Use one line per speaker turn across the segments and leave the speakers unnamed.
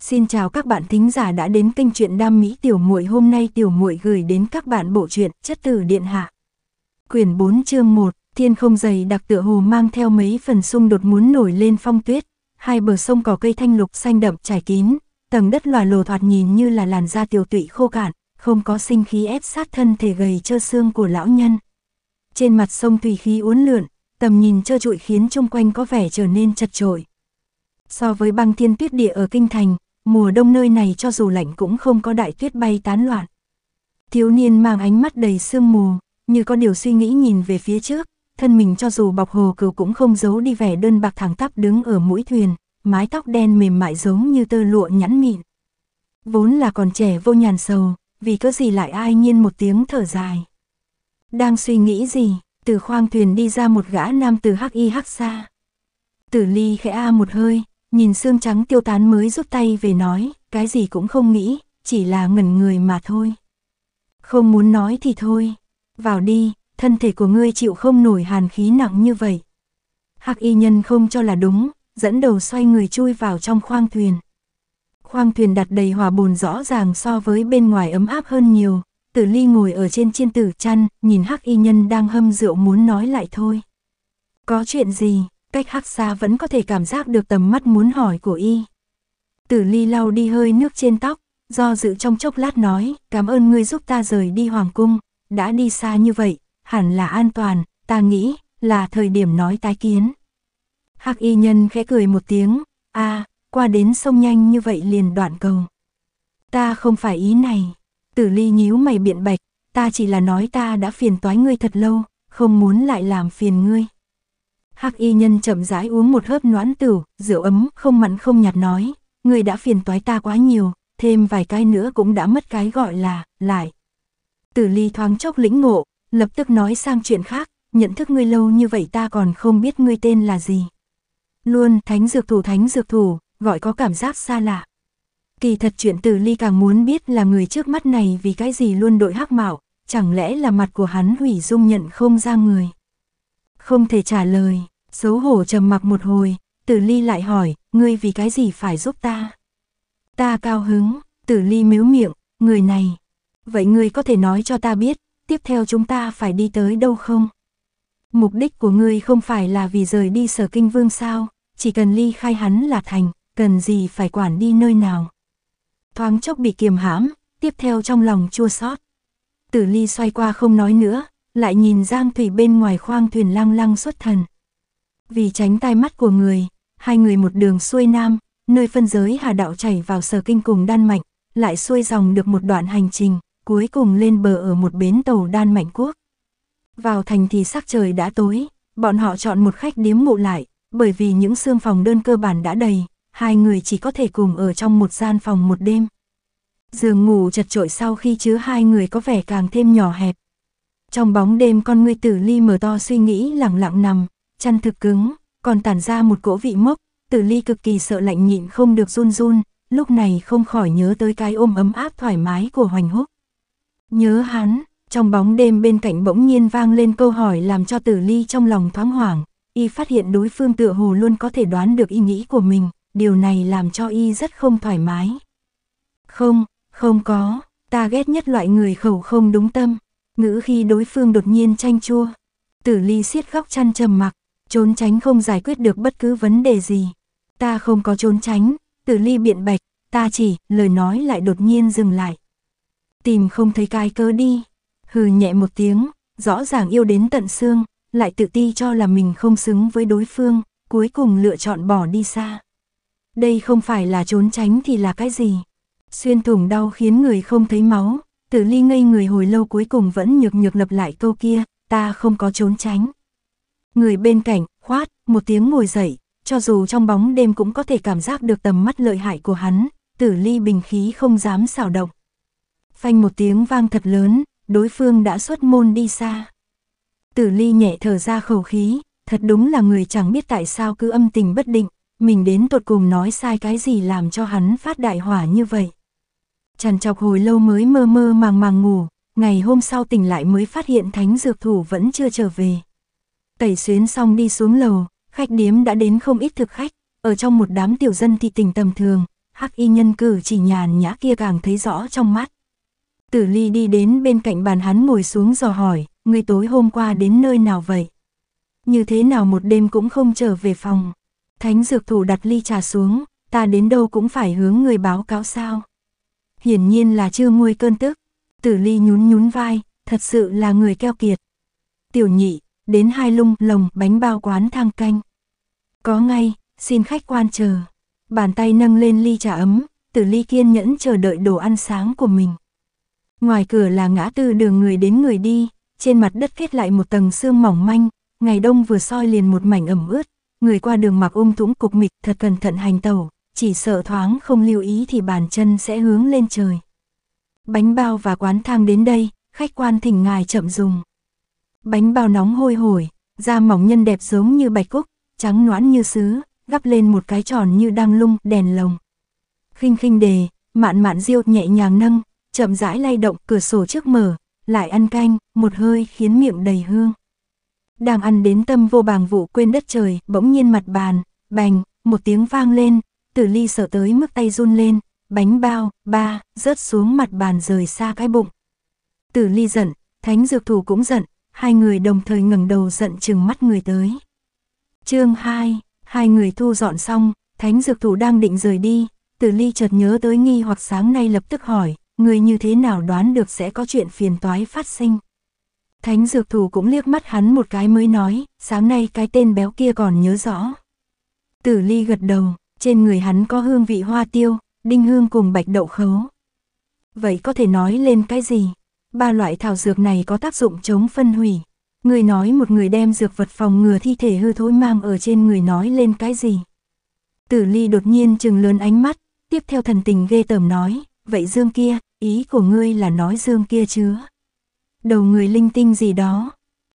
Xin chào các bạn thính giả đã đến kênh truyện Đam Mỹ Tiểu Muội. Hôm nay Tiểu Muội gửi đến các bạn bộ truyện Chất Tử Điện Hạ. Quyển 4 chương 1, thiên không dày đặc tựa hồ mang theo mấy phần xung đột muốn nổi lên phong tuyết, hai bờ sông có cây thanh lục xanh đậm trải kín, tầng đất lòa lồ thoạt nhìn như là làn da tiểu tụy khô cạn, không có sinh khí ép sát thân thể gầy trơ xương của lão nhân. Trên mặt sông tùy khí uốn lượn, tầm nhìn trơ trụi khiến chung quanh có vẻ trở nên chật trội. So với băng thiên tuyết địa ở kinh thành, mùa đông nơi này cho dù lạnh cũng không có đại tuyết bay tán loạn. Thiếu niên mang ánh mắt đầy sương mù, như có điều suy nghĩ nhìn về phía trước, thân mình cho dù bọc hồ cừu cũng không giấu đi vẻ đơn bạc thẳng tắp đứng ở mũi thuyền, mái tóc đen mềm mại giống như tơ lụa nhẵn mịn. Vốn là còn trẻ vô nhàn sầu, vì có gì lại ai nhiên một tiếng thở dài. Đang suy nghĩ gì, từ khoang thuyền đi ra một gã nam từ hắc y hắc xa. Tử ly khẽ a một hơi, Nhìn xương trắng tiêu tán mới rút tay về nói, cái gì cũng không nghĩ, chỉ là ngẩn người mà thôi. Không muốn nói thì thôi, vào đi, thân thể của ngươi chịu không nổi hàn khí nặng như vậy. Hắc y nhân không cho là đúng, dẫn đầu xoay người chui vào trong khoang thuyền. Khoang thuyền đặt đầy hòa bồn rõ ràng so với bên ngoài ấm áp hơn nhiều, tử ly ngồi ở trên chiên tử chăn, nhìn hắc y nhân đang hâm rượu muốn nói lại thôi. Có chuyện gì, cách hắc xa vẫn có thể cảm giác được tầm mắt muốn hỏi của y. Tử ly lau đi hơi nước trên tóc, do dự trong chốc lát nói, cảm ơn ngươi giúp ta rời đi hoàng cung, đã đi xa như vậy, hẳn là an toàn, ta nghĩ, là thời điểm nói tái kiến. Hắc y nhân khẽ cười một tiếng, a à, qua đến sông nhanh như vậy liền đoạn cầu. Ta không phải ý này, tử ly nhíu mày biện bạch, ta chỉ là nói ta đã phiền toái ngươi thật lâu, không muốn lại làm phiền ngươi. Hắc y nhân chậm rãi uống một hớp noãn tử, rượu ấm, không mặn không nhạt nói, người đã phiền toái ta quá nhiều, thêm vài cái nữa cũng đã mất cái gọi là, lại. Tử ly thoáng chốc lĩnh ngộ, lập tức nói sang chuyện khác, nhận thức ngươi lâu như vậy ta còn không biết ngươi tên là gì. Luôn thánh dược thủ thánh dược thủ, gọi có cảm giác xa lạ. Kỳ thật chuyện tử ly càng muốn biết là người trước mắt này vì cái gì luôn đội hắc mạo, chẳng lẽ là mặt của hắn hủy dung nhận không ra người. Không thể trả lời, xấu hổ trầm mặc một hồi, tử ly lại hỏi, ngươi vì cái gì phải giúp ta? Ta cao hứng, tử ly miếu miệng, người này. Vậy ngươi có thể nói cho ta biết, tiếp theo chúng ta phải đi tới đâu không? Mục đích của ngươi không phải là vì rời đi sở kinh vương sao, chỉ cần ly khai hắn là thành, cần gì phải quản đi nơi nào. Thoáng chốc bị kiềm hãm, tiếp theo trong lòng chua xót. Tử ly xoay qua không nói nữa, lại nhìn Giang Thủy bên ngoài khoang thuyền lang lăng xuất thần. Vì tránh tai mắt của người, hai người một đường xuôi nam, nơi phân giới hà đạo chảy vào sở kinh cùng Đan Mạch, lại xuôi dòng được một đoạn hành trình, cuối cùng lên bờ ở một bến tàu Đan Mạch Quốc. Vào thành thì sắc trời đã tối, bọn họ chọn một khách điếm mụ lại, bởi vì những xương phòng đơn cơ bản đã đầy, hai người chỉ có thể cùng ở trong một gian phòng một đêm. Giường ngủ chật trội sau khi chứa hai người có vẻ càng thêm nhỏ hẹp, trong bóng đêm con ngươi tử ly mở to suy nghĩ lặng lặng nằm, chăn thực cứng, còn tản ra một cỗ vị mốc, tử ly cực kỳ sợ lạnh nhịn không được run run, lúc này không khỏi nhớ tới cái ôm ấm áp thoải mái của hoành húc. Nhớ hắn, trong bóng đêm bên cạnh bỗng nhiên vang lên câu hỏi làm cho tử ly trong lòng thoáng hoảng, y phát hiện đối phương tựa hồ luôn có thể đoán được ý nghĩ của mình, điều này làm cho y rất không thoải mái. Không, không có, ta ghét nhất loại người khẩu không đúng tâm. Ngữ khi đối phương đột nhiên chanh chua. Tử ly siết góc chăn trầm mặc, trốn tránh không giải quyết được bất cứ vấn đề gì. Ta không có trốn tránh, tử ly biện bạch, ta chỉ, lời nói lại đột nhiên dừng lại. Tìm không thấy cái cơ đi. Hừ nhẹ một tiếng, rõ ràng yêu đến tận xương, lại tự ti cho là mình không xứng với đối phương, cuối cùng lựa chọn bỏ đi xa. Đây không phải là trốn tránh thì là cái gì? Xuyên thủng đau khiến người không thấy máu, Tử Ly ngây người hồi lâu cuối cùng vẫn nhược nhược lặp lại câu kia, ta không có trốn tránh. Người bên cạnh, khoát, một tiếng ngồi dậy, cho dù trong bóng đêm cũng có thể cảm giác được tầm mắt lợi hại của hắn, tử ly bình khí không dám xảo động. Phanh một tiếng vang thật lớn, đối phương đã xuất môn đi xa. Tử ly nhẹ thở ra khẩu khí, thật đúng là người chẳng biết tại sao cứ âm tình bất định, mình đến tột cùng nói sai cái gì làm cho hắn phát đại hỏa như vậy trằn trọc hồi lâu mới mơ mơ màng màng ngủ, ngày hôm sau tỉnh lại mới phát hiện thánh dược thủ vẫn chưa trở về. Tẩy xuyến xong đi xuống lầu, khách điếm đã đến không ít thực khách, ở trong một đám tiểu dân thị tình tầm thường, hắc y nhân cử chỉ nhàn nhã kia càng thấy rõ trong mắt. Tử ly đi đến bên cạnh bàn hắn ngồi xuống dò hỏi, người tối hôm qua đến nơi nào vậy? Như thế nào một đêm cũng không trở về phòng? Thánh dược thủ đặt ly trà xuống, ta đến đâu cũng phải hướng người báo cáo sao? hiển nhiên là chưa nguôi cơn tức. Tử ly nhún nhún vai, thật sự là người keo kiệt. Tiểu nhị, đến hai lung lồng bánh bao quán thang canh. Có ngay, xin khách quan chờ. Bàn tay nâng lên ly trà ấm, tử ly kiên nhẫn chờ đợi đồ ăn sáng của mình. Ngoài cửa là ngã tư đường người đến người đi, trên mặt đất kết lại một tầng sương mỏng manh, ngày đông vừa soi liền một mảnh ẩm ướt, người qua đường mặc ôm um thũng cục mịch thật cẩn thận hành tàu, chỉ sợ thoáng không lưu ý thì bàn chân sẽ hướng lên trời. Bánh bao và quán thang đến đây, khách quan thỉnh ngài chậm dùng. Bánh bao nóng hôi hổi, da mỏng nhân đẹp giống như bạch cúc, trắng noãn như sứ, gắp lên một cái tròn như đang lung đèn lồng. Khinh khinh đề, mạn mạn diêu nhẹ nhàng nâng, chậm rãi lay động cửa sổ trước mở, lại ăn canh, một hơi khiến miệng đầy hương. Đang ăn đến tâm vô bàng vụ quên đất trời, bỗng nhiên mặt bàn, bành, một tiếng vang lên, Tử ly sợ tới mức tay run lên, bánh bao, ba, rớt xuống mặt bàn rời xa cái bụng. Tử ly giận, thánh dược thủ cũng giận, hai người đồng thời ngẩng đầu giận chừng mắt người tới. chương 2, hai người thu dọn xong, thánh dược thủ đang định rời đi, tử ly chợt nhớ tới nghi hoặc sáng nay lập tức hỏi, người như thế nào đoán được sẽ có chuyện phiền toái phát sinh. Thánh dược thủ cũng liếc mắt hắn một cái mới nói, sáng nay cái tên béo kia còn nhớ rõ. Tử ly gật đầu, trên người hắn có hương vị hoa tiêu, đinh hương cùng bạch đậu khấu. Vậy có thể nói lên cái gì? Ba loại thảo dược này có tác dụng chống phân hủy. Người nói một người đem dược vật phòng ngừa thi thể hư thối mang ở trên người nói lên cái gì? Tử ly đột nhiên trừng lớn ánh mắt, tiếp theo thần tình ghê tởm nói, vậy dương kia, ý của ngươi là nói dương kia chứ? Đầu người linh tinh gì đó,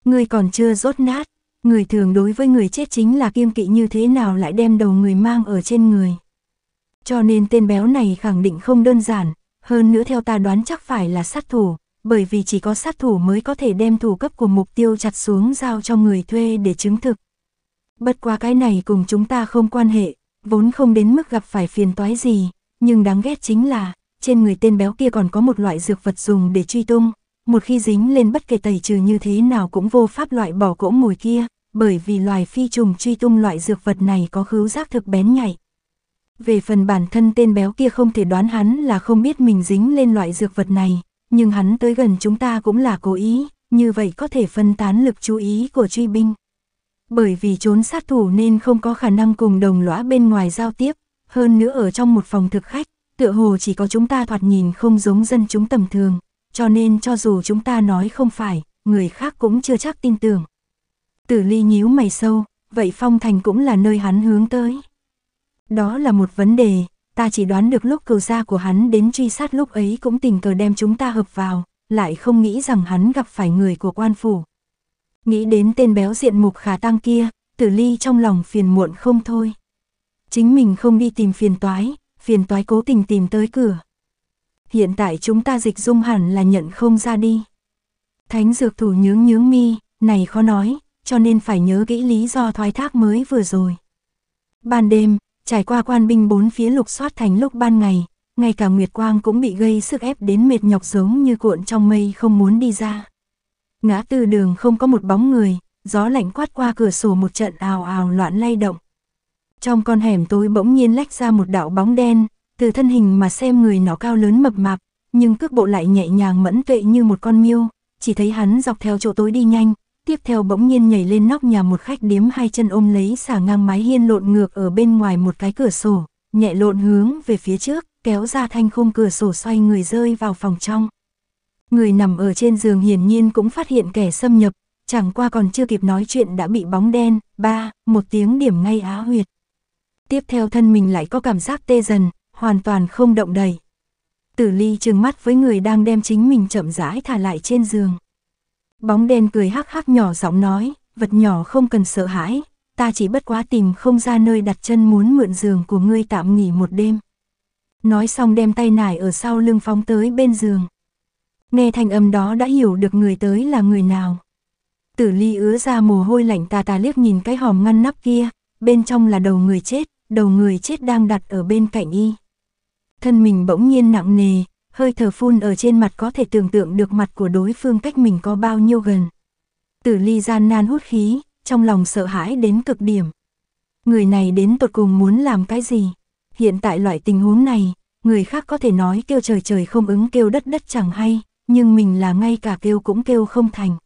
ngươi còn chưa rốt nát, Người thường đối với người chết chính là kiêng kỵ như thế nào lại đem đầu người mang ở trên người. Cho nên tên béo này khẳng định không đơn giản, hơn nữa theo ta đoán chắc phải là sát thủ, bởi vì chỉ có sát thủ mới có thể đem thủ cấp của mục tiêu chặt xuống giao cho người thuê để chứng thực. Bất quá cái này cùng chúng ta không quan hệ, vốn không đến mức gặp phải phiền toái gì, nhưng đáng ghét chính là, trên người tên béo kia còn có một loại dược vật dùng để truy tung, một khi dính lên bất kể tẩy trừ như thế nào cũng vô pháp loại bỏ cỗ mùi kia, bởi vì loài phi trùng truy tung loại dược vật này có khứu giác thực bén nhạy. Về phần bản thân tên béo kia không thể đoán hắn là không biết mình dính lên loại dược vật này, nhưng hắn tới gần chúng ta cũng là cố ý, như vậy có thể phân tán lực chú ý của truy binh. Bởi vì trốn sát thủ nên không có khả năng cùng đồng lõa bên ngoài giao tiếp, hơn nữa ở trong một phòng thực khách, tựa hồ chỉ có chúng ta thoạt nhìn không giống dân chúng tầm thường, cho nên cho dù chúng ta nói không phải, người khác cũng chưa chắc tin tưởng. Tử Ly nhíu mày sâu, vậy Phong Thành cũng là nơi hắn hướng tới. Đó là một vấn đề, ta chỉ đoán được lúc Cầu gia của hắn đến truy sát lúc ấy cũng tình cờ đem chúng ta hợp vào, lại không nghĩ rằng hắn gặp phải người của quan phủ. Nghĩ đến tên béo diện mục khả tăng kia, Tử Ly trong lòng phiền muộn không thôi. Chính mình không đi tìm phiền toái, phiền toái cố tình tìm tới cửa hiện tại chúng ta dịch dung hẳn là nhận không ra đi. Thánh dược thủ nhướng nhướng mi, này khó nói, cho nên phải nhớ kỹ lý do thoái thác mới vừa rồi. Ban đêm, trải qua quan binh bốn phía lục soát thành lúc ban ngày, ngay cả Nguyệt Quang cũng bị gây sức ép đến mệt nhọc giống như cuộn trong mây không muốn đi ra. Ngã tư đường không có một bóng người, gió lạnh quát qua cửa sổ một trận ào ào loạn lay động. Trong con hẻm tối bỗng nhiên lách ra một đạo bóng đen, từ thân hình mà xem người nó cao lớn mập mạp, nhưng cước bộ lại nhẹ nhàng mẫn tuệ như một con miêu, chỉ thấy hắn dọc theo chỗ tối đi nhanh, tiếp theo bỗng nhiên nhảy lên nóc nhà một khách điếm hai chân ôm lấy xả ngang mái hiên lộn ngược ở bên ngoài một cái cửa sổ, nhẹ lộn hướng về phía trước, kéo ra thanh khung cửa sổ xoay người rơi vào phòng trong. Người nằm ở trên giường hiển nhiên cũng phát hiện kẻ xâm nhập, chẳng qua còn chưa kịp nói chuyện đã bị bóng đen, ba, một tiếng điểm ngay á huyệt. Tiếp theo thân mình lại có cảm giác tê dần, hoàn toàn không động đậy. Tử Ly trừng mắt với người đang đem chính mình chậm rãi thả lại trên giường. Bóng đen cười hắc hắc nhỏ giọng nói, vật nhỏ không cần sợ hãi, ta chỉ bất quá tìm không ra nơi đặt chân muốn mượn giường của ngươi tạm nghỉ một đêm. Nói xong đem tay nải ở sau lưng phóng tới bên giường. Nghe thanh âm đó đã hiểu được người tới là người nào. Tử ly ứa ra mồ hôi lạnh ta ta liếc nhìn cái hòm ngăn nắp kia, bên trong là đầu người chết, đầu người chết đang đặt ở bên cạnh y thân mình bỗng nhiên nặng nề, hơi thở phun ở trên mặt có thể tưởng tượng được mặt của đối phương cách mình có bao nhiêu gần. Tử ly gian nan hút khí, trong lòng sợ hãi đến cực điểm. Người này đến tột cùng muốn làm cái gì? Hiện tại loại tình huống này, người khác có thể nói kêu trời trời không ứng kêu đất đất chẳng hay, nhưng mình là ngay cả kêu cũng kêu không thành.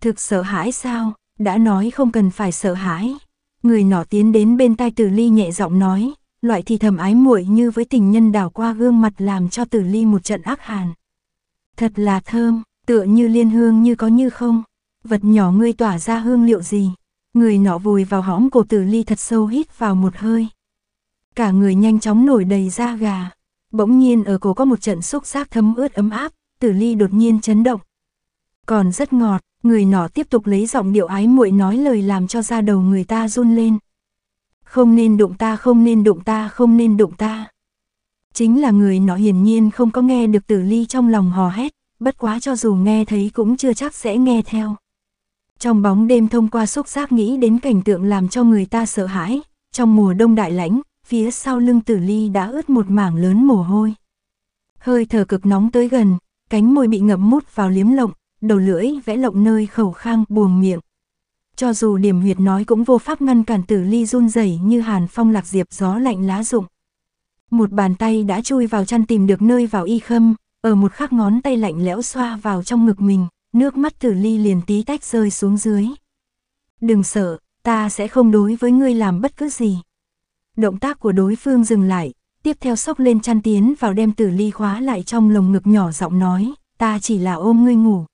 Thực sợ hãi sao, đã nói không cần phải sợ hãi. Người nọ tiến đến bên tai tử ly nhẹ giọng nói, loại thì thầm ái muội như với tình nhân đảo qua gương mặt làm cho tử ly một trận ác hàn. Thật là thơm, tựa như liên hương như có như không, vật nhỏ ngươi tỏa ra hương liệu gì, người nọ vùi vào hõm cổ tử ly thật sâu hít vào một hơi. Cả người nhanh chóng nổi đầy da gà, bỗng nhiên ở cổ có một trận xúc giác thấm ướt ấm áp, tử ly đột nhiên chấn động. Còn rất ngọt, người nọ tiếp tục lấy giọng điệu ái muội nói lời làm cho da đầu người ta run lên. Không nên đụng ta, không nên đụng ta, không nên đụng ta. Chính là người nó hiển nhiên không có nghe được tử ly trong lòng hò hét, bất quá cho dù nghe thấy cũng chưa chắc sẽ nghe theo. Trong bóng đêm thông qua xúc giác nghĩ đến cảnh tượng làm cho người ta sợ hãi, trong mùa đông đại lãnh, phía sau lưng tử ly đã ướt một mảng lớn mồ hôi. Hơi thở cực nóng tới gần, cánh môi bị ngậm mút vào liếm lộng, đầu lưỡi vẽ lộng nơi khẩu khang buồng miệng, cho dù điểm huyệt nói cũng vô pháp ngăn cản tử ly run rẩy như hàn phong lạc diệp gió lạnh lá rụng. Một bàn tay đã chui vào chăn tìm được nơi vào y khâm, ở một khắc ngón tay lạnh lẽo xoa vào trong ngực mình, nước mắt tử ly liền tí tách rơi xuống dưới. Đừng sợ, ta sẽ không đối với ngươi làm bất cứ gì. Động tác của đối phương dừng lại, tiếp theo sốc lên chăn tiến vào đem tử ly khóa lại trong lồng ngực nhỏ giọng nói, ta chỉ là ôm ngươi ngủ.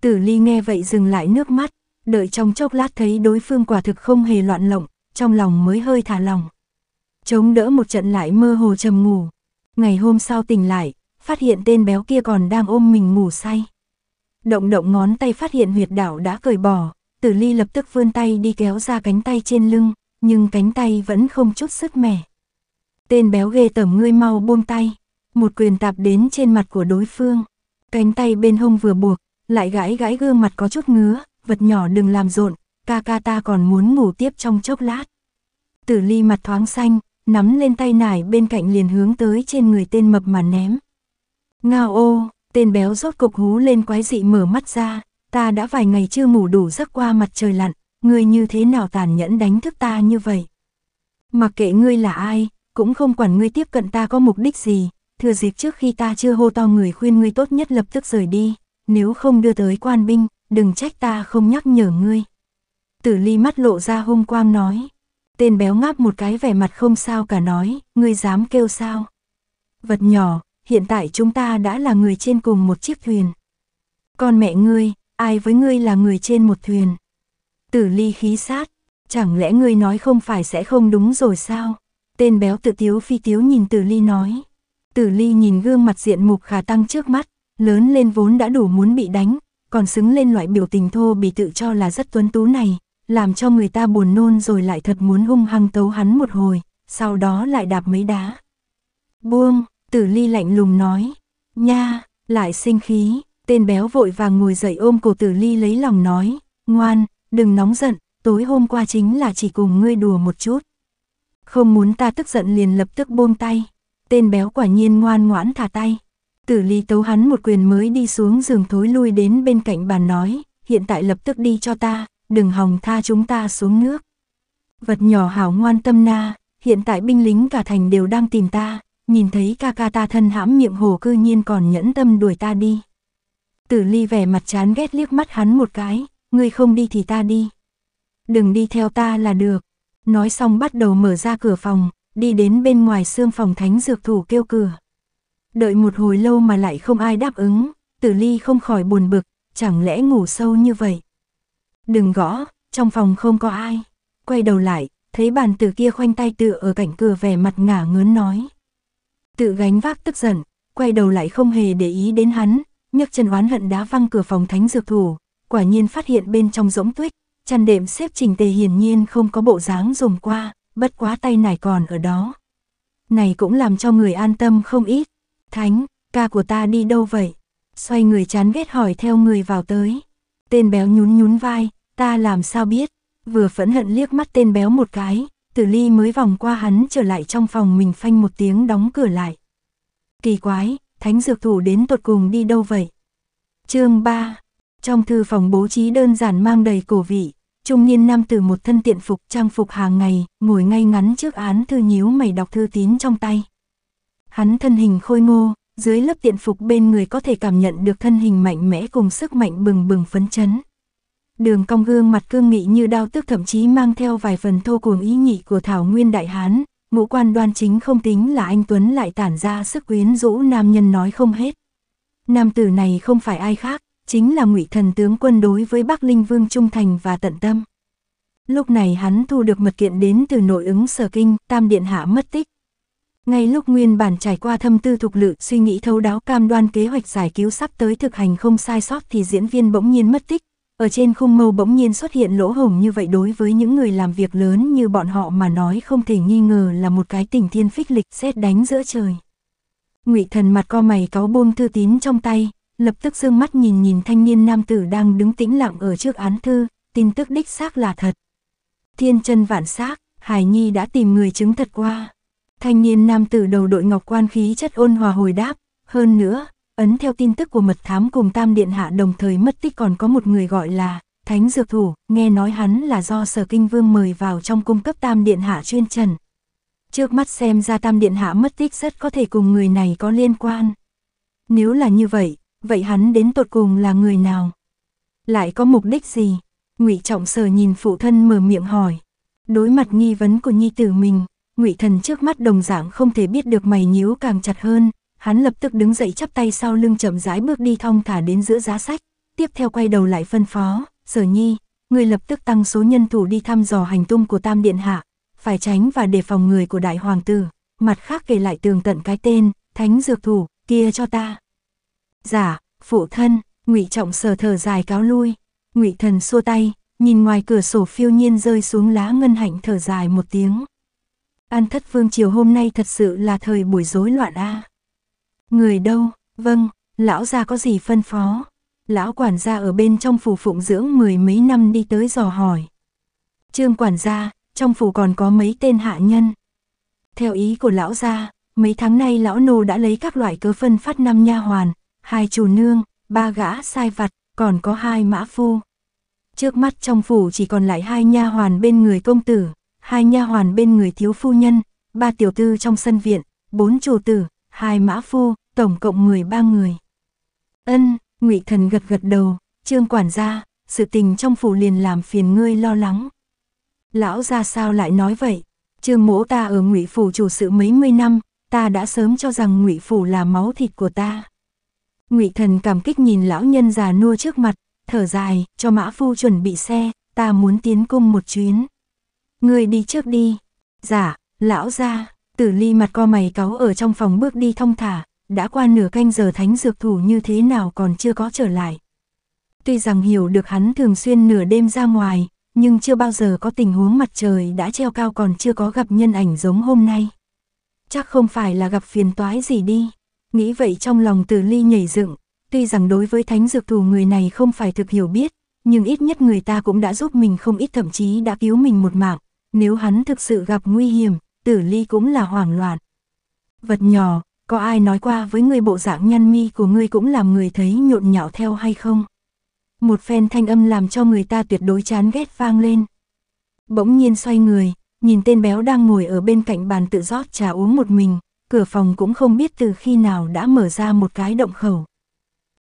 Tử ly nghe vậy dừng lại nước mắt, đợi trong chốc lát thấy đối phương quả thực không hề loạn lộng, trong lòng mới hơi thả lòng. Chống đỡ một trận lại mơ hồ trầm ngủ. Ngày hôm sau tỉnh lại, phát hiện tên béo kia còn đang ôm mình ngủ say. Động động ngón tay phát hiện huyệt đảo đã cởi bỏ, tử ly lập tức vươn tay đi kéo ra cánh tay trên lưng, nhưng cánh tay vẫn không chút sức mẻ. Tên béo ghê tởm ngươi mau buông tay, một quyền tạp đến trên mặt của đối phương. Cánh tay bên hông vừa buộc, lại gãi gãi gương mặt có chút ngứa, vật nhỏ đừng làm rộn, ca ca ta còn muốn ngủ tiếp trong chốc lát. Tử ly mặt thoáng xanh, nắm lên tay nải bên cạnh liền hướng tới trên người tên mập mà ném. Ngao ô, tên béo rốt cục hú lên quái dị mở mắt ra, ta đã vài ngày chưa ngủ đủ giấc qua mặt trời lặn, ngươi như thế nào tàn nhẫn đánh thức ta như vậy. Mặc kệ ngươi là ai, cũng không quản ngươi tiếp cận ta có mục đích gì, thừa dịp trước khi ta chưa hô to người khuyên ngươi tốt nhất lập tức rời đi, nếu không đưa tới quan binh, đừng trách ta không nhắc nhở ngươi. Tử ly mắt lộ ra hung quang nói. Tên béo ngáp một cái vẻ mặt không sao cả nói, ngươi dám kêu sao. Vật nhỏ, hiện tại chúng ta đã là người trên cùng một chiếc thuyền. Con mẹ ngươi, ai với ngươi là người trên một thuyền. Tử ly khí sát, chẳng lẽ ngươi nói không phải sẽ không đúng rồi sao? Tên béo tự tiếu phi tiếu nhìn tử ly nói. Tử ly nhìn gương mặt diện mục khả tăng trước mắt, lớn lên vốn đã đủ muốn bị đánh, còn xứng lên loại biểu tình thô bỉ tự cho là rất tuấn tú này, làm cho người ta buồn nôn rồi lại thật muốn hung hăng tấu hắn một hồi, sau đó lại đạp mấy đá. Buông, tử ly lạnh lùng nói, nha, lại sinh khí, tên béo vội vàng ngồi dậy ôm cổ tử ly lấy lòng nói, ngoan, đừng nóng giận, tối hôm qua chính là chỉ cùng ngươi đùa một chút. Không muốn ta tức giận liền lập tức buông tay, tên béo quả nhiên ngoan ngoãn thả tay. Tử Lý tấu hắn một quyền mới đi xuống giường thối lui đến bên cạnh bàn nói, hiện tại lập tức đi cho ta, đừng hòng tha chúng ta xuống nước. Vật nhỏ hảo ngoan tâm na, hiện tại binh lính cả thành đều đang tìm ta, nhìn thấy ca ca ta thân hãm miệng hồ cư nhiên còn nhẫn tâm đuổi ta đi. Tử Ly vẻ mặt chán ghét liếc mắt hắn một cái, ngươi không đi thì ta đi. Đừng đi theo ta là được. Nói xong bắt đầu mở ra cửa phòng, đi đến bên ngoài xương phòng thánh dược thủ kêu cửa. Đợi một hồi lâu mà lại không ai đáp ứng, tử ly không khỏi buồn bực, chẳng lẽ ngủ sâu như vậy. Đừng gõ, trong phòng không có ai. Quay đầu lại, thấy bàn tử kia khoanh tay tựa ở cạnh cửa vẻ mặt ngả ngớn nói. Tự gánh vác tức giận, quay đầu lại không hề để ý đến hắn, nhấc chân oán hận đá văng cửa phòng thánh dược thủ, quả nhiên phát hiện bên trong rỗng tuyết, chăn đệm xếp trình tề hiển nhiên không có bộ dáng dùng qua, bất quá tay nải còn ở đó. Này cũng làm cho người an tâm không ít, Thánh, ca của ta đi đâu vậy? Xoay người chán ghét hỏi theo người vào tới. Tên béo nhún nhún vai, ta làm sao biết? Vừa phẫn hận liếc mắt tên béo một cái, tử ly mới vòng qua hắn trở lại trong phòng mình phanh một tiếng đóng cửa lại. Kỳ quái, thánh dược thủ đến tột cùng đi đâu vậy? chương 3 Trong thư phòng bố trí đơn giản mang đầy cổ vị, trung niên nam từ một thân tiện phục trang phục hàng ngày, ngồi ngay ngắn trước án thư nhíu mày đọc thư tín trong tay. Hắn thân hình khôi ngô, dưới lớp tiện phục bên người có thể cảm nhận được thân hình mạnh mẽ cùng sức mạnh bừng bừng phấn chấn. Đường cong gương mặt cương nghị như đao tước thậm chí mang theo vài phần thô cuồng ý nhị của Thảo Nguyên Đại Hán, ngũ quan đoan chính không tính là anh Tuấn lại tản ra sức quyến rũ nam nhân nói không hết. Nam tử này không phải ai khác, chính là ngụy thần tướng quân đối với Bắc Linh Vương trung thành và tận tâm. Lúc này hắn thu được mật kiện đến từ nội ứng sở kinh, tam điện hạ mất tích, ngay lúc nguyên bản trải qua thâm tư thục lự suy nghĩ thấu đáo cam đoan kế hoạch giải cứu sắp tới thực hành không sai sót thì diễn viên bỗng nhiên mất tích. Ở trên khung mâu bỗng nhiên xuất hiện lỗ hổng như vậy đối với những người làm việc lớn như bọn họ mà nói không thể nghi ngờ là một cái tình thiên phích lịch xét đánh giữa trời. ngụy thần mặt co mày cáo buông thư tín trong tay, lập tức dương mắt nhìn nhìn thanh niên nam tử đang đứng tĩnh lặng ở trước án thư, tin tức đích xác là thật. Thiên chân vạn xác, Hải Nhi đã tìm người chứng thật qua. Thanh niên nam tử đầu đội ngọc quan khí chất ôn hòa hồi đáp, hơn nữa, ấn theo tin tức của mật thám cùng tam điện hạ đồng thời mất tích còn có một người gọi là Thánh Dược Thủ, nghe nói hắn là do Sở Kinh Vương mời vào trong cung cấp tam điện hạ chuyên trần. Trước mắt xem ra tam điện hạ mất tích rất có thể cùng người này có liên quan. Nếu là như vậy, vậy hắn đến tột cùng là người nào? Lại có mục đích gì? ngụy Trọng Sở nhìn phụ thân mở miệng hỏi. Đối mặt nghi vấn của nhi tử mình, ngụy thần trước mắt đồng dạng không thể biết được mày nhíu càng chặt hơn, hắn lập tức đứng dậy chắp tay sau lưng chậm rãi bước đi thong thả đến giữa giá sách, tiếp theo quay đầu lại phân phó, sở nhi, người lập tức tăng số nhân thủ đi thăm dò hành tung của tam điện hạ, phải tránh và đề phòng người của đại hoàng tử, mặt khác kể lại tường tận cái tên, thánh dược thủ, kia cho ta. Giả, dạ, phụ thân, ngụy trọng sờ thở dài cáo lui, ngụy thần xua tay, nhìn ngoài cửa sổ phiêu nhiên rơi xuống lá ngân hạnh thở dài một tiếng. An thất vương chiều hôm nay thật sự là thời buổi rối loạn a. Người đâu, vâng, lão gia có gì phân phó. Lão quản gia ở bên trong phủ phụng dưỡng mười mấy năm đi tới dò hỏi. Trương quản gia, trong phủ còn có mấy tên hạ nhân. Theo ý của lão gia, mấy tháng nay lão nô đã lấy các loại cơ phân phát năm nha hoàn, hai chủ nương, ba gã sai vặt, còn có hai mã phu. Trước mắt trong phủ chỉ còn lại hai nha hoàn bên người công tử, hai nha hoàn bên người thiếu phu nhân, ba tiểu tư trong sân viện, bốn chủ tử, hai mã phu, tổng cộng 13 người. Ân, Ngụy Thần gật gật đầu, "Trương quản gia, sự tình trong phủ liền làm phiền ngươi lo lắng." Lão gia sao lại nói vậy? Trương Mỗ ta ở Ngụy phủ chủ sự mấy mươi năm, ta đã sớm cho rằng Ngụy phủ là máu thịt của ta. Ngụy Thần cảm kích nhìn lão nhân già nua trước mặt, thở dài, cho Mã phu chuẩn bị xe, ta muốn tiến cung một chuyến. Người đi trước đi. Dạ, lão ra, tử ly mặt co mày cáu ở trong phòng bước đi thông thả, đã qua nửa canh giờ thánh dược thủ như thế nào còn chưa có trở lại. Tuy rằng hiểu được hắn thường xuyên nửa đêm ra ngoài, nhưng chưa bao giờ có tình huống mặt trời đã treo cao còn chưa có gặp nhân ảnh giống hôm nay. Chắc không phải là gặp phiền toái gì đi. Nghĩ vậy trong lòng tử ly nhảy dựng, tuy rằng đối với thánh dược thủ người này không phải thực hiểu biết, nhưng ít nhất người ta cũng đã giúp mình không ít thậm chí đã cứu mình một mạng, nếu hắn thực sự gặp nguy hiểm, tử ly cũng là hoảng loạn. Vật nhỏ, có ai nói qua với người bộ dạng nhăn mi của ngươi cũng làm người thấy nhộn nhạo theo hay không? Một phen thanh âm làm cho người ta tuyệt đối chán ghét vang lên. Bỗng nhiên xoay người, nhìn tên béo đang ngồi ở bên cạnh bàn tự rót trà uống một mình, cửa phòng cũng không biết từ khi nào đã mở ra một cái động khẩu.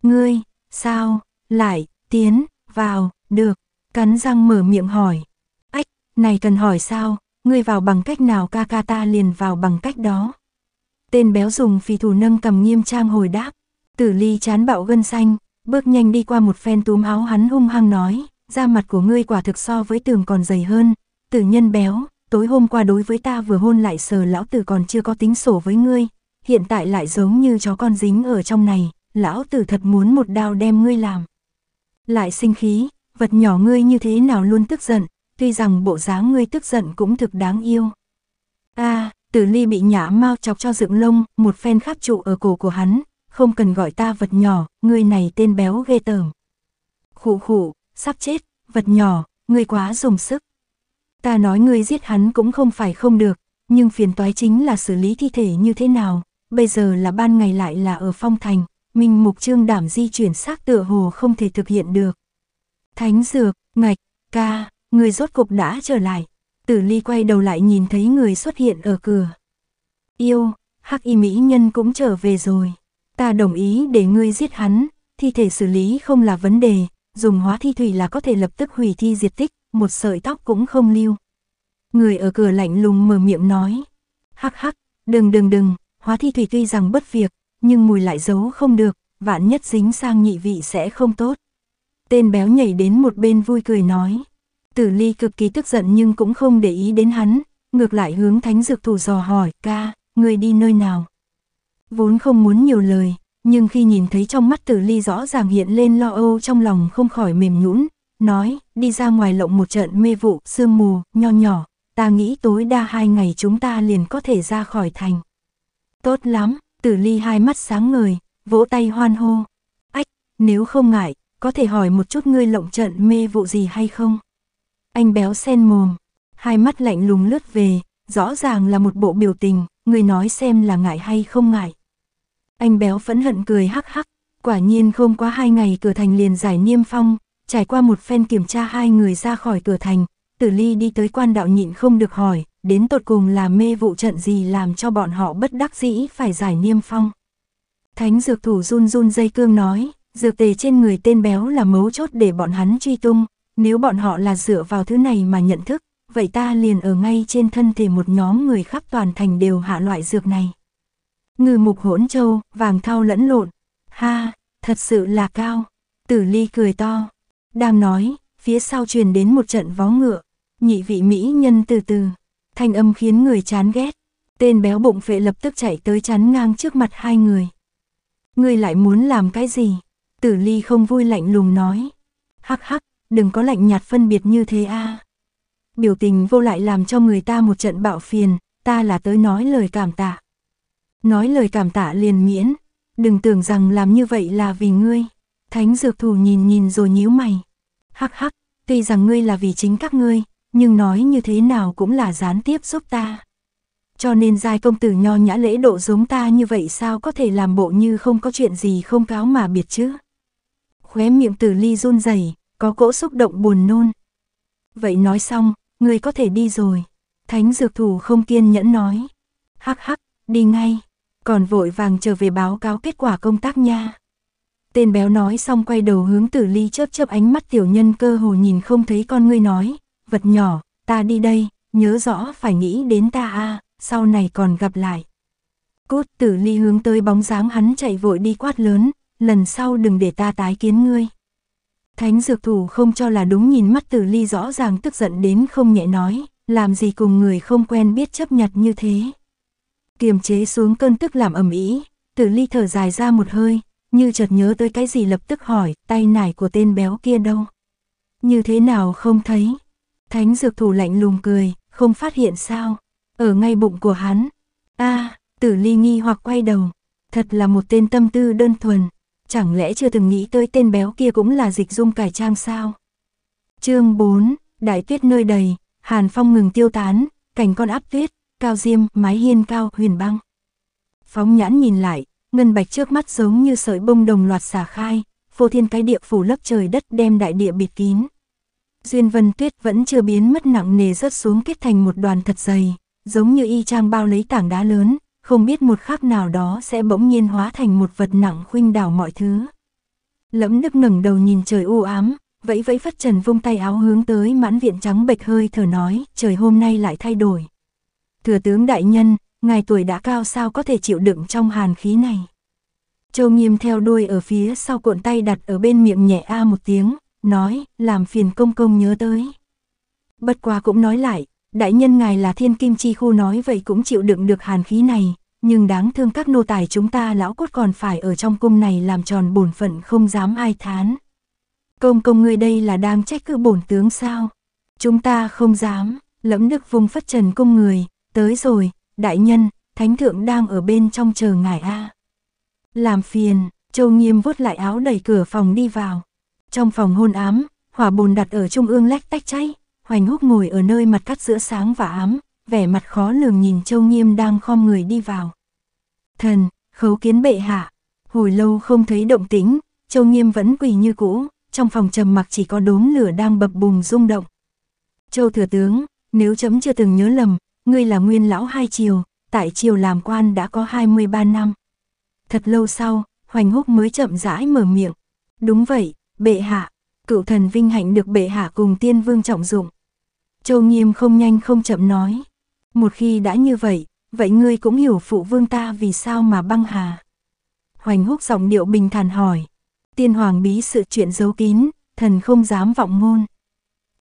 Ngươi, sao, lại, tiến, vào, được, cắn răng mở miệng hỏi. Này cần hỏi sao, ngươi vào bằng cách nào ca ca ta liền vào bằng cách đó. Tên béo dùng phi thủ nâng cầm nghiêm trang hồi đáp. Tử ly chán bạo gân xanh, bước nhanh đi qua một phen túm áo hắn hung hăng nói, da mặt của ngươi quả thực so với tường còn dày hơn, tử nhân béo, tối hôm qua đối với ta vừa hôn lại sờ lão tử còn chưa có tính sổ với ngươi, hiện tại lại giống như chó con dính ở trong này, lão tử thật muốn một đao đem ngươi làm. Lại sinh khí, vật nhỏ ngươi như thế nào luôn tức giận, tuy rằng bộ dáng ngươi tức giận cũng thực đáng yêu. a à, tử ly bị nhã mau chọc cho dựng lông, một phen khắp trụ ở cổ của hắn, không cần gọi ta vật nhỏ, ngươi này tên béo ghê tởm. Khụ khụ, sắp chết, vật nhỏ, ngươi quá dùng sức. Ta nói ngươi giết hắn cũng không phải không được, nhưng phiền toái chính là xử lý thi thể như thế nào, bây giờ là ban ngày lại là ở phong thành, mình mục trương đảm di chuyển xác tựa hồ không thể thực hiện được. Thánh dược, ngạch, ca, Người rốt cục đã trở lại. Tử ly quay đầu lại nhìn thấy người xuất hiện ở cửa. Yêu, hắc y mỹ nhân cũng trở về rồi. Ta đồng ý để ngươi giết hắn, thi thể xử lý không là vấn đề, dùng hóa thi thủy là có thể lập tức hủy thi diệt tích, một sợi tóc cũng không lưu. Người ở cửa lạnh lùng mở miệng nói. Hắc hắc, đừng đừng đừng, hóa thi thủy tuy rằng bất việc, nhưng mùi lại giấu không được, vạn nhất dính sang nhị vị sẽ không tốt. Tên béo nhảy đến một bên vui cười nói. Tử Ly cực kỳ tức giận nhưng cũng không để ý đến hắn, ngược lại hướng thánh dược thủ dò hỏi, ca, người đi nơi nào? Vốn không muốn nhiều lời, nhưng khi nhìn thấy trong mắt Tử Ly rõ ràng hiện lên lo âu trong lòng không khỏi mềm nhũn, nói, đi ra ngoài lộng một trận mê vụ, sương mù, nho nhỏ, ta nghĩ tối đa hai ngày chúng ta liền có thể ra khỏi thành. Tốt lắm, Tử Ly hai mắt sáng ngời, vỗ tay hoan hô. Ách, nếu không ngại, có thể hỏi một chút ngươi lộng trận mê vụ gì hay không? anh béo sen mồm, hai mắt lạnh lùng lướt về, rõ ràng là một bộ biểu tình, người nói xem là ngại hay không ngại. Anh béo phẫn hận cười hắc hắc, quả nhiên không quá hai ngày cửa thành liền giải niêm phong, trải qua một phen kiểm tra hai người ra khỏi cửa thành, tử ly đi tới quan đạo nhịn không được hỏi, đến tột cùng là mê vụ trận gì làm cho bọn họ bất đắc dĩ phải giải niêm phong. Thánh dược thủ run run dây cương nói, dược tề trên người tên béo là mấu chốt để bọn hắn truy tung, nếu bọn họ là dựa vào thứ này mà nhận thức, vậy ta liền ở ngay trên thân thể một nhóm người khắp toàn thành đều hạ loại dược này. Ngư mục hỗn châu, vàng thau lẫn lộn. Ha, thật sự là cao. Tử ly cười to. Đang nói, phía sau truyền đến một trận vó ngựa. Nhị vị mỹ nhân từ từ. Thanh âm khiến người chán ghét. Tên béo bụng phệ lập tức chạy tới chắn ngang trước mặt hai người. Ngươi lại muốn làm cái gì? Tử ly không vui lạnh lùng nói. Hắc hắc, đừng có lạnh nhạt phân biệt như thế a. Biểu tình vô lại làm cho người ta một trận bạo phiền, ta là tới nói lời cảm tạ. Nói lời cảm tạ liền miễn, đừng tưởng rằng làm như vậy là vì ngươi. Thánh dược thủ nhìn nhìn rồi nhíu mày. Hắc hắc, tuy rằng ngươi là vì chính các ngươi, nhưng nói như thế nào cũng là gián tiếp giúp ta. Cho nên giai công tử nho nhã lễ độ giống ta như vậy sao có thể làm bộ như không có chuyện gì không cáo mà biệt chứ. Khóe miệng tử ly run rẩy có cỗ xúc động buồn nôn. Vậy nói xong, người có thể đi rồi. Thánh dược thủ không kiên nhẫn nói. Hắc hắc, đi ngay. Còn vội vàng trở về báo cáo kết quả công tác nha. Tên béo nói xong quay đầu hướng tử ly chớp chớp ánh mắt tiểu nhân cơ hồ nhìn không thấy con ngươi nói. Vật nhỏ, ta đi đây, nhớ rõ phải nghĩ đến ta a à, sau này còn gặp lại. Cút tử ly hướng tới bóng dáng hắn chạy vội đi quát lớn, lần sau đừng để ta tái kiến ngươi. Thánh dược thủ không cho là đúng nhìn mắt tử ly rõ ràng tức giận đến không nhẹ nói, làm gì cùng người không quen biết chấp nhặt như thế. Kiềm chế xuống cơn tức làm ầm ĩ, tử ly thở dài ra một hơi, như chợt nhớ tới cái gì lập tức hỏi, tay nải của tên béo kia đâu. Như thế nào không thấy. Thánh dược thủ lạnh lùng cười, không phát hiện sao, ở ngay bụng của hắn. a à, tử ly nghi hoặc quay đầu, thật là một tên tâm tư đơn thuần, chẳng lẽ chưa từng nghĩ tới tên béo kia cũng là dịch dung cải trang sao? chương 4, đại tuyết nơi đầy, hàn phong ngừng tiêu tán, cảnh con áp tuyết, cao diêm, mái hiên cao, huyền băng. Phóng nhãn nhìn lại, ngân bạch trước mắt giống như sợi bông đồng loạt xả khai, vô thiên cái địa phủ lấp trời đất đem đại địa bịt kín. Duyên vân tuyết vẫn chưa biến mất nặng nề rớt xuống kết thành một đoàn thật dày, giống như y trang bao lấy tảng đá lớn, không biết một khắc nào đó sẽ bỗng nhiên hóa thành một vật nặng khuynh đảo mọi thứ. Lẫm nức ngẩng đầu nhìn trời u ám, vẫy vẫy phất trần vung tay áo hướng tới mãn viện trắng bệch hơi thở nói, trời hôm nay lại thay đổi. Thừa tướng đại nhân, ngài tuổi đã cao sao có thể chịu đựng trong hàn khí này. Châu nghiêm theo đuôi ở phía sau cuộn tay đặt ở bên miệng nhẹ a một tiếng, nói, làm phiền công công nhớ tới. Bất quá cũng nói lại, Đại nhân ngài là thiên kim chi khu nói vậy cũng chịu đựng được hàn khí này, nhưng đáng thương các nô tài chúng ta lão cốt còn phải ở trong cung này làm tròn bổn phận không dám ai thán. Công công ngươi đây là đang trách cứ bổn tướng sao? Chúng ta không dám, lẫm đức vùng phất trần cung người, tới rồi, đại nhân, thánh thượng đang ở bên trong chờ ngài a. Làm phiền, Châu Nghiêm vuốt lại áo đẩy cửa phòng đi vào. Trong phòng hôn ám, hỏa bồn đặt ở trung ương lách tách cháy, Hoành húc ngồi ở nơi mặt cắt giữa sáng và ám, vẻ mặt khó lường nhìn Châu Nghiêm đang khom người đi vào. Thần, khấu kiến bệ hạ, hồi lâu không thấy động tĩnh, Châu Nghiêm vẫn quỳ như cũ, trong phòng trầm mặc chỉ có đốm lửa đang bập bùng rung động. Châu Thừa Tướng, nếu chấm chưa từng nhớ lầm, ngươi là nguyên lão hai triều, tại triều làm quan đã có 23 năm. Thật lâu sau, Hoành Húc mới chậm rãi mở miệng. Đúng vậy, bệ hạ, cựu thần vinh hạnh được bệ hạ cùng tiên vương trọng dụng. Châu Nghiêm không nhanh không chậm nói. Một khi đã như vậy, vậy ngươi cũng hiểu phụ vương ta vì sao mà băng hà. Hoành húc giọng điệu bình thản hỏi. Tiên hoàng bí sự chuyện giấu kín, thần không dám vọng ngôn.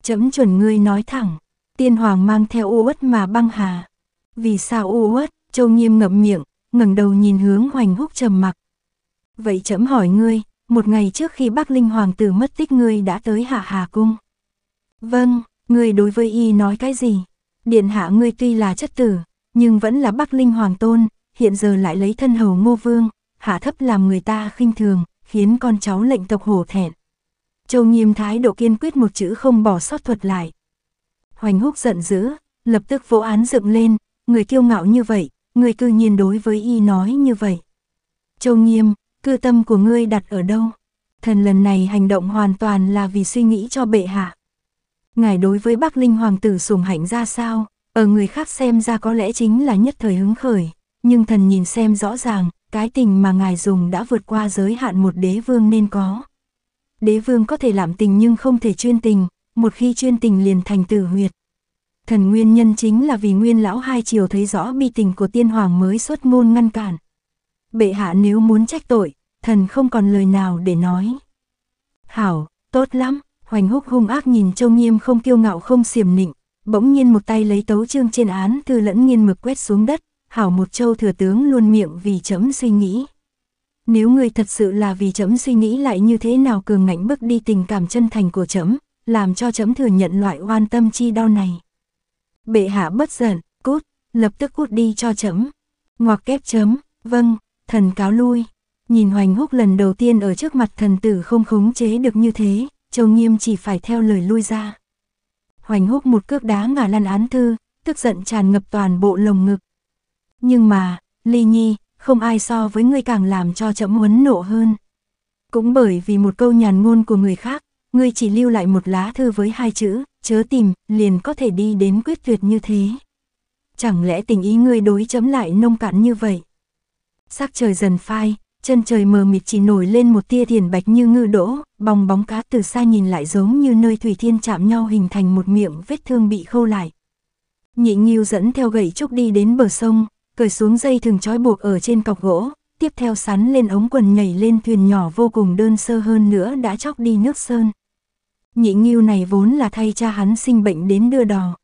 Chấm chuẩn ngươi nói thẳng, tiên hoàng mang theo u uất mà băng hà. Vì sao u uất? Châu Nghiêm ngậm miệng, ngẩng đầu nhìn hướng Hoành Húc trầm mặc. "Vậy chấm hỏi ngươi, một ngày trước khi Bắc Linh hoàng tử mất tích ngươi đã tới Hạ Hà cung?" "Vâng." Ngươi đối với y nói cái gì? Điện hạ ngươi tuy là chất tử, nhưng vẫn là Bắc Linh Hoàng Tôn, hiện giờ lại lấy thân hầu ngô vương, hạ thấp làm người ta khinh thường, khiến con cháu lệnh tộc hổ thẹn. Châu Nghiêm thái độ kiên quyết một chữ không bỏ sót thuật lại. Hoành húc giận dữ, lập tức vỗ án dựng lên, người kiêu ngạo như vậy, người cư nhiên đối với y nói như vậy. Châu Nghiêm, cư tâm của ngươi đặt ở đâu? Thần lần này hành động hoàn toàn là vì suy nghĩ cho bệ hạ. Ngài đối với Bắc Linh Hoàng tử Sùng hạnh ra sao, ở người khác xem ra có lẽ chính là nhất thời hứng khởi, nhưng thần nhìn xem rõ ràng, cái tình mà ngài dùng đã vượt qua giới hạn một đế vương nên có. Đế vương có thể làm tình nhưng không thể chuyên tình, một khi chuyên tình liền thành tử huyệt. Thần nguyên nhân chính là vì nguyên lão hai triều thấy rõ bi tình của tiên hoàng mới xuất ngôn ngăn cản. Bệ hạ nếu muốn trách tội, thần không còn lời nào để nói. Hảo, tốt lắm, hoành húc hung ác nhìn Châu Nghiêm không kiêu ngạo không xiểm nịnh, bỗng nhiên một tay lấy tấu chương trên án thư lẫn nghiên mực quét xuống đất, hảo một Châu thừa tướng luôn miệng vì chấm suy nghĩ. Nếu người thật sự là vì chấm suy nghĩ lại như thế nào cường ngạnh bước đi tình cảm chân thành của chấm, làm cho chấm thừa nhận loại oan tâm chi đau này. Bệ hạ bất giận, cút, lập tức cút đi cho chấm. Ngoặc kép chấm, vâng, thần cáo lui. Nhìn hoành húc lần đầu tiên ở trước mặt thần tử không khống chế được như thế, Châu Nghiêm chỉ phải theo lời lui ra. Hoành húc một cước đá ngả lăn án thư, tức giận tràn ngập toàn bộ lồng ngực. Nhưng mà, Ly Nhi, không ai so với ngươi càng làm cho chậm muốn nộ hơn. Cũng bởi vì một câu nhàn ngôn của người khác, ngươi chỉ lưu lại một lá thư với hai chữ, chớ tìm, liền có thể đi đến quyết tuyệt như thế. Chẳng lẽ tình ý ngươi đối chấm lại nông cạn như vậy? Sắc trời dần phai, chân trời mờ mịt chỉ nổi lên một tia thiền bạch như ngư đỗ, bong bóng cá từ xa nhìn lại giống như nơi thủy thiên chạm nhau hình thành một miệng vết thương bị khâu lại. Nhị Nghiêu dẫn theo gậy trúc đi đến bờ sông, cởi xuống dây thường trói buộc ở trên cọc gỗ, tiếp theo sắn lên ống quần nhảy lên thuyền nhỏ vô cùng đơn sơ hơn nữa đã chóc đi nước sơn. Nhị Nghiêu này vốn là thay cha hắn sinh bệnh đến đưa đò.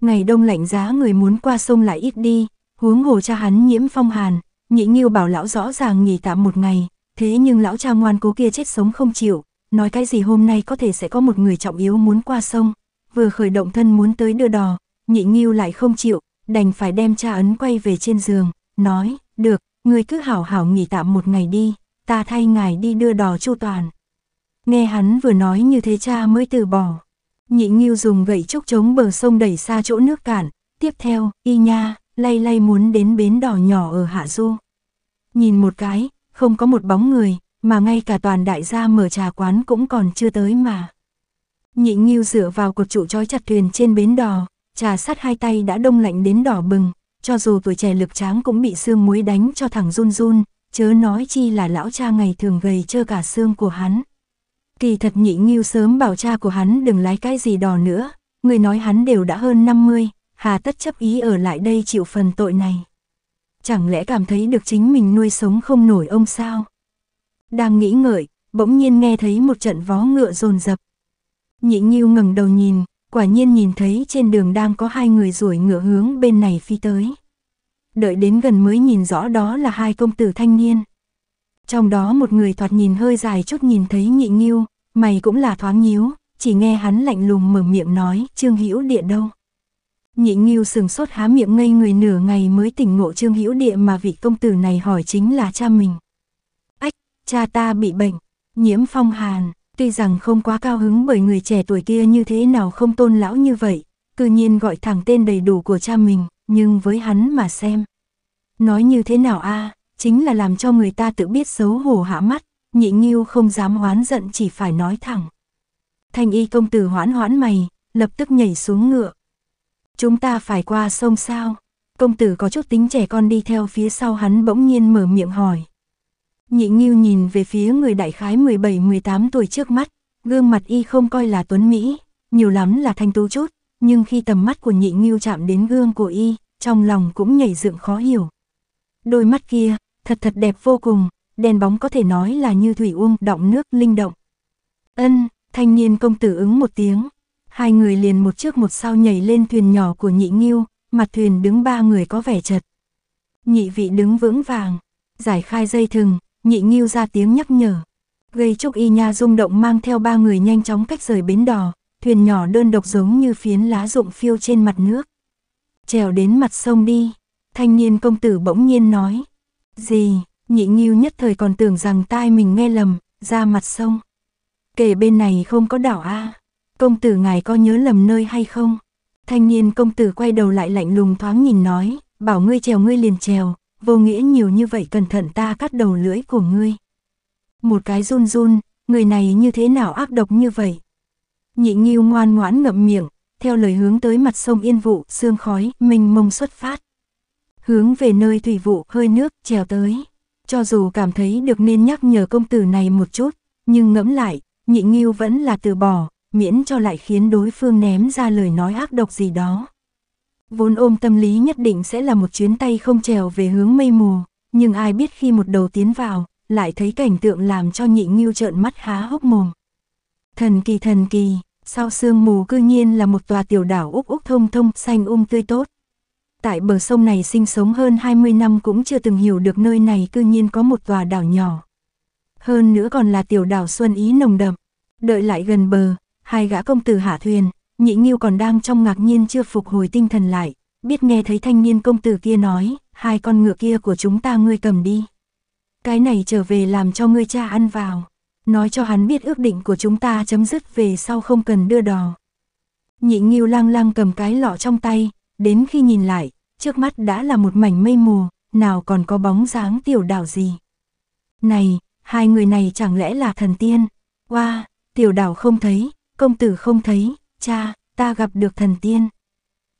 Ngày đông lạnh giá người muốn qua sông lại ít đi, huống hồ cha hắn nhiễm phong hàn, Nhị Nghiêu bảo lão rõ ràng nghỉ tạm một ngày, thế nhưng lão cha ngoan cố kia chết sống không chịu, nói cái gì hôm nay có thể sẽ có một người trọng yếu muốn qua sông, vừa khởi động thân muốn tới đưa đò, Nhị Nghiêu lại không chịu, đành phải đem cha ấn quay về trên giường, nói, được, người cứ hảo hảo nghỉ tạm một ngày đi, ta thay ngài đi đưa đò chu toàn. Nghe hắn vừa nói như thế cha mới từ bỏ. Nhị Nghiêu dùng gậy trúc chống bờ sông đẩy xa chỗ nước cản, tiếp theo, y nha, lay lay muốn đến bến đỏ nhỏ ở Hạ Du. Nhìn một cái, không có một bóng người, mà ngay cả toàn đại gia mở trà quán cũng còn chưa tới mà. Nhị Nghiêu dựa vào cột trụ trói chặt thuyền trên bến đò, trà sát hai tay đã đông lạnh đến đỏ bừng, cho dù tuổi trẻ lực tráng cũng bị xương muối đánh cho thẳng run run, chớ nói chi là lão cha ngày thường gầy trơ cả xương của hắn. Kỳ thật nhị nghiêu sớm bảo cha của hắn đừng lái cái gì đò nữa, người nói hắn đều đã hơn 50, hà tất chấp ý ở lại đây chịu phần tội này. Chẳng lẽ cảm thấy được chính mình nuôi sống không nổi ông sao? Đang nghĩ ngợi, bỗng nhiên nghe thấy một trận vó ngựa rồn rập. Nhị Nhiêu ngẩng đầu nhìn, quả nhiên nhìn thấy trên đường đang có hai người rủi ngựa hướng bên này phi tới. Đợi đến gần mới nhìn rõ đó là hai công tử thanh niên. Trong đó một người thoạt nhìn hơi dài chút nhìn thấy nhị nghiêu, mày cũng là thoáng nhíu, chỉ nghe hắn lạnh lùng mở miệng nói, Trương Hữu Địa đâu. Nhị Nghiêu sừng sốt há miệng ngây người nửa ngày mới tỉnh ngộ Trương Hữu Địa mà vị công tử này hỏi chính là cha mình. Ách, cha ta bị bệnh, nhiễm phong hàn, tuy rằng không quá cao hứng bởi người trẻ tuổi kia như thế nào không tôn lão như vậy, cư nhiên gọi thẳng tên đầy đủ của cha mình, nhưng với hắn mà xem. Nói như thế nào a à, chính là làm cho người ta tự biết xấu hổ hạ mắt, nhị nghiêu không dám hoán giận chỉ phải nói thẳng. Thanh y công tử hoãn hoãn mày, lập tức nhảy xuống ngựa, Chúng ta phải qua sông sao? Công tử có chút tính trẻ con đi theo phía sau hắn bỗng nhiên mở miệng hỏi. Nhị Nghiêu nhìn về phía người đại khái 17-18 tuổi trước mắt, gương mặt y không coi là tuấn Mỹ, nhiều lắm là thanh tú chút, nhưng khi tầm mắt của Nhị Nghiêu chạm đến gương của y, trong lòng cũng nhảy dựng khó hiểu. Đôi mắt kia, thật thật đẹp vô cùng, đèn bóng có thể nói là như thủy uông, động nước, linh động. Ân, thanh niên công tử ứng một tiếng, hai người liền một trước một sau nhảy lên thuyền nhỏ của nhị nghiêu, mặt thuyền đứng ba người có vẻ chật. Nhị vị đứng vững vàng, giải khai dây thừng, nhị nghiêu ra tiếng nhắc nhở. Gây trúc y nha rung động mang theo ba người nhanh chóng cách rời bến đò, thuyền nhỏ đơn độc giống như phiến lá rụng phiêu trên mặt nước. Trèo đến mặt sông đi, thanh niên công tử bỗng nhiên nói. Gì, nhị nghiêu nhất thời còn tưởng rằng tai mình nghe lầm, ra mặt sông. Kể bên này không có đảo A. À công tử ngài có nhớ lầm nơi hay không? Thanh niên công tử quay đầu lại lạnh lùng thoáng nhìn nói, bảo ngươi trèo ngươi liền trèo, vô nghĩa nhiều như vậy cẩn thận ta cắt đầu lưỡi của ngươi. Một cái run run, người này như thế nào ác độc như vậy? Nhị nghiêu ngoan ngoãn ngậm miệng, theo lời hướng tới mặt sông yên vụ, sương khói, mênh mông xuất phát. Hướng về nơi thủy vụ, hơi nước, trèo tới. Cho dù cảm thấy được nên nhắc nhở công tử này một chút, nhưng ngẫm lại, nhị nghiêu vẫn là từ bỏ, miễn cho lại khiến đối phương ném ra lời nói ác độc gì đó. Vốn ôm tâm lý nhất định sẽ là một chuyến tay không trèo về hướng mây mù, nhưng ai biết khi một đầu tiến vào, lại thấy cảnh tượng làm cho nhị nghiêu trợn mắt há hốc mồm. Thần kỳ thần kỳ, sau sương mù cư nhiên là một tòa tiểu đảo úc úc thông thông xanh um tươi tốt. Tại bờ sông này sinh sống hơn 20 năm cũng chưa từng hiểu được nơi này cư nhiên có một tòa đảo nhỏ. Hơn nữa còn là tiểu đảo xuân ý nồng đậm. Đợi lại gần bờ, hai gã công tử hạ thuyền, nhị nghiêu còn đang trong ngạc nhiên chưa phục hồi tinh thần lại, biết nghe thấy thanh niên công tử kia nói, hai con ngựa kia của chúng ta ngươi cầm đi. Cái này trở về làm cho ngươi cha ăn vào, nói cho hắn biết ước định của chúng ta chấm dứt về sau không cần đưa đò. Nhị nghiêu lang lang cầm cái lọ trong tay, đến khi nhìn lại, trước mắt đã là một mảnh mây mù, nào còn có bóng dáng tiểu đảo gì. Này, hai người này chẳng lẽ là thần tiên? Wow, tiểu đảo không thấy, Công tử không thấy, cha, ta gặp được thần tiên.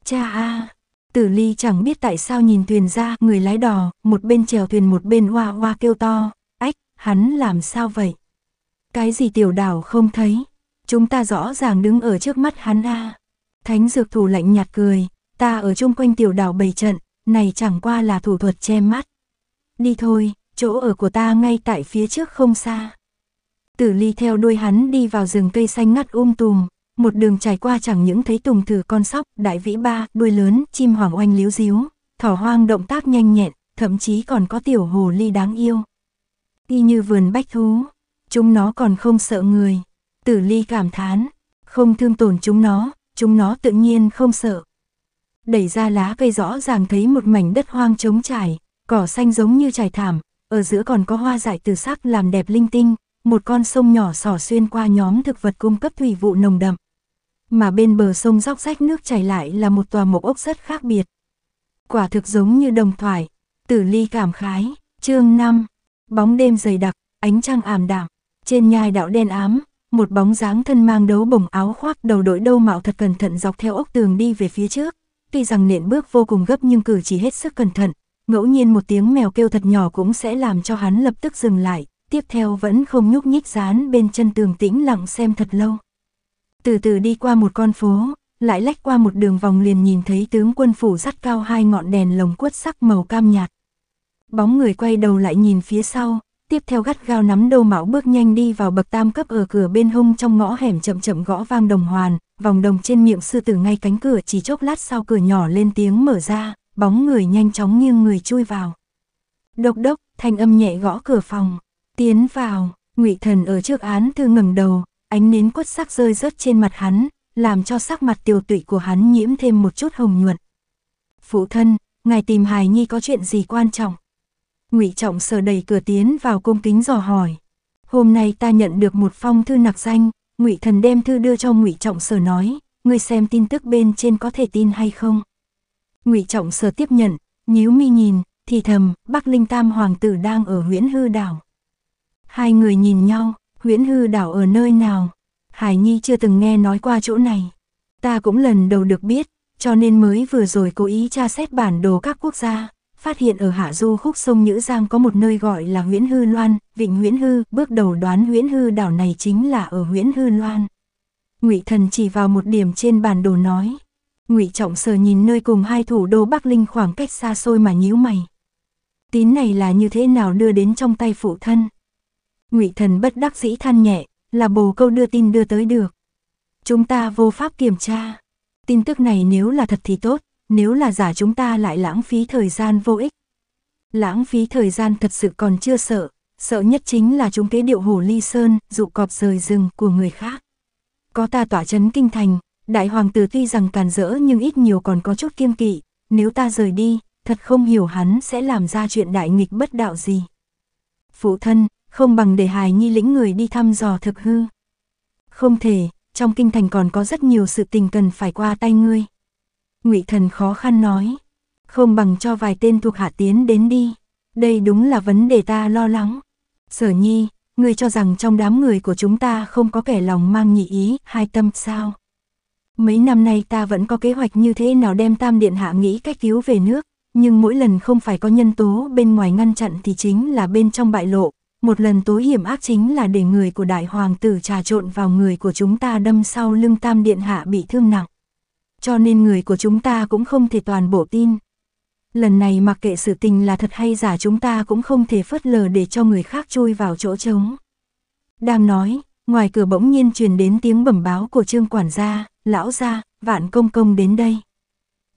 Cha a tử ly chẳng biết tại sao nhìn thuyền ra, người lái đò, một bên chèo thuyền một bên hoa hoa kêu to, ách, hắn làm sao vậy? Cái gì tiểu đảo không thấy, chúng ta rõ ràng đứng ở trước mắt hắn a Thánh dược thủ lạnh nhạt cười, ta ở chung quanh tiểu đảo bầy trận, này chẳng qua là thủ thuật che mắt. Đi thôi, chỗ ở của ta ngay tại phía trước không xa. Tử ly theo đuôi hắn đi vào rừng cây xanh ngắt um tùm, một đường trải qua chẳng những thấy tùng thử con sóc, đại vĩ ba, đuôi lớn, chim hoàng oanh liếu díu, thỏ hoang động tác nhanh nhẹn, thậm chí còn có tiểu hồ ly đáng yêu. Y như vườn bách thú, chúng nó còn không sợ người. Tử ly cảm thán, không thương tổn chúng nó, chúng nó tự nhiên không sợ. Đẩy ra lá cây rõ ràng thấy một mảnh đất hoang trống trải, cỏ xanh giống như trải thảm, ở giữa còn có hoa dại từ sắc làm đẹp linh tinh, một con sông nhỏ sỏ xuyên qua nhóm thực vật cung cấp thủy vụ nồng đậm. Mà bên bờ sông róc rách nước chảy lại là một tòa mộc ốc rất khác biệt. Quả thực giống như đồng thoải, tử ly cảm khái, chương 5, bóng đêm dày đặc, ánh trăng ảm đạm, trên nhai đạo đen ám, một bóng dáng thân mang đấu bồng áo khoác đầu đội đâu mạo thật cẩn thận dọc theo ốc tường đi về phía trước. Tuy rằng nện bước vô cùng gấp nhưng cử chỉ hết sức cẩn thận, ngẫu nhiên một tiếng mèo kêu thật nhỏ cũng sẽ làm cho hắn lập tức dừng lại, tiếp theo vẫn không nhúc nhích dán bên chân tường tĩnh lặng xem thật lâu. Từ từ đi qua một con phố, lại lách qua một đường vòng liền nhìn thấy tướng quân phủ dắt cao hai ngọn đèn lồng quất sắc màu cam nhạt. Bóng người quay đầu lại nhìn phía sau, tiếp theo gắt gao nắm đầu mão bước nhanh đi vào bậc tam cấp ở cửa bên hông trong ngõ hẻm chậm chậm gõ vang đồng hoàn, vòng đồng trên miệng sư tử ngay cánh cửa chỉ chốc lát sau cửa nhỏ lên tiếng mở ra, bóng người nhanh chóng nghiêng người chui vào. Độc đốc, thanh âm nhẹ gõ cửa phòng. Tiến vào, ngụy thần ở trước án thư ngẩng đầu, ánh nến quất sắc rơi rớt trên mặt hắn, làm cho sắc mặt tiều tụy của hắn nhiễm thêm một chút hồng nhuận. Phụ thân, ngài tìm hài nhi có chuyện gì quan trọng? Ngụy trọng sờ đầy cửa tiến vào cung kính dò hỏi. Hôm nay ta nhận được một phong thư nặc danh, Ngụy thần đem thư đưa cho Ngụy trọng sở nói, ngươi xem tin tức bên trên có thể tin hay không? Ngụy trọng sở tiếp nhận, nhíu mi nhìn, thì thầm, Bắc Linh Tam hoàng tử đang ở Huyễn Hư đảo. Hai người nhìn nhau, huyễn hư đảo ở nơi nào? Hải Nhi chưa từng nghe nói qua chỗ này. Ta cũng lần đầu được biết, cho nên mới vừa rồi cố ý tra xét bản đồ các quốc gia, phát hiện ở hạ du khúc sông Nhữ Giang có một nơi gọi là huyễn hư loan, vịnh huyễn hư, bước đầu đoán huyễn hư đảo này chính là ở huyễn hư loan. Ngụy Thần chỉ vào một điểm trên bản đồ nói. Ngụy Trọng sờ nhìn nơi cùng hai thủ đô Bắc Linh khoảng cách xa xôi mà nhíu mày. Tín này là như thế nào đưa đến trong tay phụ thân? ngụy thần bất đắc dĩ than nhẹ, là bồ câu đưa tin đưa tới được. Chúng ta vô pháp kiểm tra. Tin tức này nếu là thật thì tốt, nếu là giả chúng ta lại lãng phí thời gian vô ích. Lãng phí thời gian thật sự còn chưa sợ, sợ nhất chính là chúng kế điệu hồ ly sơn, dụ cọp rời rừng của người khác. Có ta tỏa chấn kinh thành, đại hoàng tử tuy rằng càn rỡ nhưng ít nhiều còn có chút kiêm kỵ, nếu ta rời đi, thật không hiểu hắn sẽ làm ra chuyện đại nghịch bất đạo gì. Phụ thân, không bằng để hài nhi lĩnh người đi thăm dò thực hư. Không thể, trong kinh thành còn có rất nhiều sự tình cần phải qua tay ngươi. ngụy thần khó khăn nói, không bằng cho vài tên thuộc hạ tiến đến đi, đây đúng là vấn đề ta lo lắng. Sở nhi, ngươi cho rằng trong đám người của chúng ta không có kẻ lòng mang nhị ý, hai tâm sao? Mấy năm nay ta vẫn có kế hoạch như thế nào đem tam điện hạ nghĩ cách cứu về nước, nhưng mỗi lần không phải có nhân tố bên ngoài ngăn chặn thì chính là bên trong bại lộ, một lần tối hiểm ác chính là để người của đại hoàng tử trà trộn vào người của chúng ta đâm sau lưng tam điện hạ bị thương nặng. Cho nên người của chúng ta cũng không thể toàn bộ tin. Lần này mặc kệ sự tình là thật hay giả chúng ta cũng không thể phớt lờ để cho người khác chui vào chỗ trống. Đang nói, ngoài cửa bỗng nhiên truyền đến tiếng bẩm báo của trương quản gia, lão gia, vạn công công đến đây.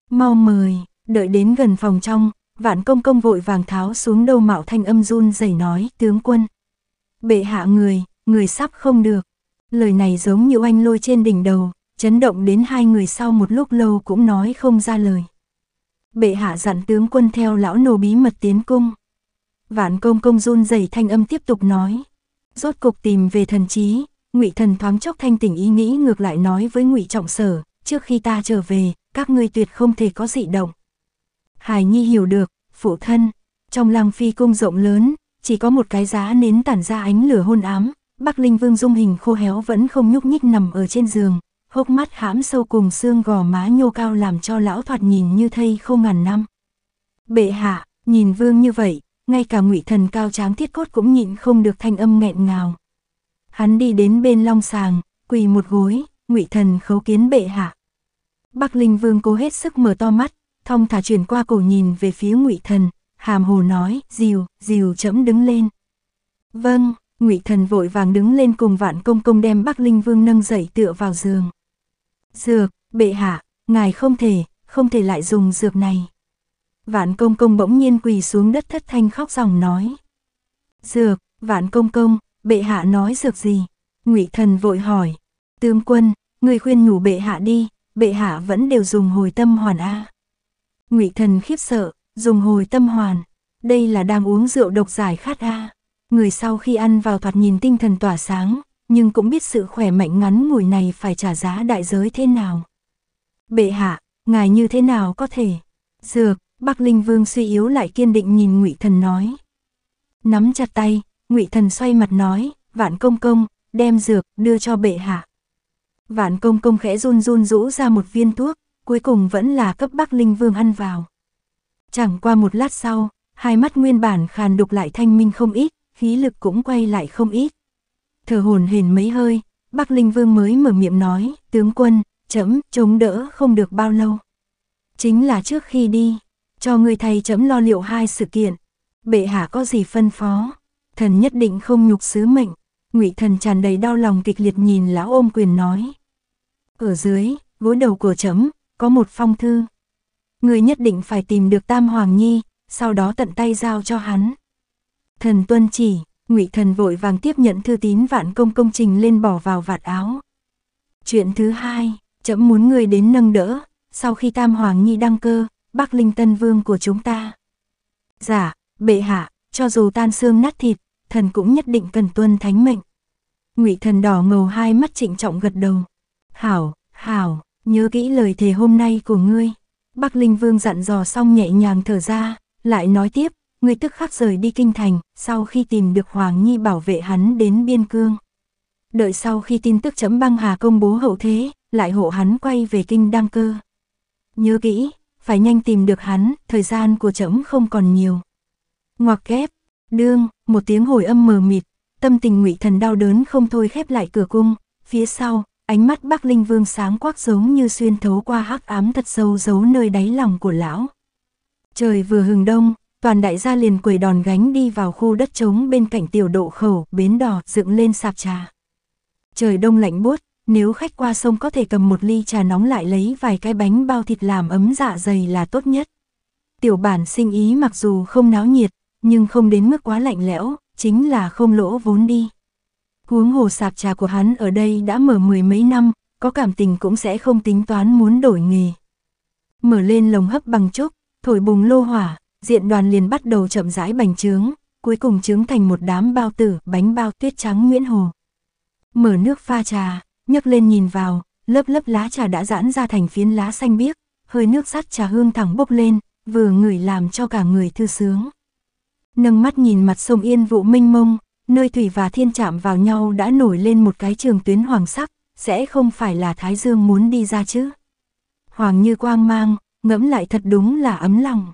Mau mời, đợi đến gần phòng trong, Vạn công công vội vàng tháo xuống đầu mạo thanh âm run rẩy nói, tướng quân. Bệ hạ người, người sắp không được. Lời này giống như oanh lôi trên đỉnh đầu, chấn động đến hai người sau một lúc lâu cũng nói không ra lời. Bệ hạ dặn tướng quân theo lão nô bí mật tiến cung. Vạn công công run rẩy thanh âm tiếp tục nói. Rốt cục tìm về thần trí, ngụy thần thoáng chốc thanh tỉnh ý nghĩ ngược lại nói với ngụy trọng sở, trước khi ta trở về, các ngươi tuyệt không thể có dị động. Hải Nhi hiểu được, phụ thân, trong lăng phi cung rộng lớn, chỉ có một cái giá nến tản ra ánh lửa hôn ám, Bắc Linh Vương dung hình khô héo vẫn không nhúc nhích nằm ở trên giường, hốc mắt hãm sâu cùng xương gò má nhô cao làm cho lão thoạt nhìn như thây khô ngàn năm. Bệ hạ, nhìn vương như vậy, ngay cả ngụy thần cao tráng thiết cốt cũng nhịn không được thanh âm nghẹn ngào. Hắn đi đến bên long sàng, quỳ một gối, ngụy thần khấu kiến bệ hạ. Bắc Linh Vương cố hết sức mở to mắt, thong thả chuyển qua cổ nhìn về phía ngụy thần, hàm hồ nói, dìu, dìu trẫm đứng lên. Vâng, ngụy thần vội vàng đứng lên cùng vạn công công đem Bắc Linh Vương nâng dậy tựa vào giường. Dược, bệ hạ, ngài không thể, không thể lại dùng dược này. Vạn công công bỗng nhiên quỳ xuống đất thất thanh khóc ròng nói. Dược, vạn công công, bệ hạ nói dược gì? ngụy thần vội hỏi. Tướng quân, người khuyên nhủ bệ hạ đi, bệ hạ vẫn đều dùng hồi tâm hoàn a. À. Ngụy Thần khiếp sợ, dùng hồi tâm hoàn, đây là đang uống rượu độc giải khát a. À. Người sau khi ăn vào thoạt nhìn tinh thần tỏa sáng, nhưng cũng biết sự khỏe mạnh ngắn ngủi này phải trả giá đại giới thế nào. Bệ hạ, ngài như thế nào có thể? Dược, Bắc Linh Vương suy yếu lại kiên định nhìn Ngụy Thần nói. Nắm chặt tay, Ngụy Thần xoay mặt nói, "Vạn công công, đem dược đưa cho bệ hạ." Vạn công công khẽ run run rũ ra một viên thuốc, cuối cùng vẫn là cấp Bắc Linh Vương ăn vào. Chẳng qua một lát sau, hai mắt nguyên bản khàn đục lại thanh minh không ít, khí lực cũng quay lại không ít. Thở hồn hển mấy hơi, Bắc Linh Vương mới mở miệng nói, tướng quân, chấm, chống đỡ không được bao lâu. Chính là trước khi đi, cho người thầy chấm lo liệu hai sự kiện. Bệ hạ có gì phân phó, thần nhất định không nhục sứ mệnh. Ngụy thần tràn đầy đau lòng kịch liệt nhìn lão ôm quyền nói. Ở dưới, gối đầu của chấm, có một phong thư. Người nhất định phải tìm được Tam Hoàng Nhi, sau đó tận tay giao cho hắn. Thần tuân chỉ, ngụy thần vội vàng tiếp nhận thư tín vạn công công trình lên bỏ vào vạt áo. Chuyện thứ hai, chậm muốn người đến nâng đỡ, sau khi Tam Hoàng Nhi đăng cơ, Bắc Linh Tân Vương của chúng ta. Giả, dạ, bệ hạ, cho dù tan xương nát thịt, thần cũng nhất định cần tuân thánh mệnh. Ngụy thần đỏ ngầu hai mắt trịnh trọng gật đầu. Hảo, hảo, nhớ kỹ lời thề hôm nay của ngươi. Bắc Linh Vương dặn dò xong nhẹ nhàng thở ra, lại nói tiếp, ngươi tức khắc rời đi kinh thành, sau khi tìm được Hoàng Nhi bảo vệ hắn đến biên cương. Đợi sau khi tin tức chấm băng hà công bố hậu thế, lại hộ hắn quay về kinh đăng cơ. Nhớ kỹ, phải nhanh tìm được hắn, thời gian của chấm không còn nhiều. Ngoặc kép, đương, một tiếng hồi âm mờ mịt, tâm tình ngụy thần đau đớn không thôi khép lại cửa cung, phía sau, Ánh mắt Bắc Linh Vương sáng quắc giống như xuyên thấu qua hắc ám thật sâu giấu nơi đáy lòng của lão. Trời vừa hừng đông, toàn đại gia liền quầy đòn gánh đi vào khu đất trống bên cạnh tiểu độ khẩu, bến đò dựng lên sạp trà. Trời đông lạnh buốt, nếu khách qua sông có thể cầm một ly trà nóng lại lấy vài cái bánh bao thịt làm ấm dạ dày là tốt nhất. Tiểu bản sinh ý mặc dù không náo nhiệt, nhưng không đến mức quá lạnh lẽo, chính là không lỗ vốn đi. Huống hồ sạp trà của hắn ở đây đã mở mười mấy năm, có cảm tình cũng sẽ không tính toán muốn đổi nghề. Mở lên lồng hấp bằng chốc, thổi bùng lô hỏa, diện đoàn liền bắt đầu chậm rãi bành trướng, cuối cùng trướng thành một đám bao tử, bánh bao tuyết trắng Nguyễn Hồ. Mở nước pha trà, nhấc lên nhìn vào, lớp lớp lá trà đã giãn ra thành phiến lá xanh biếc, hơi nước sắt trà hương thẳng bốc lên, vừa ngửi làm cho cả người thư sướng. Nâng mắt nhìn mặt sông yên vụ minh mông, nơi thủy và thiên chạm vào nhau đã nổi lên một cái trường tuyến hoàng sắc, sẽ không phải là Thái Dương muốn đi ra chứ. Hoàng như quang mang, ngẫm lại thật đúng là ấm lòng.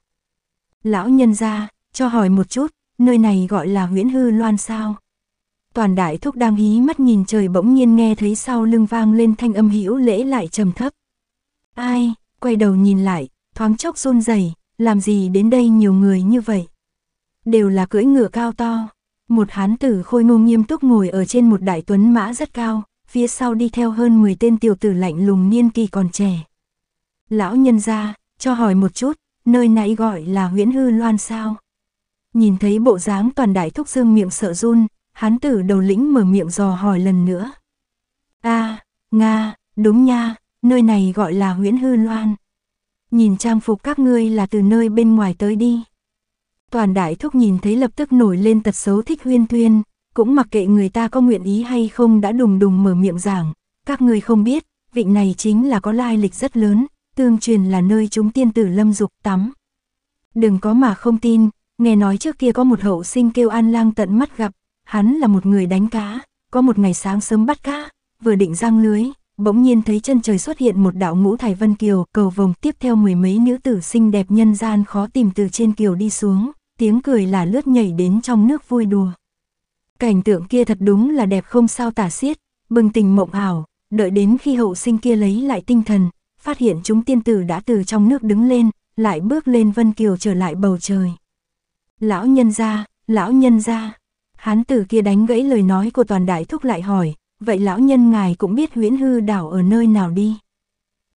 Lão nhân ra, cho hỏi một chút, nơi này gọi là huyễn hư loan sao? Toàn đại thúc đang hí mắt nhìn trời bỗng nhiên nghe thấy sau lưng vang lên thanh âm hữu lễ lại trầm thấp. Ai, quay đầu nhìn lại, thoáng chốc run rẩy làm gì đến đây nhiều người như vậy? Đều là cưỡi ngựa cao to. Một hán tử khôi ngô nghiêm túc ngồi ở trên một đại tuấn mã rất cao, phía sau đi theo hơn 10 tên tiểu tử lạnh lùng niên kỳ còn trẻ. Lão nhân ra, cho hỏi một chút, nơi này gọi là huyễn hư loan sao? Nhìn thấy bộ dáng toàn đại thúc dương miệng sợ run, hán tử đầu lĩnh mở miệng dò hỏi lần nữa. a Nga, đúng nha, nơi này gọi là huyễn hư loan. Nhìn trang phục các ngươi là từ nơi bên ngoài tới đi. Toàn đại thúc nhìn thấy lập tức nổi lên tật xấu thích huyên thuyên, cũng mặc kệ người ta có nguyện ý hay không đã đùng đùng mở miệng giảng. Các người không biết, vịnh này chính là có lai lịch rất lớn, tương truyền là nơi chúng tiên tử lâm dục tắm. Đừng có mà không tin, nghe nói trước kia có một hậu sinh kêu an lang tận mắt gặp, hắn là một người đánh cá, có một ngày sáng sớm bắt cá, vừa định răng lưới, bỗng nhiên thấy chân trời xuất hiện một đạo ngũ thải vân kiều, cầu vồng tiếp theo mười mấy nữ tử xinh đẹp nhân gian khó tìm từ trên kiều đi xuống tiếng cười là lướt nhảy đến trong nước vui đùa. Cảnh tượng kia thật đúng là đẹp không sao tả xiết, bừng tình mộng ảo, đợi đến khi hậu sinh kia lấy lại tinh thần, phát hiện chúng tiên tử đã từ trong nước đứng lên, lại bước lên vân kiều trở lại bầu trời. Lão nhân ra, lão nhân ra, hán tử kia đánh gãy lời nói của toàn đại thúc lại hỏi, vậy lão nhân ngài cũng biết huyễn hư đảo ở nơi nào đi.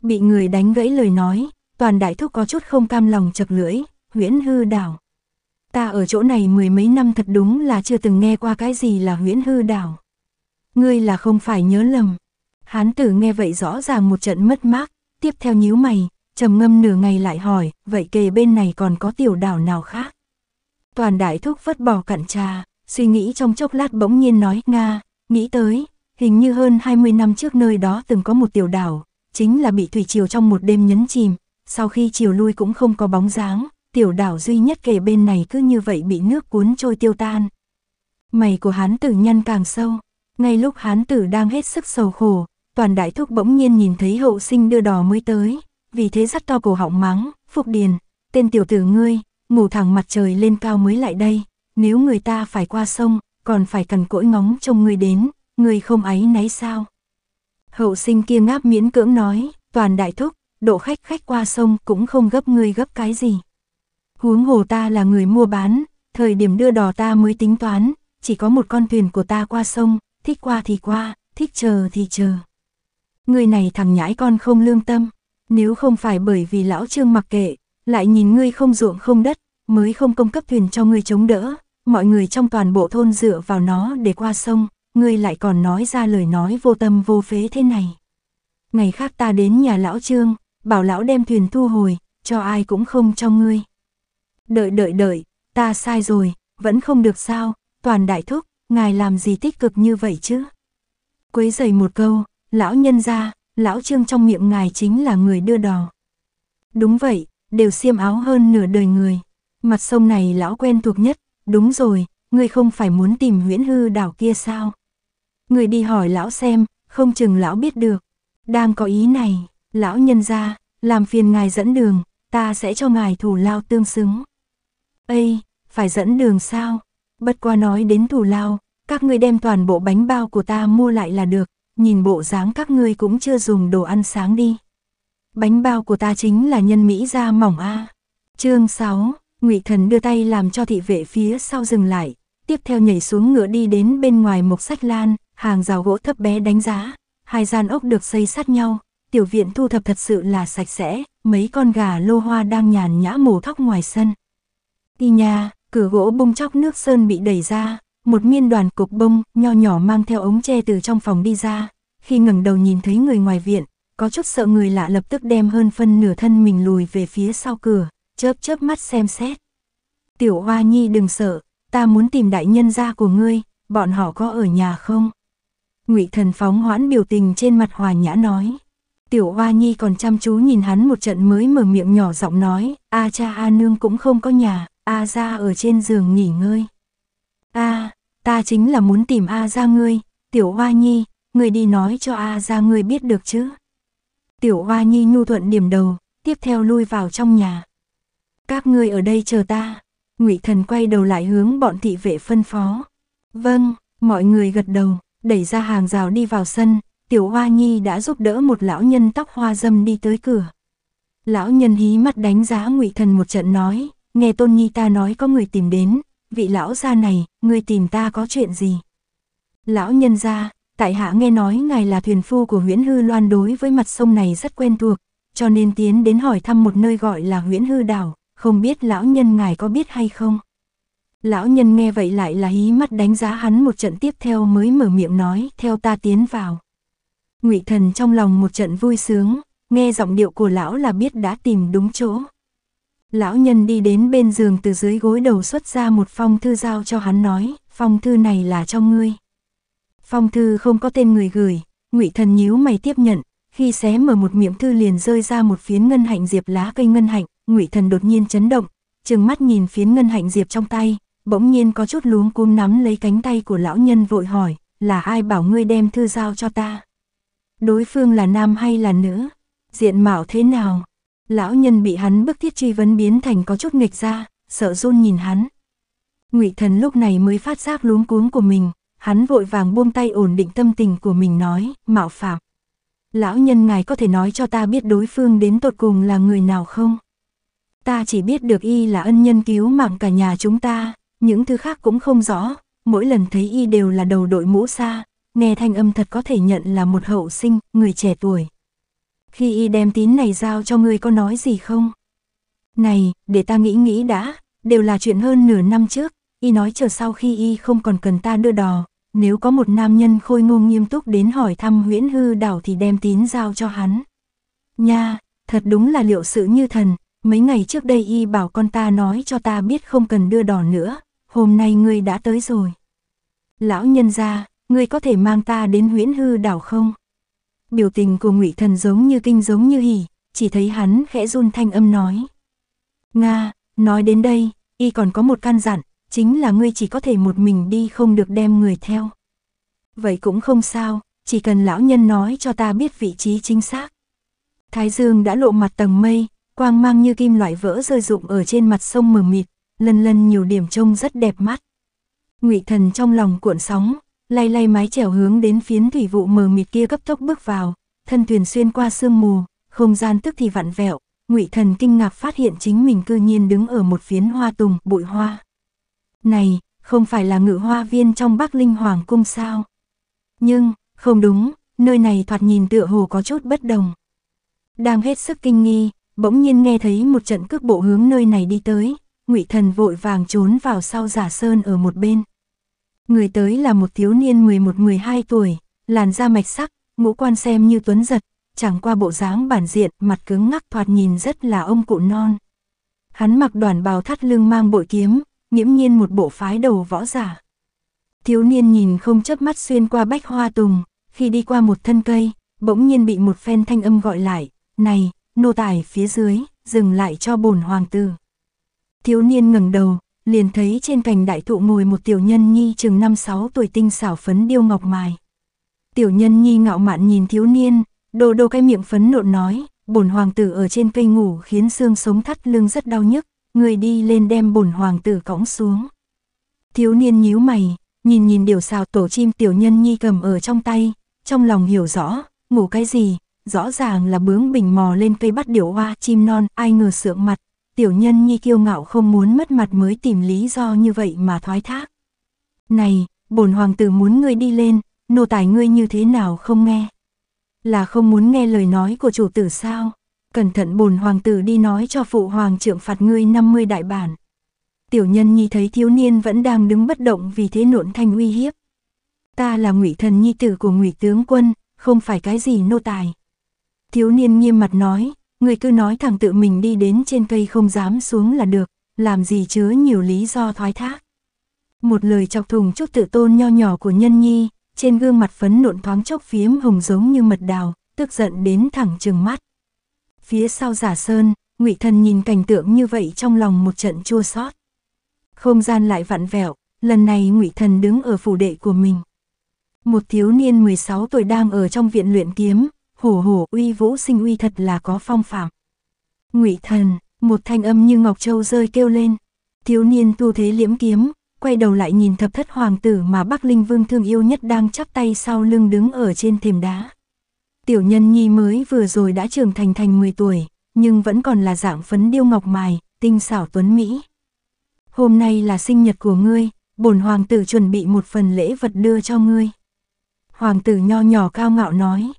Bị người đánh gãy lời nói, toàn đại thúc có chút không cam lòng chập lưỡi, huyễn hư đảo. Ta ở chỗ này mười mấy năm thật đúng là chưa từng nghe qua cái gì là huyễn hư đảo. Ngươi là không phải nhớ lầm. Hán tử nghe vậy rõ ràng một trận mất mát, tiếp theo nhíu mày, trầm ngâm nửa ngày lại hỏi, vậy kề bên này còn có tiểu đảo nào khác? Toàn đại thúc vất bỏ cặn trà, suy nghĩ trong chốc lát bỗng nhiên nói, Nga, nghĩ tới, hình như hơn 20 năm trước nơi đó từng có một tiểu đảo, chính là bị thủy triều trong một đêm nhấn chìm, sau khi chiều lui cũng không có bóng dáng, tiểu đảo duy nhất kề bên này cứ như vậy bị nước cuốn trôi tiêu tan. Mày của hán tử nhăn càng sâu, ngay lúc hán tử đang hết sức sầu khổ, toàn đại thúc bỗng nhiên nhìn thấy hậu sinh đưa đò mới tới, vì thế dắt to cổ họng mắng, phục điền, tên tiểu tử ngươi, ngủ thẳng mặt trời lên cao mới lại đây, nếu người ta phải qua sông, còn phải cần cỗi ngóng trông ngươi đến, ngươi không ấy náy sao. Hậu sinh kia ngáp miễn cưỡng nói, toàn đại thúc, độ khách khách qua sông cũng không gấp ngươi gấp cái gì. Huống hồ ta là người mua bán, thời điểm đưa đò ta mới tính toán, chỉ có một con thuyền của ta qua sông, thích qua thì qua, thích chờ thì chờ. ngươi này thằng nhãi con không lương tâm, nếu không phải bởi vì lão trương mặc kệ, lại nhìn ngươi không ruộng không đất, mới không công cấp thuyền cho ngươi chống đỡ, mọi người trong toàn bộ thôn dựa vào nó để qua sông, ngươi lại còn nói ra lời nói vô tâm vô phế thế này. Ngày khác ta đến nhà lão trương, bảo lão đem thuyền thu hồi, cho ai cũng không cho ngươi. Đợi đợi đợi, ta sai rồi, vẫn không được sao, toàn đại thúc, ngài làm gì tích cực như vậy chứ? Quấy giày một câu, lão nhân ra, lão trương trong miệng ngài chính là người đưa đò. Đúng vậy, đều xiêm áo hơn nửa đời người. Mặt sông này lão quen thuộc nhất, đúng rồi, ngươi không phải muốn tìm huyễn hư đảo kia sao? Người đi hỏi lão xem, không chừng lão biết được. Đang có ý này, lão nhân ra, làm phiền ngài dẫn đường, ta sẽ cho ngài thủ lao tương xứng. Ây, phải dẫn đường sao? Bất qua nói đến thù lao, các ngươi đem toàn bộ bánh bao của ta mua lại là được, nhìn bộ dáng các ngươi cũng chưa dùng đồ ăn sáng đi. Bánh bao của ta chính là nhân Mỹ da mỏng a. Chương 6, Ngụy Thần đưa tay làm cho thị vệ phía sau dừng lại, tiếp theo nhảy xuống ngựa đi đến bên ngoài Mộc Sách Lan, hàng rào gỗ thấp bé đánh giá, hai gian ốc được xây sát nhau, tiểu viện thu thập thật sự là sạch sẽ, mấy con gà lô hoa đang nhàn nhã mổ thóc ngoài sân. Ti nhà cửa gỗ bông chóc nước sơn bị đẩy ra, một miên đoàn cục bông nho nhỏ mang theo ống tre từ trong phòng đi ra. Khi ngẩng đầu nhìn thấy người ngoài viện, có chút sợ người lạ lập tức đem hơn phân nửa thân mình lùi về phía sau cửa, chớp chớp mắt xem xét. Tiểu Hoa Nhi đừng sợ, ta muốn tìm đại nhân gia của ngươi, bọn họ có ở nhà không? Ngụy Thần phóng hoãn biểu tình trên mặt hòa nhã nói. Tiểu Hoa Nhi còn chăm chú nhìn hắn một trận mới mở miệng nhỏ giọng nói, a cha a nương cũng không có nhà, A ra ở trên giường nghỉ ngơi. Ta, ta chính là muốn tìm A ra ngươi, tiểu hoa nhi, ngươi đi nói cho A ra ngươi biết được chứ. Tiểu hoa nhi nhu thuận điểm đầu, tiếp theo lui vào trong nhà. Các ngươi ở đây chờ ta. Ngụy Thần quay đầu lại hướng bọn thị vệ phân phó. Vâng, mọi người gật đầu, đẩy ra hàng rào đi vào sân, Tiểu Hoa Nhi đã giúp đỡ một lão nhân tóc hoa dâm đi tới cửa. Lão nhân hí mắt đánh giá Ngụy Thần một trận nói, nghe tôn nhi ta nói có người tìm đến, vị lão gia này, người tìm ta có chuyện gì? Lão nhân gia, tại hạ nghe nói ngài là thuyền phu của Nguyễn Hư Loan đối với mặt sông này rất quen thuộc, cho nên tiến đến hỏi thăm một nơi gọi là Nguyễn Hư Đảo, không biết lão nhân ngài có biết hay không? Lão nhân nghe vậy lại là hí mắt đánh giá hắn một trận tiếp theo mới mở miệng nói, theo ta tiến vào. Ngụy thần trong lòng một trận vui sướng, nghe giọng điệu của lão là biết đã tìm đúng chỗ. Lão nhân đi đến bên giường từ dưới gối đầu xuất ra một phong thư giao cho hắn nói, phong thư này là cho ngươi. Phong thư không có tên người gửi, ngụy thần nhíu mày tiếp nhận, khi xé mở một miệng thư liền rơi ra một phiến ngân hạnh diệp lá cây ngân hạnh, ngụy thần đột nhiên chấn động, trừng mắt nhìn phiến ngân hạnh diệp trong tay, bỗng nhiên có chút luống cuống nắm lấy cánh tay của lão nhân vội hỏi, là ai bảo ngươi đem thư giao cho ta? Đối phương là nam hay là nữ? Diện mạo thế nào? Lão nhân bị hắn bức thiết truy vấn biến thành có chút nghịch ra, sợ run nhìn hắn. Ngụy thần lúc này mới phát giác luống cuống của mình, hắn vội vàng buông tay ổn định tâm tình của mình nói, mạo phạm. Lão nhân ngài có thể nói cho ta biết đối phương đến tột cùng là người nào không? Ta chỉ biết được y là ân nhân cứu mạng cả nhà chúng ta, những thứ khác cũng không rõ, mỗi lần thấy y đều là đầu đội mũ xa, nghe thanh âm thật có thể nhận là một hậu sinh, người trẻ tuổi khi y đem tín này giao cho ngươi có nói gì không? Này, để ta nghĩ nghĩ đã, đều là chuyện hơn nửa năm trước, y nói chờ sau khi y không còn cần ta đưa đò, nếu có một nam nhân khôi ngô nghiêm túc đến hỏi thăm huyễn hư đảo thì đem tín giao cho hắn. Nha, thật đúng là liệu sự như thần, mấy ngày trước đây y bảo con ta nói cho ta biết không cần đưa đò nữa, hôm nay ngươi đã tới rồi. Lão nhân gia, ngươi có thể mang ta đến huyễn hư đảo không? biểu tình của ngụy thần giống như kinh giống như hỉ, chỉ thấy hắn khẽ run thanh âm nói. Nga, nói đến đây, y còn có một căn dặn, chính là ngươi chỉ có thể một mình đi không được đem người theo. Vậy cũng không sao, chỉ cần lão nhân nói cho ta biết vị trí chính xác. Thái dương đã lộ mặt tầng mây, quang mang như kim loại vỡ rơi rụng ở trên mặt sông mờ mịt, lần lần nhiều điểm trông rất đẹp mắt. Ngụy thần trong lòng cuộn sóng, lay lay mái chèo hướng đến phiến thủy vụ mờ mịt kia cấp tốc bước vào, thân thuyền xuyên qua sương mù, không gian tức thì vặn vẹo, Ngụy Thần kinh ngạc phát hiện chính mình cư nhiên đứng ở một phiến hoa tùng, bụi hoa. Này, không phải là ngự hoa viên trong Bắc Linh Hoàng cung sao? Nhưng, không đúng, nơi này thoạt nhìn tựa hồ có chút bất đồng. Đang hết sức kinh nghi, bỗng nhiên nghe thấy một trận cước bộ hướng nơi này đi tới, Ngụy Thần vội vàng trốn vào sau giả sơn ở một bên. Người tới là một thiếu niên 11-12 tuổi, làn da mạch sắc, ngũ quan xem như tuấn giật, chẳng qua bộ dáng bản diện, mặt cứng ngắc thoạt nhìn rất là ông cụ non. Hắn mặc đoàn bào thắt lưng mang bội kiếm, nghiễm nhiên một bộ phái đầu võ giả. Thiếu niên nhìn không chớp mắt xuyên qua bách hoa tùng, khi đi qua một thân cây, bỗng nhiên bị một phen thanh âm gọi lại, "Này, nô tài phía dưới, dừng lại cho bổn hoàng tử." Thiếu niên ngẩng đầu, liền thấy trên cành đại thụ ngồi một tiểu nhân nhi chừng năm sáu tuổi tinh xảo phấn điêu ngọc mài. Tiểu nhân nhi ngạo mạn nhìn thiếu niên, đồ đồ cái miệng phấn nộn nói, bổn hoàng tử ở trên cây ngủ khiến xương sống thắt lưng rất đau nhức, người đi lên đem bổn hoàng tử cõng xuống. Thiếu niên nhíu mày, nhìn nhìn điều xào tổ chim tiểu nhân nhi cầm ở trong tay, trong lòng hiểu rõ, ngủ cái gì, rõ ràng là bướng bình mò lên cây bắt điểu hoa chim non, ai ngờ sượng mặt, tiểu nhân nhi kiêu ngạo không muốn mất mặt mới tìm lý do như vậy mà thoái thác. Này, bổn hoàng tử muốn ngươi đi lên, nô tài ngươi như thế nào không nghe? Là không muốn nghe lời nói của chủ tử sao? Cẩn thận bổn hoàng tử đi nói cho phụ hoàng trưởng phạt ngươi 50 đại bản. Tiểu nhân nhi thấy thiếu niên vẫn đang đứng bất động vì thế nộn thanh uy hiếp. Ta là ngụy thần nhi tử của ngụy tướng quân, không phải cái gì nô tài. Thiếu niên nghiêm mặt nói, người cứ nói thằng tự mình đi đến trên cây không dám xuống là được, làm gì chứa nhiều lý do thoái thác. Một lời chọc thùng chút tự tôn nho nhỏ của nhân nhi, trên gương mặt phấn nộn thoáng chốc phiếm hồng giống như mật đào, tức giận đến thẳng trừng mắt. Phía sau giả sơn, ngụy thần nhìn cảnh tượng như vậy trong lòng một trận chua xót Không gian lại vặn vẹo, lần này ngụy thần đứng ở phủ đệ của mình. Một thiếu niên 16 tuổi đang ở trong viện luyện kiếm, hổ hổ uy vũ sinh uy thật là có phong phạm. Ngụy thần, một thanh âm như ngọc châu rơi kêu lên. Thiếu niên tu thế liễm kiếm, quay đầu lại nhìn thập thất hoàng tử mà Bắc Linh Vương thương yêu nhất đang chắp tay sau lưng đứng ở trên thềm đá. Tiểu nhân nhi mới vừa rồi đã trưởng thành thành 10 tuổi, nhưng vẫn còn là dạng phấn điêu ngọc mài, tinh xảo tuấn Mỹ. Hôm nay là sinh nhật của ngươi, bổn hoàng tử chuẩn bị một phần lễ vật đưa cho ngươi. Hoàng tử nho nhỏ cao ngạo nói,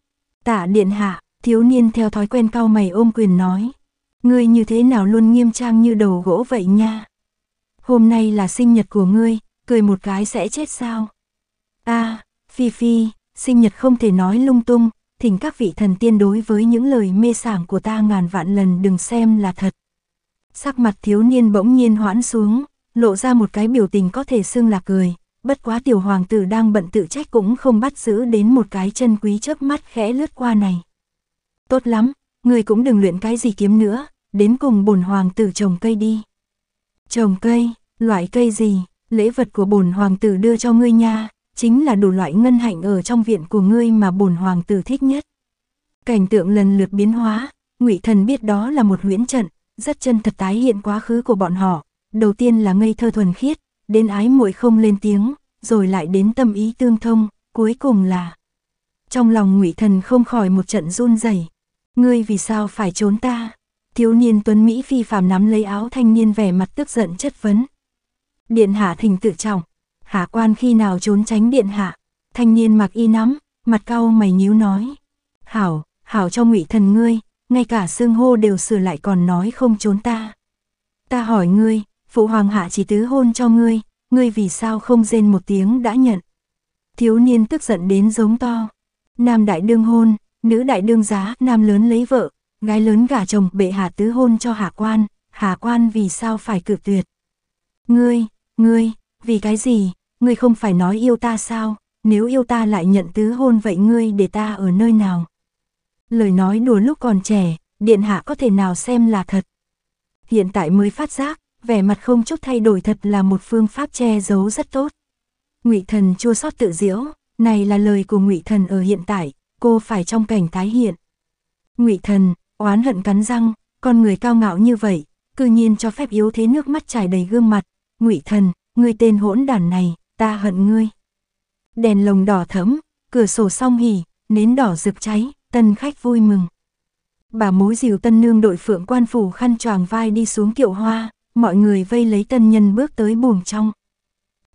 Tạ điện hạ, thiếu niên theo thói quen cao mày ôm quyền nói. Ngươi như thế nào luôn nghiêm trang như đầu gỗ vậy nha. Hôm nay là sinh nhật của ngươi, cười một cái sẽ chết sao? a à, Phi Phi, sinh nhật không thể nói lung tung, thỉnh các vị thần tiên đối với những lời mê sảng của ta ngàn vạn lần đừng xem là thật. Sắc mặt thiếu niên bỗng nhiên hoãn xuống, lộ ra một cái biểu tình có thể xưng là cười, bất quá tiểu hoàng tử đang bận tự trách cũng không bắt giữ đến một cái chân quý chớp mắt khẽ lướt qua này. Tốt lắm, người cũng đừng luyện cái gì kiếm nữa, đến cùng bổn hoàng tử trồng cây đi. Trồng cây, loại cây gì, lễ vật của bổn hoàng tử đưa cho ngươi nha, chính là đủ loại ngân hạnh ở trong viện của ngươi mà bổn hoàng tử thích nhất. Cảnh tượng lần lượt biến hóa, ngụy thần biết đó là một huyễn trận, rất chân thật tái hiện quá khứ của bọn họ. Đầu tiên là ngây thơ thuần khiết, đến ái muội không lên tiếng, rồi lại đến tâm ý tương thông, cuối cùng là trong lòng ngụy thần không khỏi một trận run rẩy ngươi vì sao phải trốn ta thiếu niên tuấn mỹ phi phàm nắm lấy áo thanh niên vẻ mặt tức giận chất vấn điện hạ thỉnh tự trọng hạ quan khi nào trốn tránh điện hạ thanh niên mặc y nắm mặt cau mày nhíu nói hảo hảo cho ngụy thần ngươi ngay cả xương hô đều sửa lại còn nói không trốn ta ta hỏi ngươi phụ hoàng hạ chỉ tứ hôn cho ngươi, ngươi vì sao không rên một tiếng đã nhận. Thiếu niên tức giận đến giống to. Nam đại đương hôn, nữ đại đương giá, nam lớn lấy vợ, gái lớn gả chồng bệ hạ tứ hôn cho hạ quan, hạ quan vì sao phải cử tuyệt. Ngươi, ngươi, vì cái gì, ngươi không phải nói yêu ta sao, nếu yêu ta lại nhận tứ hôn vậy ngươi để ta ở nơi nào. Lời nói đùa lúc còn trẻ, điện hạ có thể nào xem là thật. Hiện tại mới phát giác, vẻ mặt không chút thay đổi thật là một phương pháp che giấu rất tốt. Ngụy Thần chua xót tự diễu, này là lời của Ngụy Thần ở hiện tại, cô phải trong cảnh tái hiện. Ngụy Thần, oán hận cắn răng, con người cao ngạo như vậy, cư nhiên cho phép yếu thế nước mắt trải đầy gương mặt, Ngụy Thần, người tên hỗn đản này, ta hận ngươi. Đèn lồng đỏ thẫm, cửa sổ song hỉ, nến đỏ rực cháy, tân khách vui mừng. Bà mối dìu tân nương đội phượng quan phủ khăn choàng vai đi xuống kiệu hoa, mọi người vây lấy tân nhân bước tới buồng trong.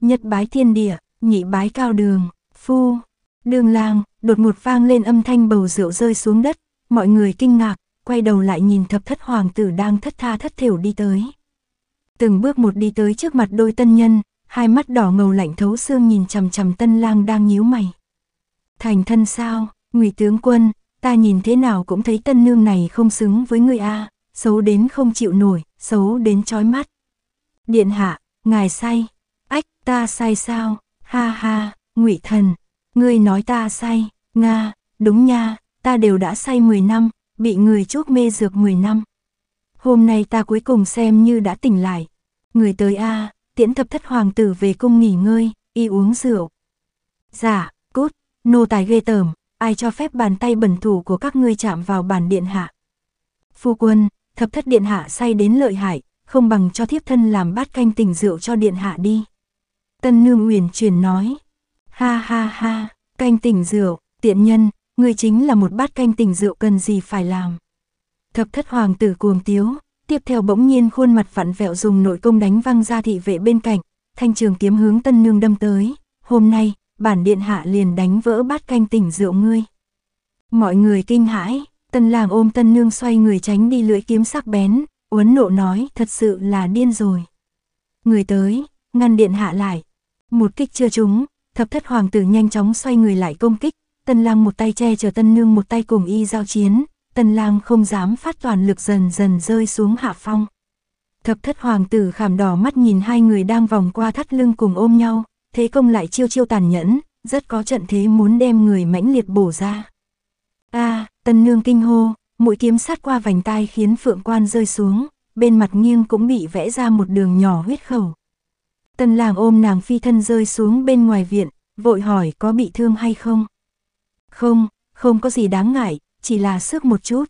nhất bái thiên địa, nhị bái cao đường, phu, đường lang, đột ngột vang lên âm thanh bầu rượu rơi xuống đất, mọi người kinh ngạc, quay đầu lại nhìn thập thất hoàng tử đang thất tha thất thiểu đi tới. Từng bước một đi tới trước mặt đôi tân nhân, hai mắt đỏ ngầu lạnh thấu xương nhìn chằm chằm tân lang đang nhíu mày. Thành thân sao, ngụy tướng quân, ta nhìn thế nào cũng thấy tân nương này không xứng với người A, xấu đến không chịu nổi, xấu đến chói mắt. Điện hạ, ngài say, ách ta say sao, ha ha, ngụy thần, ngươi nói ta say, nga, đúng nha, ta đều đã say 10 năm, bị người chuốc mê dược 10 năm. Hôm nay ta cuối cùng xem như đã tỉnh lại. Người tới a, tiễn thập thất hoàng tử về cung nghỉ ngơi, y uống rượu. Dạ, cút, nô tài ghê tởm, ai cho phép bàn tay bẩn thủ của các ngươi chạm vào bàn điện hạ. Phu quân, thập thất điện hạ say đến lợi hại, không bằng cho thiếp thân làm bát canh tình rượu cho điện hạ đi. Tân nương uyển truyền nói, ha ha ha, canh tình rượu, tiện nhân, người chính là một bát canh tình rượu cần gì phải làm. Thập thất hoàng tử cuồng tiếu, tiếp theo bỗng nhiên khuôn mặt vặn vẹo dùng nội công đánh văng ra thị vệ bên cạnh, thanh trường kiếm hướng tân nương đâm tới, hôm nay, bản điện hạ liền đánh vỡ bát canh tình rượu ngươi. Mọi người kinh hãi, Tân làng ôm tân nương xoay người tránh đi lưỡi kiếm sắc bén, uốn nộ nói thật sự là điên rồi. Người tới, ngăn điện hạ lại. Một kích chưa trúng, thập thất hoàng tử nhanh chóng xoay người lại công kích, tân lang một tay che chở tân nương một tay cùng y giao chiến, tân lang không dám phát toàn lực dần dần rơi xuống hạ phong. Thập thất hoàng tử khảm đỏ mắt nhìn hai người đang vòng qua thắt lưng cùng ôm nhau, thế công lại chiêu chiêu tàn nhẫn, rất có trận thế muốn đem người mãnh liệt bổ ra. a à, Tân nương kinh hô, mũi kiếm sát qua vành tai khiến phượng quan rơi xuống, bên mặt nghiêng cũng bị vẽ ra một đường nhỏ huyết khẩu. Tân làng ôm nàng phi thân rơi xuống bên ngoài viện, vội hỏi có bị thương hay không. Không, không có gì đáng ngại, chỉ là sức một chút.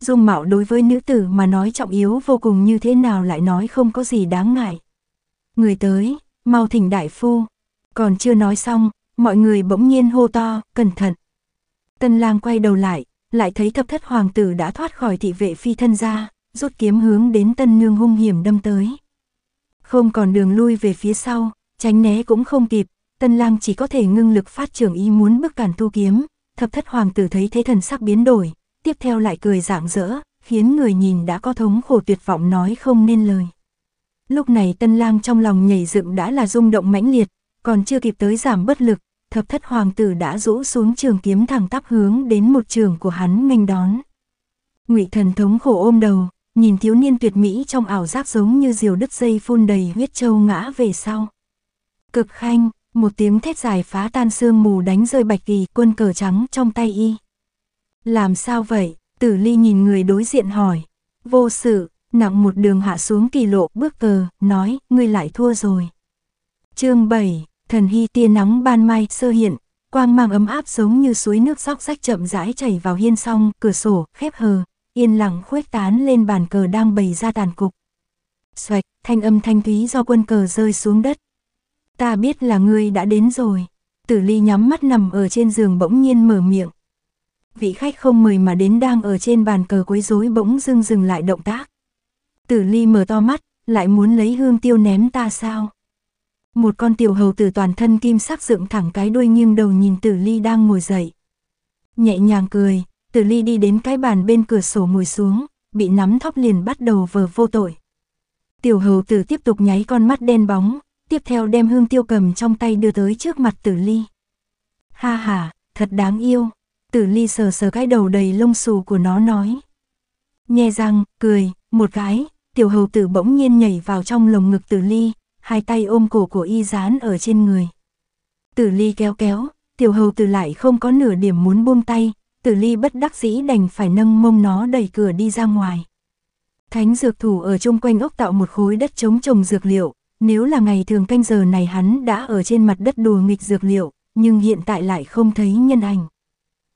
Dung mạo đối với nữ tử mà nói trọng yếu vô cùng như thế nào lại nói không có gì đáng ngại. Người tới, mau thỉnh đại phu. Còn chưa nói xong, mọi người bỗng nhiên hô to, cẩn thận. Tân lang quay đầu lại, lại thấy thập thất hoàng tử đã thoát khỏi thị vệ phi thân ra, rút kiếm hướng đến tân nương hung hiểm đâm tới. Không còn đường lui về phía sau, tránh né cũng không kịp, tân lang chỉ có thể ngưng lực phát trưởng ý muốn bức cản thu kiếm, thập thất hoàng tử thấy thế thần sắc biến đổi, tiếp theo lại cười rạng rỡ, khiến người nhìn đã có thống khổ tuyệt vọng nói không nên lời. Lúc này tân lang trong lòng nhảy dựng đã là rung động mãnh liệt, còn chưa kịp tới giảm bất lực, thập thất hoàng tử đã rũ xuống trường kiếm thẳng tắp hướng đến một trường của hắn nghênh đón. Ngụy thần thống khổ ôm đầu, nhìn thiếu niên tuyệt mỹ trong ảo giác giống như diều đứt dây phun đầy huyết châu ngã về sau. Cực khanh, một tiếng thét dài phá tan sương mù đánh rơi bạch kỳ quân cờ trắng trong tay y. Làm sao vậy? Tử ly nhìn người đối diện hỏi. Vô sự, nặng một đường hạ xuống kỳ lộ bước cờ, nói, ngươi lại thua rồi. chương 7, Thần hy tia nóng ban mai sơ hiện, quang mang ấm áp giống như suối nước róc rách chậm rãi chảy vào hiên song, cửa sổ, khép hờ, yên lặng khuếch tán lên bàn cờ đang bày ra tàn cục. Xoạch, thanh âm thanh thúy do quân cờ rơi xuống đất. Ta biết là ngươi đã đến rồi. Tử ly nhắm mắt nằm ở trên giường bỗng nhiên mở miệng. Vị khách không mời mà đến đang ở trên bàn cờ quấy rối bỗng dưng dừng lại động tác. Tử ly mở to mắt, lại muốn lấy hương tiêu ném ta sao? Một con tiểu hầu tử toàn thân kim sắc dựng thẳng cái đuôi nghiêng đầu nhìn tử ly đang ngồi dậy. Nhẹ nhàng cười, tử ly đi đến cái bàn bên cửa sổ ngồi xuống, bị nắm thóp liền bắt đầu vờ vô tội. Tiểu hầu tử tiếp tục nháy con mắt đen bóng, tiếp theo đem hương tiêu cầm trong tay đưa tới trước mặt tử ly. Ha ha, thật đáng yêu. Tử ly sờ sờ cái đầu đầy lông xù của nó nói. Nhe răng, cười, một cái, tiểu hầu tử bỗng nhiên nhảy vào trong lồng ngực tử ly, hai tay ôm cổ của y dán ở trên người. Tử ly kéo kéo, tiểu hầu Tử lại không có nửa điểm muốn buông tay, tử ly bất đắc dĩ đành phải nâng mông nó đẩy cửa đi ra ngoài. Thánh dược thủ ở chung quanh ốc tạo một khối đất chống trồng dược liệu, nếu là ngày thường canh giờ này hắn đã ở trên mặt đất đùa nghịch dược liệu, nhưng hiện tại lại không thấy nhân ảnh.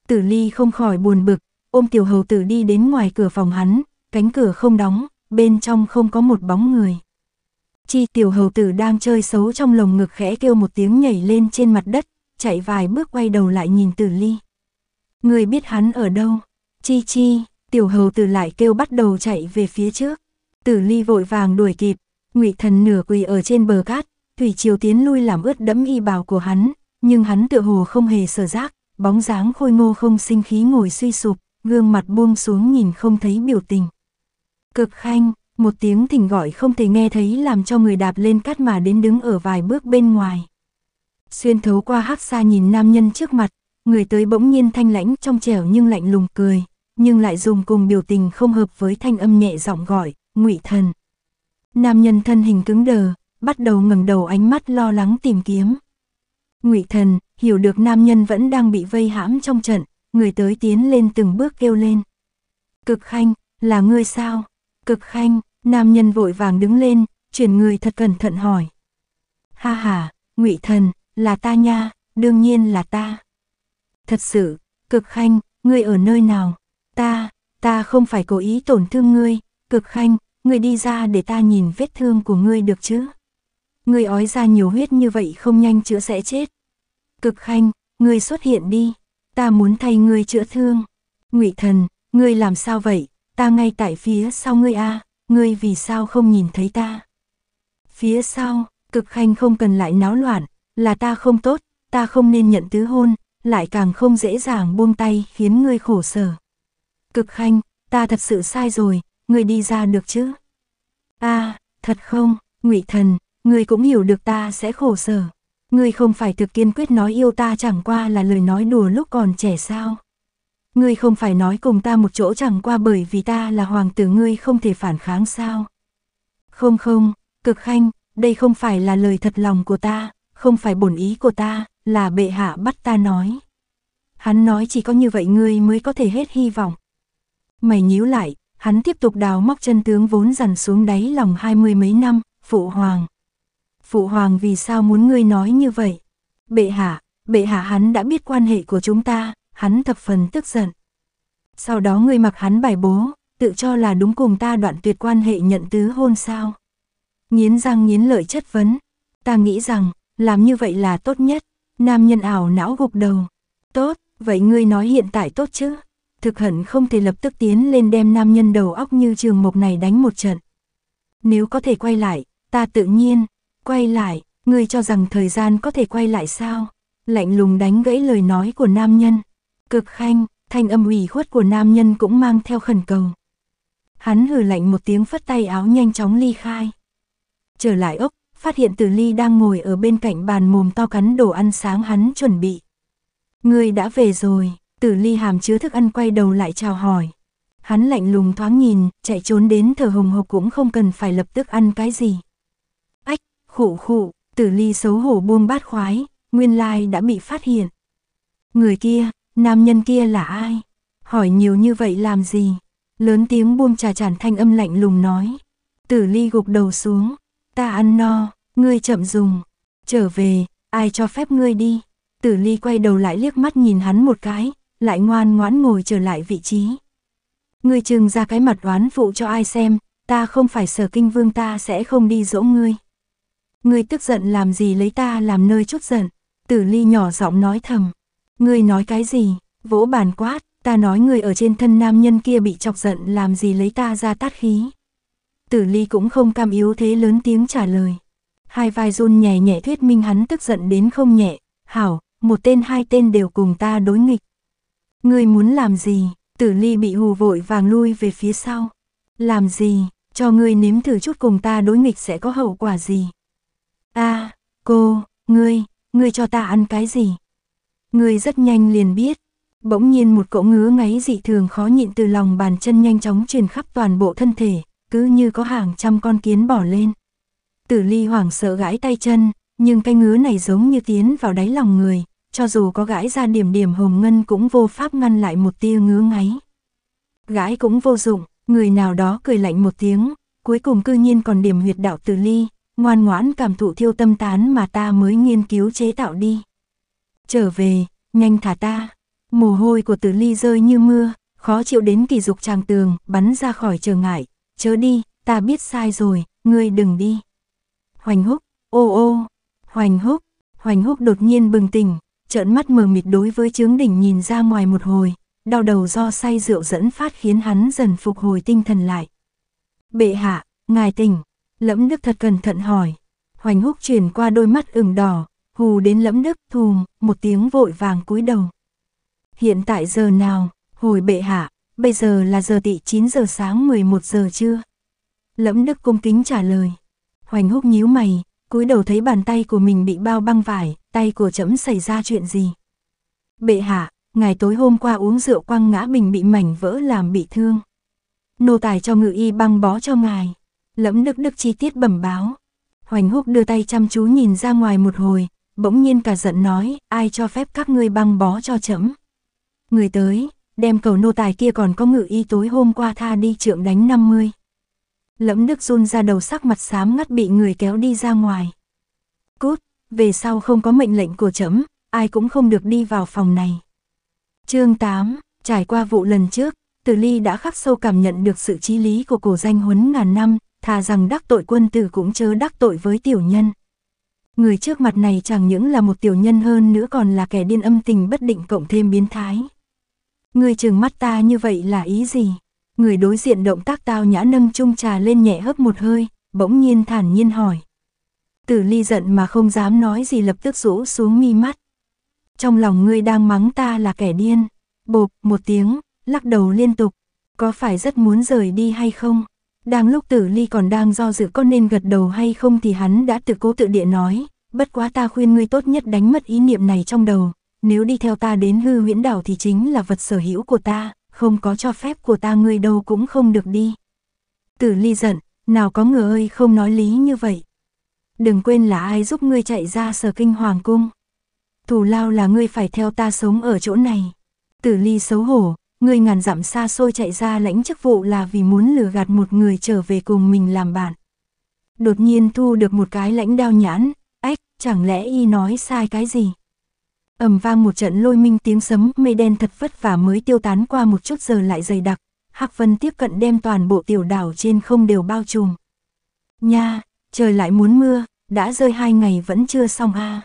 Tử ly không khỏi buồn bực, ôm tiểu hầu tử đi đến ngoài cửa phòng hắn, cánh cửa không đóng, bên trong không có một bóng người. Chi tiểu hầu tử đang chơi xấu trong lồng ngực khẽ kêu một tiếng nhảy lên trên mặt đất, chạy vài bước quay đầu lại nhìn tử ly. Người biết hắn ở đâu? Chi chi, tiểu hầu tử lại kêu bắt đầu chạy về phía trước. Tử ly vội vàng đuổi kịp, ngụy thần nửa quỳ ở trên bờ cát, thủy chiều tiến lui làm ướt đẫm y bào của hắn, nhưng hắn tựa hồ không hề sở giác, bóng dáng khôi ngô không sinh khí ngồi suy sụp, gương mặt buông xuống nhìn không thấy biểu tình. Cực khanh, một tiếng thỉnh gọi không thể nghe thấy làm cho người đạp lên cát mà đến đứng ở vài bước bên ngoài. Xuyên thấu qua hắc xa nhìn nam nhân trước mặt, người tới bỗng nhiên thanh lãnh trong trẻo nhưng lạnh lùng cười, nhưng lại dùng cùng biểu tình không hợp với thanh âm nhẹ giọng gọi, ngụy thần. Nam nhân thân hình cứng đờ, bắt đầu ngẩng đầu ánh mắt lo lắng tìm kiếm. Ngụy thần, hiểu được nam nhân vẫn đang bị vây hãm trong trận, người tới tiến lên từng bước kêu lên. Cực khanh, là ngươi sao? Cực khanh, Nam nhân vội vàng đứng lên, chuyển người thật cẩn thận hỏi. Ha ha, ngụy thần, là ta nha, đương nhiên là ta. Thật sự, cực khanh, ngươi ở nơi nào? Ta, ta không phải cố ý tổn thương ngươi, cực khanh, ngươi đi ra để ta nhìn vết thương của ngươi được chứ? Ngươi ói ra nhiều huyết như vậy không nhanh chữa sẽ chết. Cực khanh, ngươi xuất hiện đi, ta muốn thay ngươi chữa thương. Ngụy thần, ngươi làm sao vậy? Ta ngay tại phía sau ngươi a. À ngươi vì sao không nhìn thấy ta? Phía sau, cực khanh không cần lại náo loạn, là ta không tốt, ta không nên nhận tứ hôn, lại càng không dễ dàng buông tay khiến ngươi khổ sở. Cực khanh, ta thật sự sai rồi, ngươi đi ra được chứ? a thật không, ngụy thần, ngươi cũng hiểu được ta sẽ khổ sở. Ngươi không phải thực kiên quyết nói yêu ta chẳng qua là lời nói đùa lúc còn trẻ sao? Ngươi không phải nói cùng ta một chỗ chẳng qua bởi vì ta là hoàng tử ngươi không thể phản kháng sao? Không không, cực khanh, đây không phải là lời thật lòng của ta, không phải bổn ý của ta, là bệ hạ bắt ta nói. Hắn nói chỉ có như vậy ngươi mới có thể hết hy vọng. Mày nhíu lại, hắn tiếp tục đào móc chân tướng vốn dằn xuống đáy lòng hai mươi mấy năm, phụ hoàng. Phụ hoàng vì sao muốn ngươi nói như vậy? Bệ hạ, bệ hạ hắn đã biết quan hệ của chúng ta, hắn thập phần tức giận. Sau đó ngươi mặc hắn bài bố, tự cho là đúng cùng ta đoạn tuyệt quan hệ nhận tứ hôn sao. Nghiến răng nghiến lợi chất vấn, ta nghĩ rằng, làm như vậy là tốt nhất, nam nhân ảo não gục đầu. Tốt, vậy ngươi nói hiện tại tốt chứ? Thực hận không thể lập tức tiến lên đem nam nhân đầu óc như trường mộc này đánh một trận. Nếu có thể quay lại, ta tự nhiên, quay lại, ngươi cho rằng thời gian có thể quay lại sao? Lạnh lùng đánh gãy lời nói của nam nhân. Cực khanh, thanh âm ủy khuất của nam nhân cũng mang theo khẩn cầu. Hắn hừ lạnh một tiếng phất tay áo nhanh chóng ly khai. Trở lại ốc, phát hiện tử Ly đang ngồi ở bên cạnh bàn mồm to cắn đồ ăn sáng hắn chuẩn bị. Người đã về rồi, tử Ly hàm chứa thức ăn quay đầu lại chào hỏi. Hắn lạnh lùng thoáng nhìn, chạy trốn đến thở hồng hộc cũng không cần phải lập tức ăn cái gì. Ách, khụ khụ, Tử Ly xấu hổ buông bát khoái, nguyên lai đã bị phát hiện. Người kia, Nam nhân kia là ai? Hỏi nhiều như vậy làm gì? Lớn tiếng buông trà chản thanh âm lạnh lùng nói. Tử ly gục đầu xuống. Ta ăn no, ngươi chậm dùng. Trở về, ai cho phép ngươi đi? Tử ly quay đầu lại liếc mắt nhìn hắn một cái, lại ngoan ngoãn ngồi trở lại vị trí. Ngươi trừng ra cái mặt oán phụ cho ai xem, ta không phải sở kinh vương ta sẽ không đi dỗ ngươi. Ngươi tức giận làm gì lấy ta làm nơi chút giận, tử ly nhỏ giọng nói thầm. Ngươi nói cái gì? Vỗ bàn quát, ta nói người ở trên thân nam nhân kia bị chọc giận làm gì lấy ta ra tát khí. Tử ly cũng không cam yếu thế lớn tiếng trả lời. Hai vai run nhẹ nhẹ thuyết minh hắn tức giận đến không nhẹ, hảo, một tên hai tên đều cùng ta đối nghịch. Ngươi muốn làm gì? Tử ly bị hù vội vàng lui về phía sau. Làm gì? Cho ngươi nếm thử chút cùng ta đối nghịch sẽ có hậu quả gì? a cô, ngươi, ngươi cho ta ăn cái gì? Người rất nhanh liền biết. Bỗng nhiên một cỗ ngứa ngáy dị thường khó nhịn từ lòng bàn chân nhanh chóng truyền khắp toàn bộ thân thể, cứ như có hàng trăm con kiến bỏ lên. Tử ly hoảng sợ gãi tay chân, nhưng cái ngứa này giống như tiến vào đáy lòng người, cho dù có gãi ra điểm điểm hồng ngân cũng vô pháp ngăn lại một tia ngứa ngáy. Gãi cũng vô dụng, người nào đó cười lạnh một tiếng, cuối cùng cư nhiên còn điểm huyệt đạo tử ly, ngoan ngoãn cảm thụ thiêu tâm tán mà ta mới nghiên cứu chế tạo đi trở về, nhanh thả ta. Mồ hôi của tử ly rơi như mưa, khó chịu đến kỳ dục tràng tường, bắn ra khỏi trở ngại, chớ đi, ta biết sai rồi, ngươi đừng đi. Hoành húc, ô ô, hoành húc, hoành húc đột nhiên bừng tỉnh, trợn mắt mờ mịt đối với chướng đỉnh nhìn ra ngoài một hồi, đau đầu do say rượu dẫn phát khiến hắn dần phục hồi tinh thần lại. Bệ hạ, ngài tỉnh, lẫm đức thật cẩn thận hỏi, hoành húc chuyển qua đôi mắt ửng đỏ, hù đến lẫm đức thùm, một tiếng vội vàng cúi đầu. Hiện tại giờ nào, hồi bệ hạ, bây giờ là giờ tị 9 giờ sáng 11 giờ chưa? Lẫm đức cung kính trả lời. Hoành húc nhíu mày, cúi đầu thấy bàn tay của mình bị bao băng vải, tay của trẫm xảy ra chuyện gì? Bệ hạ, ngày tối hôm qua uống rượu quăng ngã bình bị mảnh vỡ làm bị thương. Nô tài cho ngự y băng bó cho ngài. Lẫm đức đức chi tiết bẩm báo. Hoành húc đưa tay chăm chú nhìn ra ngoài một hồi, bỗng nhiên cả giận nói, ai cho phép các ngươi băng bó cho chấm. Người tới, đem cầu nô tài kia còn có ngự y tối hôm qua tha đi trượng đánh 50. Lẫm đức run ra đầu sắc mặt xám ngắt bị người kéo đi ra ngoài. Cút, về sau không có mệnh lệnh của chấm, ai cũng không được đi vào phòng này. chương 8, trải qua vụ lần trước, từ Ly đã khắc sâu cảm nhận được sự trí lý của cổ danh huấn ngàn năm, thà rằng đắc tội quân tử cũng chớ đắc tội với tiểu nhân. Người trước mặt này chẳng những là một tiểu nhân hơn nữa còn là kẻ điên âm tình bất định cộng thêm biến thái. Người trừng mắt ta như vậy là ý gì? Người đối diện động tác tao nhã nâng chung trà lên nhẹ hấp một hơi, bỗng nhiên thản nhiên hỏi. Tử ly giận mà không dám nói gì lập tức rũ xuống mi mắt. Trong lòng ngươi đang mắng ta là kẻ điên. Bộp, một tiếng, lắc đầu liên tục. Có phải rất muốn rời đi hay không? Đang lúc tử ly còn đang do dự có nên gật đầu hay không thì hắn đã tự cố tự địa nói, bất quá ta khuyên ngươi tốt nhất đánh mất ý niệm này trong đầu, nếu đi theo ta đến hư huyễn đảo thì chính là vật sở hữu của ta, không có cho phép của ta ngươi đâu cũng không được đi. Tử ly giận, nào có ngờ ơi không nói lý như vậy. Đừng quên là ai giúp ngươi chạy ra sở kinh hoàng cung. Thù lao là ngươi phải theo ta sống ở chỗ này. Tử ly xấu hổ, Ngươi ngàn dặm xa xôi chạy ra lãnh chức vụ là vì muốn lừa gạt một người trở về cùng mình làm bạn. Đột nhiên thu được một cái lãnh đao nhãn, ếch, chẳng lẽ y nói sai cái gì? ầm vang một trận lôi minh tiếng sấm, mây đen thật vất vả mới tiêu tán qua một chút giờ lại dày đặc, Hắc Vân tiếp cận đem toàn bộ tiểu đảo trên không đều bao trùm. Nha, trời lại muốn mưa, đã rơi hai ngày vẫn chưa xong a. À.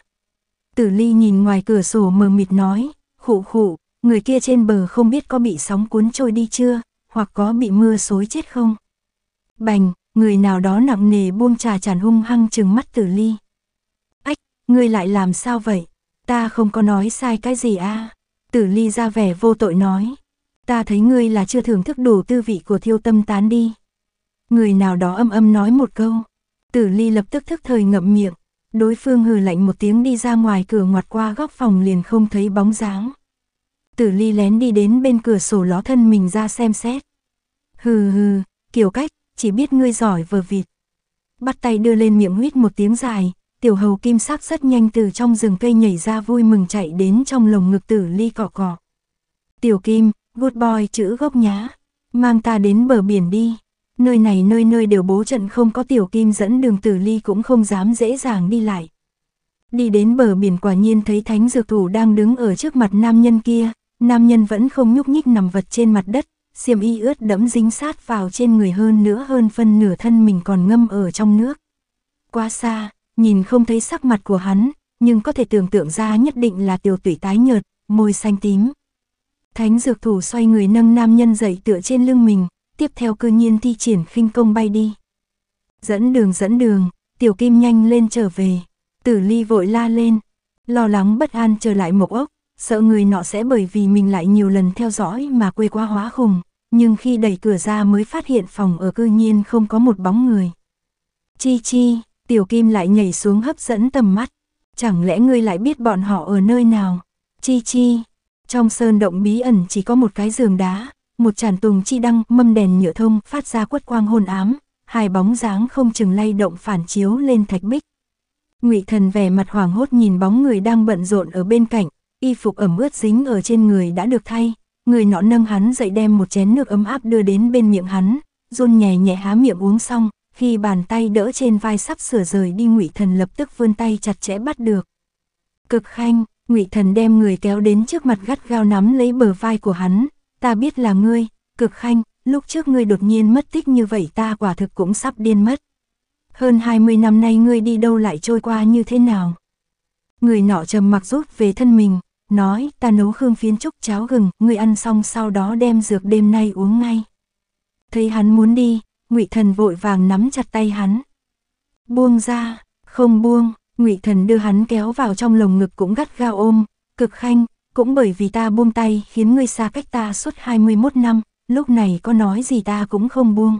Tử Ly nhìn ngoài cửa sổ mờ mịt nói, khụ khụ, người kia trên bờ không biết có bị sóng cuốn trôi đi chưa, hoặc có bị mưa xối chết không. Bành, người nào đó nặng nề buông trà chản hung hăng chừng mắt tử ly. Ách, ngươi lại làm sao vậy? Ta không có nói sai cái gì a à? Tử ly ra vẻ vô tội nói. Ta thấy ngươi là chưa thưởng thức đủ tư vị của thiêu tâm tán đi. Người nào đó âm âm nói một câu. Tử ly lập tức thức thời ngậm miệng. Đối phương hừ lạnh một tiếng đi ra ngoài cửa ngoặt qua góc phòng liền không thấy bóng dáng tử ly lén đi đến bên cửa sổ ló thân mình ra xem xét. Hừ hừ, kiểu cách, chỉ biết ngươi giỏi vờ vịt. Bắt tay đưa lên miệng huyết một tiếng dài, tiểu hầu kim sắc rất nhanh từ trong rừng cây nhảy ra vui mừng chạy đến trong lồng ngực tử ly cọ cọ. Tiểu kim, good boy chữ gốc nhá, mang ta đến bờ biển đi. Nơi này nơi nơi đều bố trận không có tiểu kim dẫn đường tử ly cũng không dám dễ dàng đi lại. Đi đến bờ biển quả nhiên thấy thánh dược thủ đang đứng ở trước mặt nam nhân kia, Nam nhân vẫn không nhúc nhích nằm vật trên mặt đất, xiêm y ướt đẫm dính sát vào trên người hơn nữa hơn phân nửa thân mình còn ngâm ở trong nước. Quá xa, nhìn không thấy sắc mặt của hắn, nhưng có thể tưởng tượng ra nhất định là tiểu tủy tái nhợt, môi xanh tím. Thánh dược thủ xoay người nâng nam nhân dậy tựa trên lưng mình, tiếp theo cư nhiên thi triển khinh công bay đi. Dẫn đường dẫn đường, tiểu kim nhanh lên trở về, tử ly vội la lên, lo lắng bất an trở lại một ốc, sợ người nọ sẽ bởi vì mình lại nhiều lần theo dõi mà quê quá hóa khùng, nhưng khi đẩy cửa ra mới phát hiện phòng ở cư nhiên không có một bóng người. Chi chi, tiểu kim lại nhảy xuống hấp dẫn tầm mắt, chẳng lẽ ngươi lại biết bọn họ ở nơi nào? Chi chi, trong sơn động bí ẩn chỉ có một cái giường đá, một tràn tùng chi đăng mâm đèn nhựa thông phát ra quất quang hồn ám, hai bóng dáng không chừng lay động phản chiếu lên thạch bích. Ngụy Thần vẻ mặt hoảng hốt nhìn bóng người đang bận rộn ở bên cạnh, y phục ẩm ướt dính ở trên người đã được thay, người nọ nâng hắn dậy đem một chén nước ấm áp đưa đến bên miệng hắn, run nhẹ nhẹ há miệng uống xong, khi bàn tay đỡ trên vai sắp sửa rời đi ngụy thần lập tức vươn tay chặt chẽ bắt được. Cực khanh, ngụy thần đem người kéo đến trước mặt gắt gao nắm lấy bờ vai của hắn, ta biết là ngươi, cực khanh, lúc trước ngươi đột nhiên mất tích như vậy ta quả thực cũng sắp điên mất. Hơn 20 năm nay ngươi đi đâu lại trôi qua như thế nào? Người nọ trầm mặc rút về thân mình, nói ta nấu hương phiến trúc cháo gừng, ngươi ăn xong sau đó đem dược đêm nay uống ngay. Thấy hắn muốn đi, ngụy thần vội vàng nắm chặt tay hắn. Buông ra, không buông, ngụy thần đưa hắn kéo vào trong lồng ngực cũng gắt gao ôm, cực khanh, cũng bởi vì ta buông tay khiến ngươi xa cách ta suốt 21 năm, lúc này có nói gì ta cũng không buông.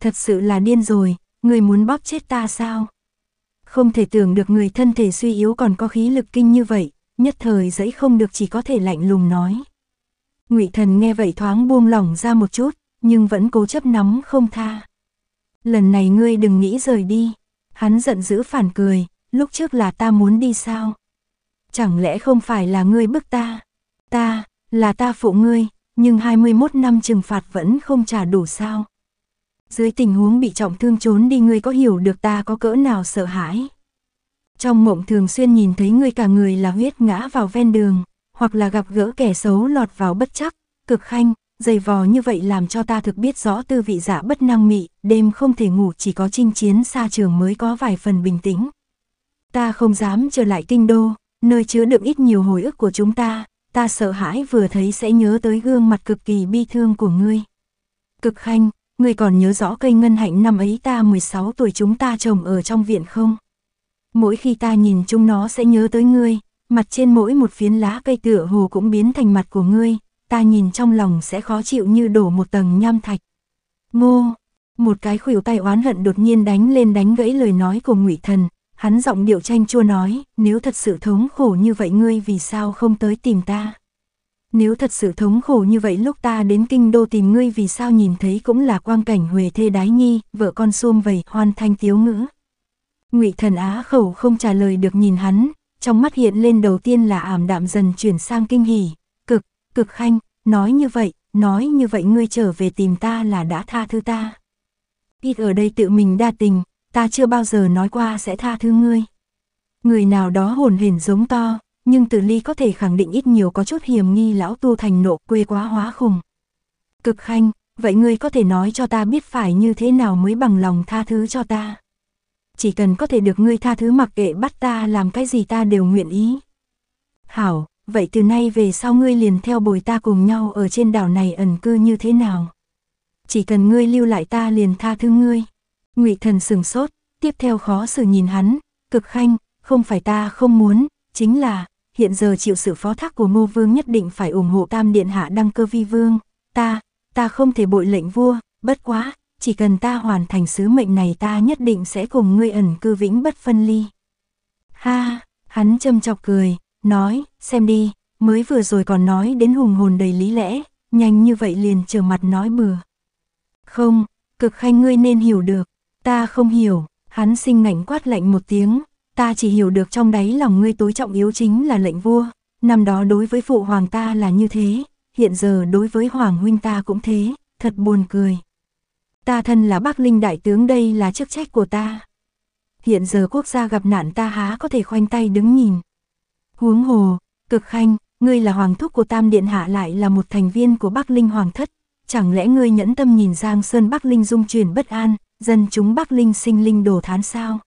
Thật sự là điên rồi, ngươi muốn bóp chết ta sao? Không thể tưởng được người thân thể suy yếu còn có khí lực kinh như vậy, nhất thời dẫy không được chỉ có thể lạnh lùng nói. Ngụy thần nghe vậy thoáng buông lỏng ra một chút, nhưng vẫn cố chấp nắm không tha. Lần này ngươi đừng nghĩ rời đi. Hắn giận dữ phản cười, lúc trước là ta muốn đi sao? Chẳng lẽ không phải là ngươi bức ta? Ta, là ta phụ ngươi, nhưng 21 năm trừng phạt vẫn không trả đủ sao? Dưới tình huống bị trọng thương trốn đi ngươi có hiểu được ta có cỡ nào sợ hãi? Trong mộng thường xuyên nhìn thấy người cả người là huyết ngã vào ven đường, hoặc là gặp gỡ kẻ xấu lọt vào bất chắc, cực khanh, dày vò như vậy làm cho ta thực biết rõ tư vị giả dạ bất năng mị, đêm không thể ngủ chỉ có chinh chiến xa trường mới có vài phần bình tĩnh. Ta không dám trở lại kinh đô, nơi chứa đựng ít nhiều hồi ức của chúng ta, ta sợ hãi vừa thấy sẽ nhớ tới gương mặt cực kỳ bi thương của ngươi. Cực khanh, ngươi còn nhớ rõ cây ngân hạnh năm ấy ta 16 tuổi chúng ta trồng ở trong viện không? mỗi khi ta nhìn chúng nó sẽ nhớ tới ngươi, mặt trên mỗi một phiến lá cây tựa hồ cũng biến thành mặt của ngươi, ta nhìn trong lòng sẽ khó chịu như đổ một tầng nham thạch. Ngô, một cái khuỷu tay oán hận đột nhiên đánh lên đánh gãy lời nói của ngụy Thần, hắn giọng điệu tranh chua nói, nếu thật sự thống khổ như vậy ngươi vì sao không tới tìm ta? Nếu thật sự thống khổ như vậy lúc ta đến kinh đô tìm ngươi vì sao nhìn thấy cũng là quang cảnh huề thê đái nhi, vợ con xuông vầy, hoan thanh tiếu ngữ, Ngụy Thần Á khẩu không trả lời được nhìn hắn, trong mắt hiện lên đầu tiên là ảm đạm dần chuyển sang kinh hỉ, cực, cực khanh, nói như vậy, nói như vậy ngươi trở về tìm ta là đã tha thứ ta. Ít ở đây tự mình đa tình, ta chưa bao giờ nói qua sẽ tha thứ ngươi. Người nào đó hồn hển giống to, nhưng Tử Ly có thể khẳng định ít nhiều có chút hiểm nghi lão tu thành nộ quê quá hóa khùng. Cực khanh, vậy ngươi có thể nói cho ta biết phải như thế nào mới bằng lòng tha thứ cho ta chỉ cần có thể được ngươi tha thứ mặc kệ bắt ta làm cái gì ta đều nguyện ý. Hảo, vậy từ nay về sau ngươi liền theo bồi ta cùng nhau ở trên đảo này ẩn cư như thế nào? Chỉ cần ngươi lưu lại ta liền tha thứ ngươi. ngụy thần sừng sốt, tiếp theo khó xử nhìn hắn, cực khanh, không phải ta không muốn, chính là, hiện giờ chịu sự phó thác của ngô vương nhất định phải ủng hộ tam điện hạ đăng cơ vi vương, ta, ta không thể bội lệnh vua, bất quá, chỉ cần ta hoàn thành sứ mệnh này ta nhất định sẽ cùng ngươi ẩn cư vĩnh bất phân ly. Ha, hắn châm chọc cười, nói, xem đi, mới vừa rồi còn nói đến hùng hồn đầy lý lẽ, nhanh như vậy liền trở mặt nói bừa. Không, cực khanh ngươi nên hiểu được, ta không hiểu, hắn sinh ngảnh quát lạnh một tiếng, ta chỉ hiểu được trong đáy lòng ngươi tối trọng yếu chính là lệnh vua, năm đó đối với phụ hoàng ta là như thế, hiện giờ đối với hoàng huynh ta cũng thế, thật buồn cười. Ta thân là Bắc Linh Đại Tướng đây là chức trách của ta. Hiện giờ quốc gia gặp nạn ta há có thể khoanh tay đứng nhìn. Huống hồ, cực khanh, ngươi là hoàng thúc của Tam Điện Hạ lại là một thành viên của Bắc Linh Hoàng Thất. Chẳng lẽ ngươi nhẫn tâm nhìn Giang Sơn Bắc Linh dung chuyển bất an, dân chúng Bắc Linh sinh linh đồ thán sao?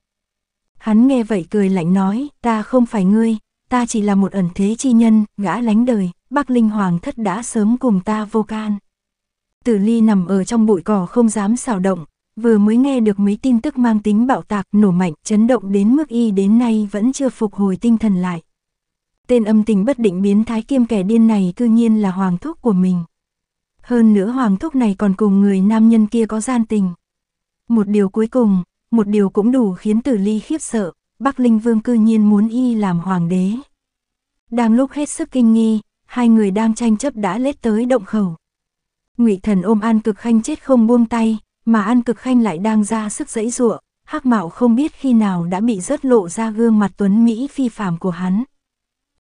Hắn nghe vậy cười lạnh nói, ta không phải ngươi, ta chỉ là một ẩn thế chi nhân, gã lánh đời, Bắc Linh Hoàng Thất đã sớm cùng ta vô can. Tử Ly nằm ở trong bụi cỏ không dám xào động, vừa mới nghe được mấy tin tức mang tính bạo tạc nổ mạnh chấn động đến mức y đến nay vẫn chưa phục hồi tinh thần lại. Tên âm tình bất định biến thái kiêm kẻ điên này cư nhiên là hoàng thúc của mình. Hơn nữa hoàng thúc này còn cùng người nam nhân kia có gian tình. Một điều cuối cùng, một điều cũng đủ khiến tử ly khiếp sợ, Bắc Linh Vương cư nhiên muốn y làm hoàng đế. Đang lúc hết sức kinh nghi, hai người đang tranh chấp đã lết tới động khẩu. Ngụy Thần ôm An Cực Khanh chết không buông tay, mà An Cực Khanh lại đang ra sức dãy giụa, Hắc Mạo không biết khi nào đã bị rớt lộ ra gương mặt tuấn mỹ phi phàm của hắn.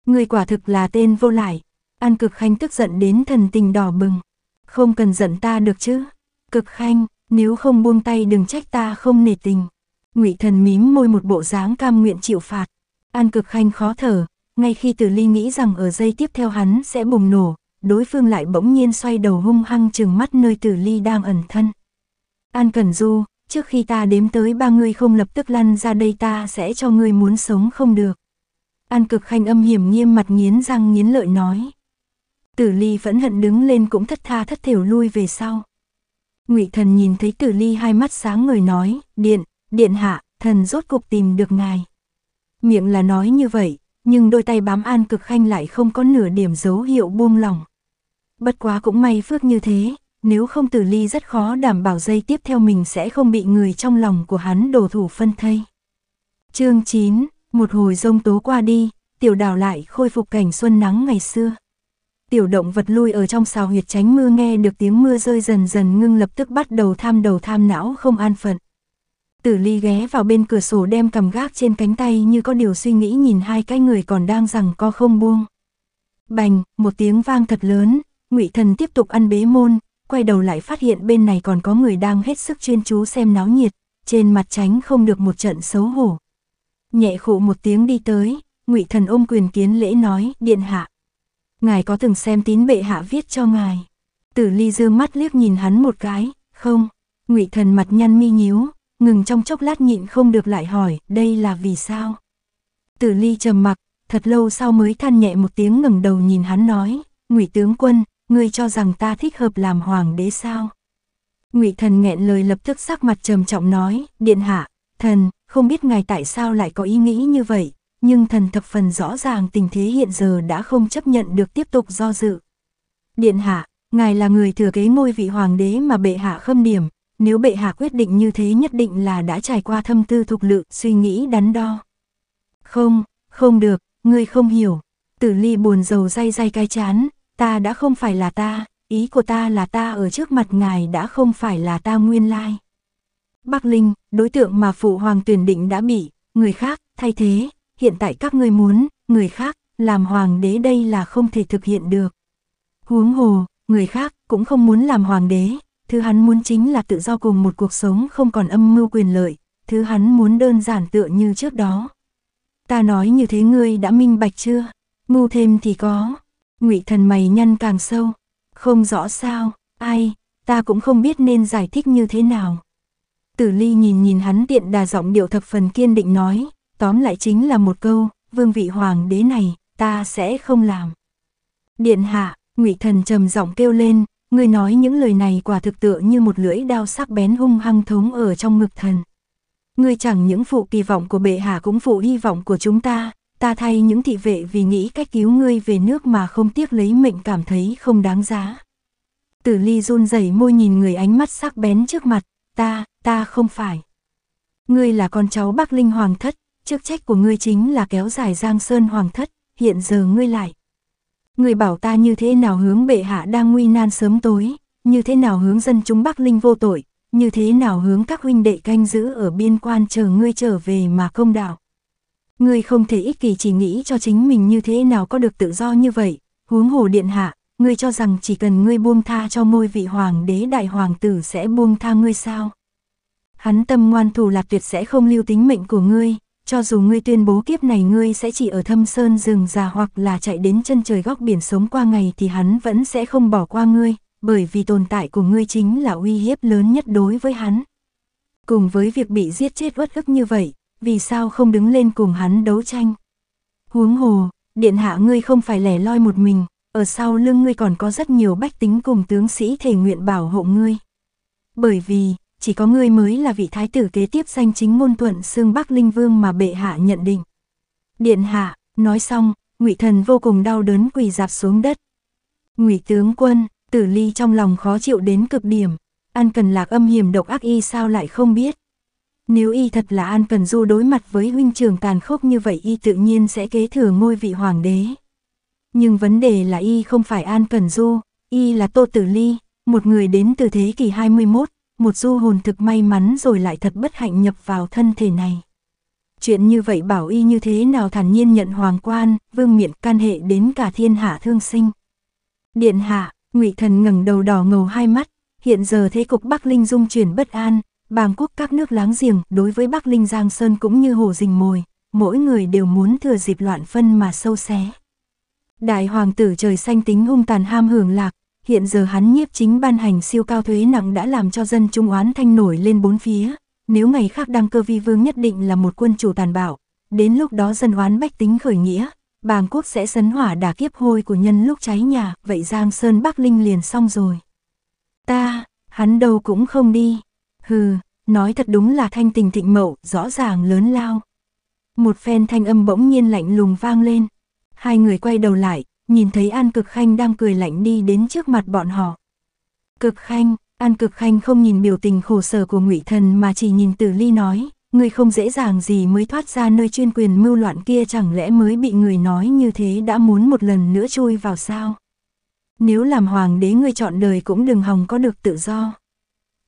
Người quả thực là tên vô lại, An Cực Khanh tức giận đến thần tình đỏ bừng. Không cần giận ta được chứ? Cực Khanh, nếu không buông tay đừng trách ta không nể tình. Ngụy Thần mím môi một bộ dáng cam nguyện chịu phạt. An Cực Khanh khó thở, ngay khi Tử Ly nghĩ rằng ở giây tiếp theo hắn sẽ bùng nổ, đối phương lại bỗng nhiên xoay đầu hung hăng chừng mắt nơi tử ly đang ẩn thân. An Cần Du, trước khi ta đếm tới ba ngươi không lập tức lăn ra đây ta sẽ cho ngươi muốn sống không được. An cực khanh âm hiểm nghiêm mặt nghiến răng nghiến lợi nói. Tử ly vẫn hận đứng lên cũng thất tha thất thểu lui về sau. ngụy thần nhìn thấy tử ly hai mắt sáng người nói, điện, điện hạ, thần rốt cục tìm được ngài. Miệng là nói như vậy, nhưng đôi tay bám an cực khanh lại không có nửa điểm dấu hiệu buông lỏng bất quá cũng may phước như thế, nếu không tử ly rất khó đảm bảo dây tiếp theo mình sẽ không bị người trong lòng của hắn đổ thủ phân thây. chương 9, một hồi rông tố qua đi, tiểu đảo lại khôi phục cảnh xuân nắng ngày xưa. Tiểu động vật lui ở trong sào huyệt tránh mưa nghe được tiếng mưa rơi dần dần ngưng lập tức bắt đầu tham đầu tham não không an phận. Tử ly ghé vào bên cửa sổ đem cầm gác trên cánh tay như có điều suy nghĩ nhìn hai cái người còn đang rằng co không buông. Bành, một tiếng vang thật lớn, Ngụy Thần tiếp tục ăn bế môn, quay đầu lại phát hiện bên này còn có người đang hết sức chuyên chú xem náo nhiệt, trên mặt tránh không được một trận xấu hổ. Nhẹ khụ một tiếng đi tới, Ngụy Thần ôm quyền kiến lễ nói, điện hạ. Ngài có từng xem tín bệ hạ viết cho ngài. Tử Ly dương mắt liếc nhìn hắn một cái, không. Ngụy Thần mặt nhăn mi nhíu, ngừng trong chốc lát nhịn không được lại hỏi, đây là vì sao? Tử Ly trầm mặc, thật lâu sau mới than nhẹ một tiếng ngẩng đầu nhìn hắn nói, "Ngụy tướng quân, ngươi cho rằng ta thích hợp làm hoàng đế sao? Ngụy thần nghẹn lời lập tức sắc mặt trầm trọng nói, điện hạ, thần, không biết ngài tại sao lại có ý nghĩ như vậy, nhưng thần thập phần rõ ràng tình thế hiện giờ đã không chấp nhận được tiếp tục do dự. Điện hạ, ngài là người thừa kế ngôi vị hoàng đế mà bệ hạ khâm điểm, nếu bệ hạ quyết định như thế nhất định là đã trải qua thâm tư thục lự, suy nghĩ đắn đo. Không, không được, ngươi không hiểu. Tử ly buồn rầu day day cay chán, Ta đã không phải là ta, ý của ta là ta ở trước mặt ngài đã không phải là ta nguyên lai. Bắc Linh, đối tượng mà phụ hoàng tuyển định đã bị, người khác, thay thế, hiện tại các ngươi muốn, người khác, làm hoàng đế đây là không thể thực hiện được. Huống hồ, người khác cũng không muốn làm hoàng đế, thứ hắn muốn chính là tự do cùng một cuộc sống không còn âm mưu quyền lợi, thứ hắn muốn đơn giản tựa như trước đó. Ta nói như thế ngươi đã minh bạch chưa? Ngu thêm thì có, Ngụy Thần mày nhăn càng sâu, không rõ sao, ai, ta cũng không biết nên giải thích như thế nào. Tử Ly nhìn nhìn hắn tiện đà giọng điệu thập phần kiên định nói, tóm lại chính là một câu, vương vị hoàng đế này, ta sẽ không làm. Điện hạ, Ngụy Thần trầm giọng kêu lên, người nói những lời này quả thực tựa như một lưỡi đao sắc bén hung hăng thống ở trong ngực thần. Ngươi chẳng những phụ kỳ vọng của bệ hạ cũng phụ hy vọng của chúng ta, ta thay những thị vệ vì nghĩ cách cứu ngươi về nước mà không tiếc lấy mệnh cảm thấy không đáng giá. Tử ly run rẩy môi nhìn người ánh mắt sắc bén trước mặt, ta, ta không phải. Ngươi là con cháu Bắc Linh Hoàng Thất, chức trách của ngươi chính là kéo dài Giang Sơn Hoàng Thất, hiện giờ ngươi lại. Ngươi bảo ta như thế nào hướng bệ hạ đang nguy nan sớm tối, như thế nào hướng dân chúng Bắc Linh vô tội, như thế nào hướng các huynh đệ canh giữ ở biên quan chờ ngươi trở về mà không đảo. Ngươi không thể ích kỷ chỉ nghĩ cho chính mình như thế nào có được tự do như vậy, huống hồ điện hạ, ngươi cho rằng chỉ cần ngươi buông tha cho Môi vị hoàng đế đại hoàng tử sẽ buông tha ngươi sao? Hắn tâm ngoan thủ lạc tuyệt sẽ không lưu tính mệnh của ngươi, cho dù ngươi tuyên bố kiếp này ngươi sẽ chỉ ở thâm sơn rừng già hoặc là chạy đến chân trời góc biển sống qua ngày thì hắn vẫn sẽ không bỏ qua ngươi, bởi vì tồn tại của ngươi chính là uy hiếp lớn nhất đối với hắn. Cùng với việc bị giết chết uất ức như vậy, vì sao không đứng lên cùng hắn đấu tranh. Huống hồ, điện hạ ngươi không phải lẻ loi một mình, ở sau lưng ngươi còn có rất nhiều bách tính cùng tướng sĩ thể nguyện bảo hộ ngươi. Bởi vì, chỉ có ngươi mới là vị thái tử kế tiếp danh chính môn thuận xương Bắc Linh Vương mà bệ hạ nhận định. Điện hạ, nói xong, ngụy thần vô cùng đau đớn quỳ dạp xuống đất. Ngụy tướng quân, tử ly trong lòng khó chịu đến cực điểm, ăn cần lạc âm hiểm độc ác y sao lại không biết. Nếu y thật là An Cần Du đối mặt với huynh trường tàn khốc như vậy y tự nhiên sẽ kế thừa ngôi vị hoàng đế. Nhưng vấn đề là y không phải An Cần Du, y là Tô Tử Ly, một người đến từ thế kỷ 21, một du hồn thực may mắn rồi lại thật bất hạnh nhập vào thân thể này. Chuyện như vậy bảo y như thế nào thản nhiên nhận hoàng quan, vương miện can hệ đến cả thiên hạ thương sinh. Điện hạ, ngụy thần ngẩng đầu đỏ ngầu hai mắt, hiện giờ thế cục Bắc Linh dung chuyển bất an, Bàng quốc các nước láng giềng đối với Bắc Linh Giang Sơn cũng như hồ dình mồi, mỗi người đều muốn thừa dịp loạn phân mà sâu xé. Đại hoàng tử trời xanh tính hung tàn ham hưởng lạc, hiện giờ hắn nhiếp chính ban hành siêu cao thuế nặng đã làm cho dân trung oán thanh nổi lên bốn phía, nếu ngày khác đăng cơ vi vương nhất định là một quân chủ tàn bạo, đến lúc đó dân oán bách tính khởi nghĩa, bàng quốc sẽ sấn hỏa đả kiếp hôi của nhân lúc cháy nhà, vậy Giang Sơn Bắc Linh liền xong rồi. Ta, hắn đâu cũng không đi, Hừ, nói thật đúng là thanh tình thịnh mậu, rõ ràng lớn lao. Một phen thanh âm bỗng nhiên lạnh lùng vang lên. Hai người quay đầu lại, nhìn thấy An Cực Khanh đang cười lạnh đi đến trước mặt bọn họ. Cực Khanh, An Cực Khanh không nhìn biểu tình khổ sở của ngụy Thần mà chỉ nhìn Tử Ly nói, người không dễ dàng gì mới thoát ra nơi chuyên quyền mưu loạn kia chẳng lẽ mới bị người nói như thế đã muốn một lần nữa chui vào sao? Nếu làm hoàng đế ngươi chọn đời cũng đừng hòng có được tự do.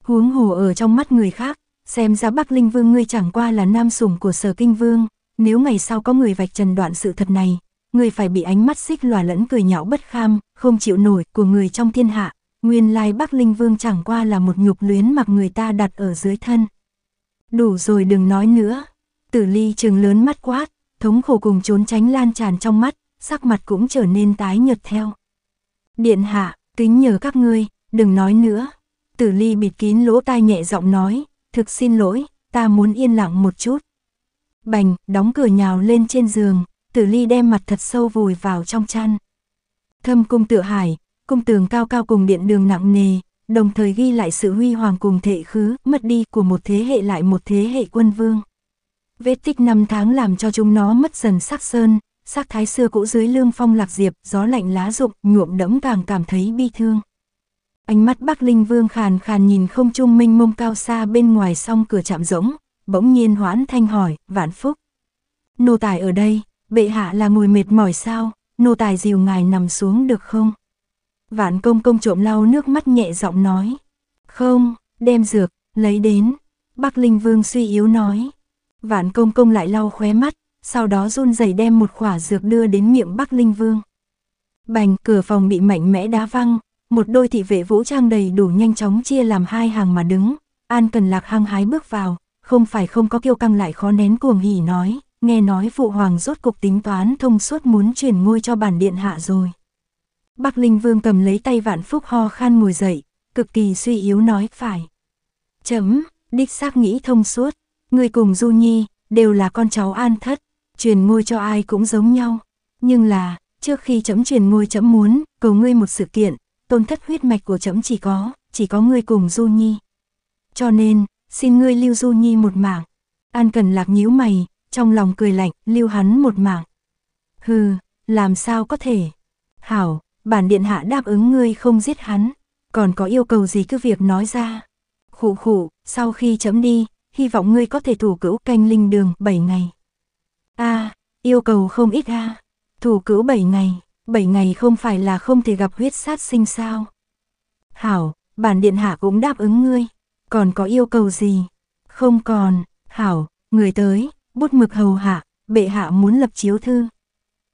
Huống hồ ở trong mắt người khác, xem ra Bắc Linh Vương ngươi chẳng qua là nam sủng của Sở Kinh Vương, nếu ngày sau có người vạch trần đoạn sự thật này, người phải bị ánh mắt xích lòa lẫn cười nhạo bất kham, không chịu nổi của người trong thiên hạ. Nguyên lai Bắc Linh Vương chẳng qua là một nhục luyến mặc người ta đặt ở dưới thân. Đủ rồi đừng nói nữa. Tử ly trường lớn mắt quát, thống khổ cùng trốn tránh lan tràn trong mắt, sắc mặt cũng trở nên tái nhợt theo. Điện hạ, kính nhờ các ngươi, đừng nói nữa. Tử Ly bịt kín lỗ tai nhẹ giọng nói, thực xin lỗi, ta muốn yên lặng một chút. Bành, đóng cửa nhào lên trên giường, Tử Ly đem mặt thật sâu vùi vào trong chăn. Thâm cung tự hải, cung tường cao cao cùng điện đường nặng nề, đồng thời ghi lại sự huy hoàng cùng thệ khứ, mất đi của một thế hệ lại một thế hệ quân vương. Vết tích năm tháng làm cho chúng nó mất dần sắc sơn, sắc thái xưa cũ dưới lương phong lạc diệp, gió lạnh lá rụng, nhuộm đẫm càng cảm thấy bi thương. Ánh mắt Bắc Linh Vương khàn khàn nhìn không trung minh mông cao xa bên ngoài song cửa chạm rỗng, bỗng nhiên hoãn thanh hỏi, vạn phúc. Nô tài ở đây, bệ hạ là ngồi mệt mỏi sao, nô tài dìu ngài nằm xuống được không? Vạn công công trộm lau nước mắt nhẹ giọng nói. Không, đem dược, lấy đến. Bắc Linh Vương suy yếu nói. Vạn công công lại lau khóe mắt, sau đó run rẩy đem một khỏa dược đưa đến miệng Bắc Linh Vương. Bành cửa phòng bị mạnh mẽ đá văng, một đôi thị vệ vũ trang đầy đủ nhanh chóng chia làm hai hàng mà đứng, An Cần Lạc hăng hái bước vào, không phải không có kiêu căng lại khó nén cuồng hỉ nói, nghe nói phụ hoàng rốt cục tính toán thông suốt muốn chuyển ngôi cho bản điện hạ rồi. Bắc Linh Vương cầm lấy tay Vạn Phúc ho khan ngồi dậy, cực kỳ suy yếu nói phải. Chấm, đích xác nghĩ thông suốt, người cùng Du Nhi, đều là con cháu an thất, truyền ngôi cho ai cũng giống nhau. Nhưng là, trước khi chấm truyền ngôi chấm muốn, cầu ngươi một sự kiện, tôn thất huyết mạch của trẫm chỉ có, chỉ có ngươi cùng Du Nhi. Cho nên, xin ngươi lưu Du Nhi một mạng An Cần Lạc nhíu mày, trong lòng cười lạnh, lưu hắn một mạng Hừ, làm sao có thể? Hảo, bản điện hạ đáp ứng ngươi không giết hắn, còn có yêu cầu gì cứ việc nói ra. Khụ khụ, sau khi chấm đi, hy vọng ngươi có thể thủ cữu canh linh đường 7 ngày. a à, yêu cầu không ít ha thủ cữu 7 ngày. 7 ngày không phải là không thể gặp huyết sát sinh sao. Hảo, bản điện hạ cũng đáp ứng ngươi, còn có yêu cầu gì? Không còn, Hảo, người tới, bút mực hầu hạ, bệ hạ muốn lập chiếu thư.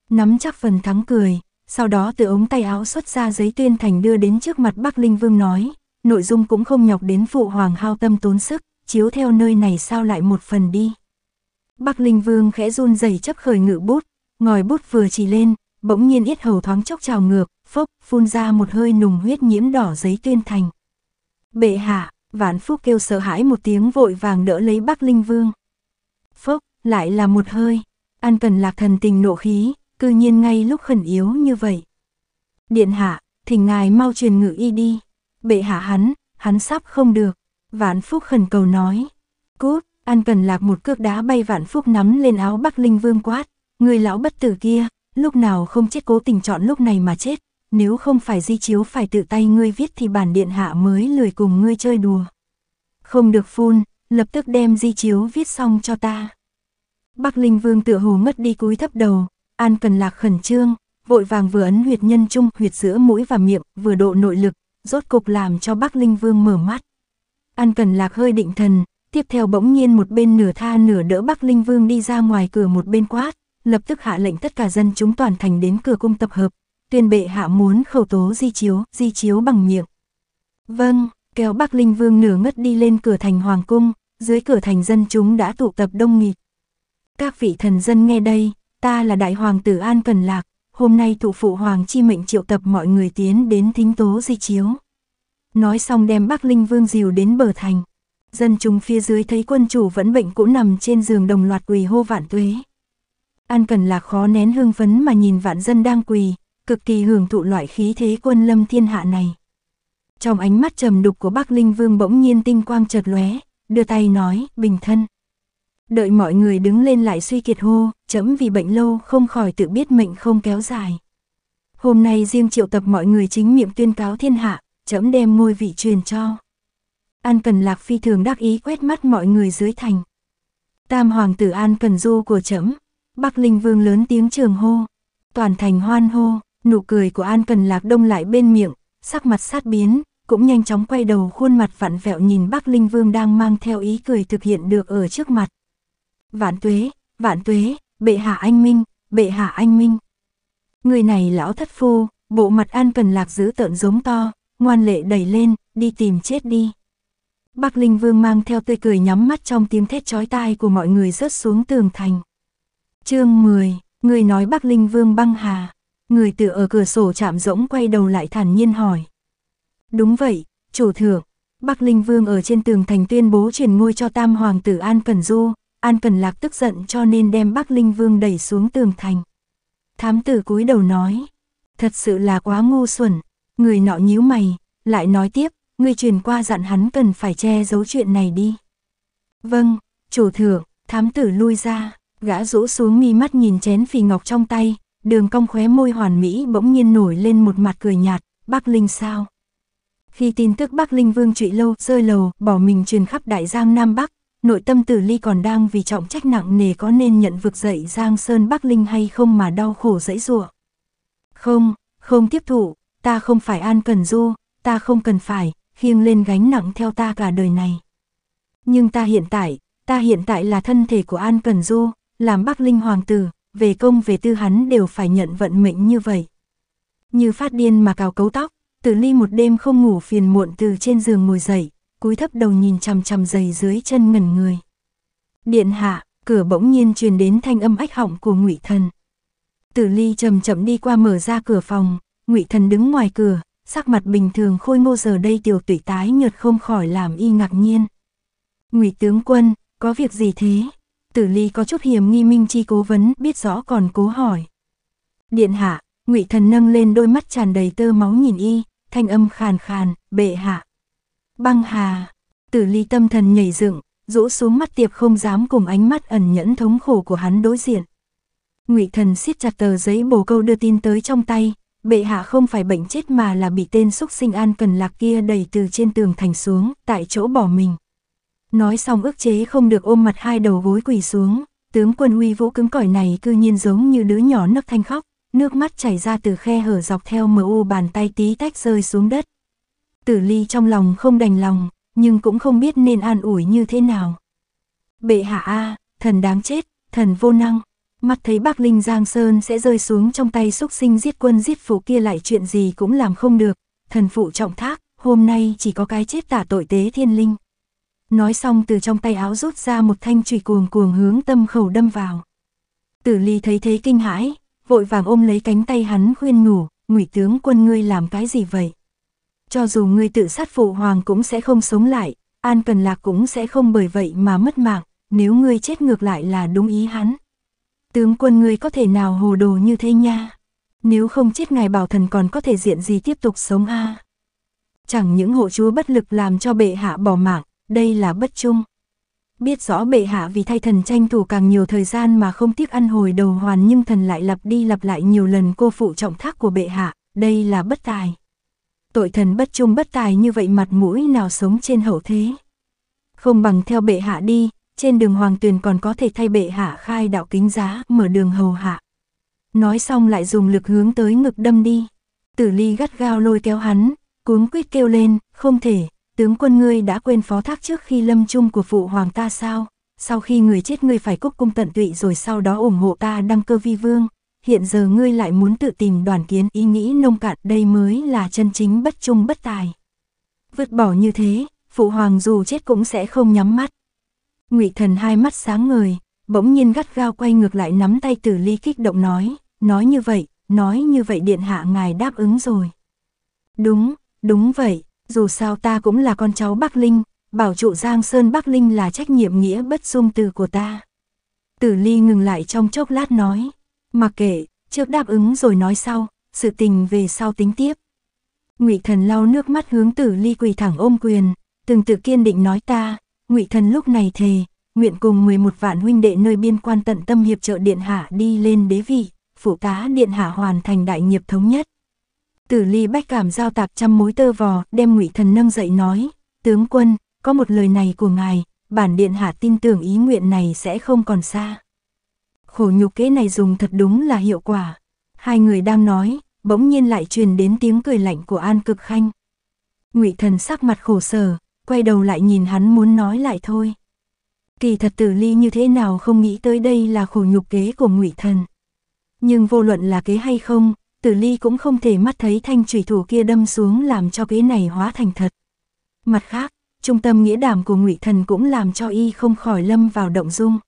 Nắm chắc phần thắng cười, sau đó từ ống tay áo xuất ra giấy tuyên thành đưa đến trước mặt Bắc Linh Vương nói, nội dung cũng không nhọc đến phụ hoàng hao tâm tốn sức, chiếu theo nơi này sao lại một phần đi. Bắc Linh Vương khẽ run rẩy chấp khởi ngự bút, ngòi bút vừa chỉ lên, Bỗng nhiên yết hầu thoáng chốc trào ngược, phốc, phun ra một hơi nùng huyết nhiễm đỏ giấy tuyên thành. Bệ hạ, vạn phúc kêu sợ hãi một tiếng vội vàng đỡ lấy bắc linh vương. Phốc, lại là một hơi, an cần lạc thần tình nộ khí, cư nhiên ngay lúc khẩn yếu như vậy. Điện hạ, thỉnh ngài mau truyền ngự y đi, bệ hạ hắn, hắn sắp không được, vạn phúc khẩn cầu nói. Cút, an cần lạc một cước đá bay vạn phúc nắm lên áo bắc linh vương quát, người lão bất tử kia, Lúc nào không chết cố tình chọn lúc này mà chết, nếu không phải di chiếu phải tự tay ngươi viết thì bản điện hạ mới lười cùng ngươi chơi đùa. Không được phun, lập tức đem di chiếu viết xong cho ta. Bắc Linh Vương tựa hồ mất đi cúi thấp đầu, An Cần Lạc khẩn trương, vội vàng vừa ấn huyệt nhân trung, huyệt giữa mũi và miệng, vừa độ nội lực, rốt cục làm cho Bắc Linh Vương mở mắt. An Cần Lạc hơi định thần, tiếp theo bỗng nhiên một bên nửa tha nửa đỡ Bắc Linh Vương đi ra ngoài cửa một bên quát, lập tức hạ lệnh tất cả dân chúng toàn thành đến cửa cung tập hợp, tuyên bệ hạ muốn khẩu tố di chiếu, di chiếu bằng miệng. Vâng, kéo Bắc Linh Vương nửa ngất đi lên cửa thành Hoàng Cung, dưới cửa thành dân chúng đã tụ tập đông nghịt. Các vị thần dân nghe đây, ta là Đại Hoàng tử An Cần Lạc, hôm nay thụ phụ Hoàng chi mệnh triệu tập mọi người tiến đến thính tố di chiếu. Nói xong đem Bắc Linh Vương dìu đến bờ thành. Dân chúng phía dưới thấy quân chủ vẫn bệnh cũ nằm trên giường đồng loạt quỳ hô vạn tuế. An Cần Lạc khó nén hương phấn mà nhìn vạn dân đang quỳ, cực kỳ hưởng thụ loại khí thế quân lâm thiên hạ này. Trong ánh mắt trầm đục của Bắc Linh Vương bỗng nhiên tinh quang chợt lóe, đưa tay nói, bình thân. Đợi mọi người đứng lên lại suy kiệt hô, chấm vì bệnh lâu không khỏi tự biết mệnh không kéo dài. Hôm nay riêng triệu tập mọi người chính miệng tuyên cáo thiên hạ, chấm đem ngôi vị truyền cho. An Cần Lạc phi thường đắc ý quét mắt mọi người dưới thành. Tam hoàng tử An Cần Du của chấm, Bắc Linh Vương lớn tiếng trường hô. Toàn thành hoan hô, nụ cười của An Cần Lạc Đông lại bên miệng, sắc mặt sát biến, cũng nhanh chóng quay đầu khuôn mặt vặn vẹo nhìn Bắc Linh Vương đang mang theo ý cười thực hiện được ở trước mặt. Vạn tuế, vạn tuế, bệ hạ anh minh, bệ hạ anh minh. Người này lão thất phu, bộ mặt An Cần Lạc giữ tợn giống to, ngoan lệ đẩy lên, đi tìm chết đi. Bắc Linh Vương mang theo tươi cười nhắm mắt trong tiếng thét chói tai của mọi người rớt xuống tường thành chương 10, người nói Bắc Linh Vương băng hà. Người tự ở cửa sổ chạm rỗng quay đầu lại thản nhiên hỏi. Đúng vậy, chủ thượng, Bắc Linh Vương ở trên tường thành tuyên bố truyền ngôi cho tam hoàng tử An Cần Du, An Cần Lạc tức giận cho nên đem Bắc Linh Vương đẩy xuống tường thành. Thám tử cúi đầu nói, thật sự là quá ngu xuẩn, người nọ nhíu mày, lại nói tiếp, người truyền qua dặn hắn cần phải che giấu chuyện này đi. Vâng, chủ thượng, thám tử lui ra, Gã rũ xuống mi mắt nhìn chén phì ngọc trong tay, đường cong khóe môi hoàn mỹ bỗng nhiên nổi lên một mặt cười nhạt, Bắc Linh sao? Khi tin tức Bắc Linh Vương Trụy Lâu rơi lầu, bỏ mình truyền khắp đại giang Nam Bắc, nội tâm tử ly còn đang vì trọng trách nặng nề có nên nhận vực dậy Giang Sơn Bắc Linh hay không mà đau khổ dẫy dụa. Không, không tiếp thụ, ta không phải an cần du, ta không cần phải, khiêng lên gánh nặng theo ta cả đời này. Nhưng ta hiện tại, ta hiện tại là thân thể của An Cần Du, làm Bắc Linh hoàng tử, về công về tư hắn đều phải nhận vận mệnh như vậy. Như phát điên mà cào cấu tóc, Tử Ly một đêm không ngủ phiền muộn từ trên giường ngồi dậy, cúi thấp đầu nhìn chằm chằm giày dưới chân ngẩn người. Điện hạ, cửa bỗng nhiên truyền đến thanh âm ách họng của Ngụy Thần. Tử Ly chậm chậm đi qua mở ra cửa phòng, Ngụy Thần đứng ngoài cửa, sắc mặt bình thường khôi ngô giờ đây tiểu tụy tái nhợt không khỏi làm y ngạc nhiên. Ngụy tướng quân, có việc gì thế? tử ly có chút hiểm nghi minh chi cố vấn, biết rõ còn cố hỏi. Điện hạ, ngụy thần nâng lên đôi mắt tràn đầy tơ máu nhìn y, thanh âm khàn khàn, bệ hạ. Băng hà, tử ly tâm thần nhảy dựng, rũ xuống mắt tiệp không dám cùng ánh mắt ẩn nhẫn thống khổ của hắn đối diện. Ngụy thần siết chặt tờ giấy bổ câu đưa tin tới trong tay, bệ hạ không phải bệnh chết mà là bị tên xúc sinh an cần lạc kia đẩy từ trên tường thành xuống, tại chỗ bỏ mình. Nói xong ức chế không được ôm mặt hai đầu gối quỳ xuống, tướng quân uy vũ cứng cỏi này cư nhiên giống như đứa nhỏ nấc thanh khóc, nước mắt chảy ra từ khe hở dọc theo mờ u bàn tay tí tách rơi xuống đất. Tử ly trong lòng không đành lòng, nhưng cũng không biết nên an ủi như thế nào. Bệ hạ A, thần đáng chết, thần vô năng, mắt thấy bác Linh Giang Sơn sẽ rơi xuống trong tay xúc sinh giết quân giết phủ kia lại chuyện gì cũng làm không được, thần phụ trọng thác, hôm nay chỉ có cái chết tả tội tế thiên linh nói xong từ trong tay áo rút ra một thanh chùy cuồng cuồng hướng tâm khẩu đâm vào. Tử ly thấy thế kinh hãi, vội vàng ôm lấy cánh tay hắn khuyên nhủ, ngụy tướng quân ngươi làm cái gì vậy? Cho dù ngươi tự sát phụ hoàng cũng sẽ không sống lại, an cần lạc cũng sẽ không bởi vậy mà mất mạng, nếu ngươi chết ngược lại là đúng ý hắn. Tướng quân ngươi có thể nào hồ đồ như thế nha? Nếu không chết ngài bảo thần còn có thể diện gì tiếp tục sống a à? Chẳng những hộ chúa bất lực làm cho bệ hạ bỏ mạng, đây là bất trung. Biết rõ bệ hạ vì thay thần tranh thủ càng nhiều thời gian mà không tiếc ăn hồi đầu hoàn nhưng thần lại lặp đi lặp lại nhiều lần cô phụ trọng thác của bệ hạ, đây là bất tài. Tội thần bất trung bất tài như vậy mặt mũi nào sống trên hậu thế. Không bằng theo bệ hạ đi, trên đường hoàng tuyền còn có thể thay bệ hạ khai đạo kính giá mở đường hầu hạ. Nói xong lại dùng lực hướng tới ngực đâm đi. Tử ly gắt gao lôi kéo hắn, cuống quýt kêu lên, không thể, tướng quân ngươi đã quên phó thác trước khi lâm chung của phụ hoàng ta sao, sau khi người chết ngươi phải cúc cung tận tụy rồi sau đó ủng hộ ta đăng cơ vi vương, hiện giờ ngươi lại muốn tự tìm đoàn kiến ý nghĩ nông cạn đây mới là chân chính bất trung bất tài. Vứt bỏ như thế, phụ hoàng dù chết cũng sẽ không nhắm mắt. ngụy thần hai mắt sáng ngời, bỗng nhiên gắt gao quay ngược lại nắm tay tử ly kích động nói, nói như vậy, nói như vậy điện hạ ngài đáp ứng rồi. Đúng, đúng vậy, dù sao ta cũng là con cháu Bắc Linh, bảo trụ Giang Sơn Bắc Linh là trách nhiệm nghĩa bất dung từ của ta. Tử Ly ngừng lại trong chốc lát nói, mặc kệ, trước đáp ứng rồi nói sau, sự tình về sau tính tiếp. Ngụy Thần lau nước mắt hướng Tử Ly quỳ thẳng ôm quyền, từng tự kiên định nói ta, Ngụy Thần lúc này thề, nguyện cùng 11 vạn huynh đệ nơi biên quan tận tâm hiệp trợ điện hạ đi lên đế vị, phụ tá điện hạ hoàn thành đại nghiệp thống nhất. Tử ly bách cảm giao tạc trăm mối tơ vò, đem ngụy thần nâng dậy nói, tướng quân, có một lời này của ngài, bản điện hạ tin tưởng ý nguyện này sẽ không còn xa. Khổ nhục kế này dùng thật đúng là hiệu quả. Hai người đang nói, bỗng nhiên lại truyền đến tiếng cười lạnh của An Cực Khanh. Ngụy Thần sắc mặt khổ sở, quay đầu lại nhìn hắn muốn nói lại thôi. Kỳ thật Tử Ly như thế nào không nghĩ tới đây là khổ nhục kế của Ngụy Thần. Nhưng vô luận là kế hay không, tử ly cũng không thể mắt thấy thanh trùy thủ kia đâm xuống làm cho kế này hóa thành thật. Mặt khác, trung tâm nghĩa đảm của ngụy thần cũng làm cho y không khỏi lâm vào động dung.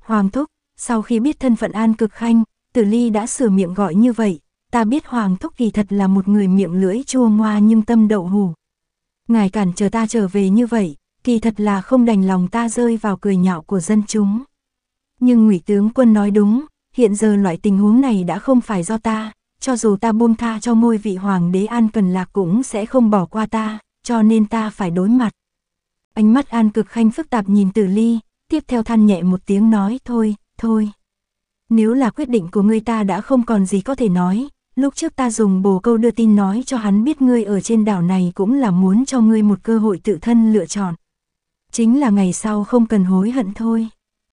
Hoàng thúc, sau khi biết thân phận an cực khanh, tử ly đã sửa miệng gọi như vậy, ta biết hoàng thúc kỳ thật là một người miệng lưỡi chua ngoa nhưng tâm đậu hủ. Ngài cản chờ ta trở về như vậy, kỳ thật là không đành lòng ta rơi vào cười nhạo của dân chúng. Nhưng ngụy tướng quân nói đúng, hiện giờ loại tình huống này đã không phải do ta, cho dù ta buông tha cho ngôi vị hoàng đế An Cần Lạc cũng sẽ không bỏ qua ta, cho nên ta phải đối mặt. Ánh mắt An Cực Khanh phức tạp nhìn Tử Ly, tiếp theo than nhẹ một tiếng nói thôi, thôi. Nếu là quyết định của ngươi ta đã không còn gì có thể nói, lúc trước ta dùng bồ câu đưa tin nói cho hắn biết ngươi ở trên đảo này cũng là muốn cho ngươi một cơ hội tự thân lựa chọn. Chính là ngày sau không cần hối hận thôi.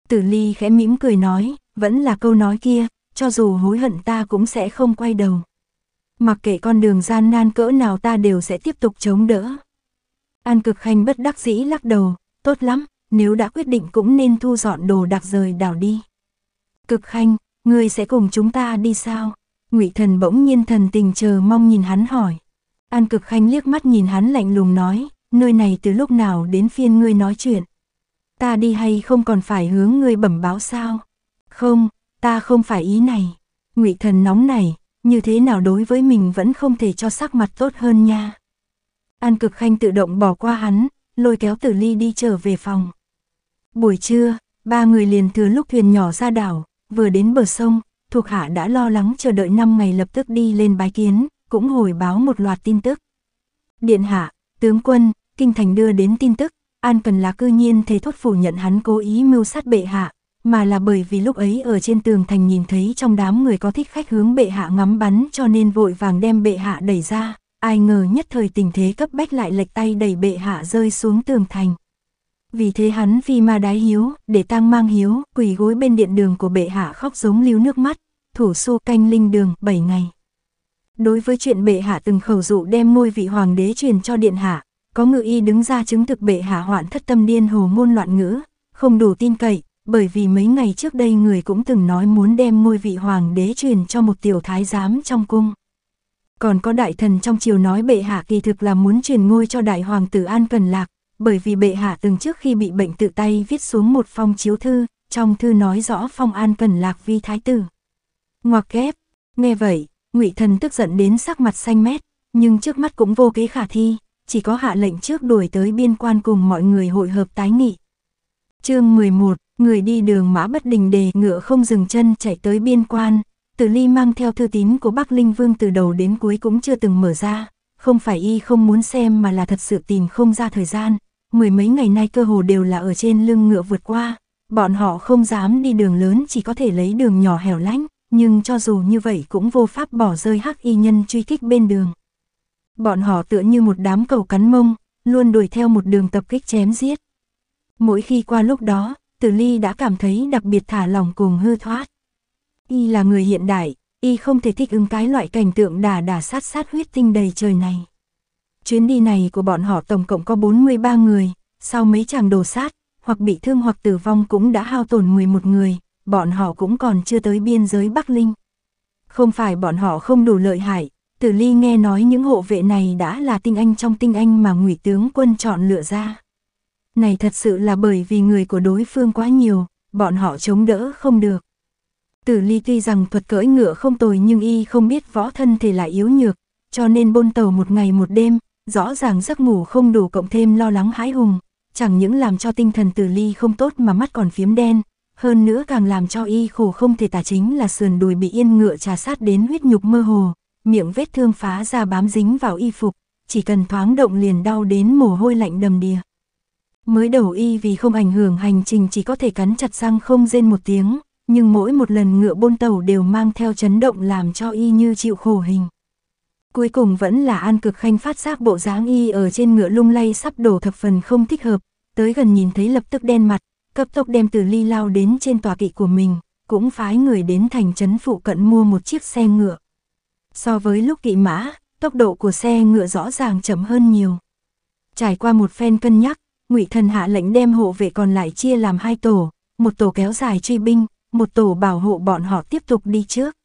Tử Ly khẽ mỉm cười nói, vẫn là câu nói kia, cho dù hối hận ta cũng sẽ không quay đầu. Mặc kệ con đường gian nan cỡ nào ta đều sẽ tiếp tục chống đỡ. An cực khanh bất đắc dĩ lắc đầu, tốt lắm, nếu đã quyết định cũng nên thu dọn đồ đạc rời đảo đi. Cực khanh, ngươi sẽ cùng chúng ta đi sao? Ngụy thần bỗng nhiên thần tình chờ mong nhìn hắn hỏi. An cực khanh liếc mắt nhìn hắn lạnh lùng nói, nơi này từ lúc nào đến phiên ngươi nói chuyện. Ta đi hay không còn phải hướng ngươi bẩm báo sao? Không, Ta không phải ý này. Ngụy thần nóng này, như thế nào đối với mình vẫn không thể cho sắc mặt tốt hơn nha. An cực khanh tự động bỏ qua hắn, lôi kéo tử ly đi trở về phòng. Buổi trưa, ba người liền thừa lúc thuyền nhỏ ra đảo, vừa đến bờ sông, thuộc hạ đã lo lắng chờ đợi năm ngày lập tức đi lên bái kiến, cũng hồi báo một loạt tin tức. Điện hạ, tướng quân, kinh thành đưa đến tin tức, An Cần là cư nhiên thế thốt phủ nhận hắn cố ý mưu sát bệ hạ, mà là bởi vì lúc ấy ở trên tường thành nhìn thấy trong đám người có thích khách hướng bệ hạ ngắm bắn cho nên vội vàng đem bệ hạ đẩy ra, ai ngờ nhất thời tình thế cấp bách lại lệch tay đẩy bệ hạ rơi xuống tường thành. Vì thế hắn phi ma đái hiếu, để tang mang hiếu, quỳ gối bên điện đường của bệ hạ khóc giống lưu nước mắt, thủ xô canh linh đường 7 ngày. Đối với chuyện bệ hạ từng khẩu dụ đem ngôi vị hoàng đế truyền cho điện hạ, có ngự y đứng ra chứng thực bệ hạ hoạn thất tâm điên hồ ngôn loạn ngữ, không đủ tin cậy, bởi vì mấy ngày trước đây người cũng từng nói muốn đem ngôi vị hoàng đế truyền cho một tiểu thái giám trong cung. Còn có đại thần trong triều nói bệ hạ kỳ thực là muốn truyền ngôi cho đại hoàng tử An Cần Lạc, bởi vì bệ hạ từng trước khi bị bệnh tự tay viết xuống một phong chiếu thư, trong thư nói rõ phong An Cần Lạc vi thái tử. Ngoặc kép, nghe vậy, ngụy thần tức giận đến sắc mặt xanh mét, nhưng trước mắt cũng vô kế khả thi, chỉ có hạ lệnh trước đuổi tới biên quan cùng mọi người hội hợp tái nghị chương 11, người đi đường mã bất đình đề ngựa không dừng chân chạy tới biên quan, từ Ly mang theo thư tín của Bắc Linh Vương từ đầu đến cuối cũng chưa từng mở ra, không phải y không muốn xem mà là thật sự tìm không ra thời gian, mười mấy ngày nay cơ hồ đều là ở trên lưng ngựa vượt qua, bọn họ không dám đi đường lớn chỉ có thể lấy đường nhỏ hẻo lánh, nhưng cho dù như vậy cũng vô pháp bỏ rơi hắc y nhân truy kích bên đường. Bọn họ tựa như một đám cầu cắn mông, luôn đuổi theo một đường tập kích chém giết. Mỗi khi qua lúc đó, Tử Ly đã cảm thấy đặc biệt thả lòng cùng hư thoát. Y là người hiện đại, y không thể thích ứng cái loại cảnh tượng đà đà sát sát huyết tinh đầy trời này. Chuyến đi này của bọn họ tổng cộng có 43 người, sau mấy chàng đồ sát, hoặc bị thương hoặc tử vong cũng đã hao tổn 11 người, bọn họ cũng còn chưa tới biên giới Bắc Linh. Không phải bọn họ không đủ lợi hại, Tử Ly nghe nói những hộ vệ này đã là tinh anh trong tinh anh mà ngụy tướng quân chọn lựa ra này thật sự là bởi vì người của đối phương quá nhiều, bọn họ chống đỡ không được. Tử Ly tuy rằng thuật cưỡi ngựa không tồi nhưng y không biết võ thân thể lại yếu nhược, cho nên bôn tàu một ngày một đêm, rõ ràng giấc ngủ không đủ cộng thêm lo lắng hãi hùng, chẳng những làm cho tinh thần Tử Ly không tốt mà mắt còn phiếm đen, hơn nữa càng làm cho y khổ không thể tả chính là sườn đùi bị yên ngựa trà sát đến huyết nhục mơ hồ, miệng vết thương phá ra bám dính vào y phục, chỉ cần thoáng động liền đau đến mồ hôi lạnh đầm đìa. Mới đầu y vì không ảnh hưởng hành trình chỉ có thể cắn chặt răng không rên một tiếng, nhưng mỗi một lần ngựa bôn tàu đều mang theo chấn động làm cho y như chịu khổ hình. Cuối cùng vẫn là an cực khanh phát giác bộ dáng y ở trên ngựa lung lay sắp đổ thập phần không thích hợp, tới gần nhìn thấy lập tức đen mặt, cấp tốc đem từ ly lao đến trên tòa kỵ của mình, cũng phái người đến thành trấn phụ cận mua một chiếc xe ngựa. So với lúc kỵ mã, tốc độ của xe ngựa rõ ràng chậm hơn nhiều. Trải qua một phen cân nhắc, ngụy thần hạ lệnh đem hộ vệ còn lại chia làm hai tổ, một tổ kéo dài truy binh, một tổ bảo hộ bọn họ tiếp tục đi trước.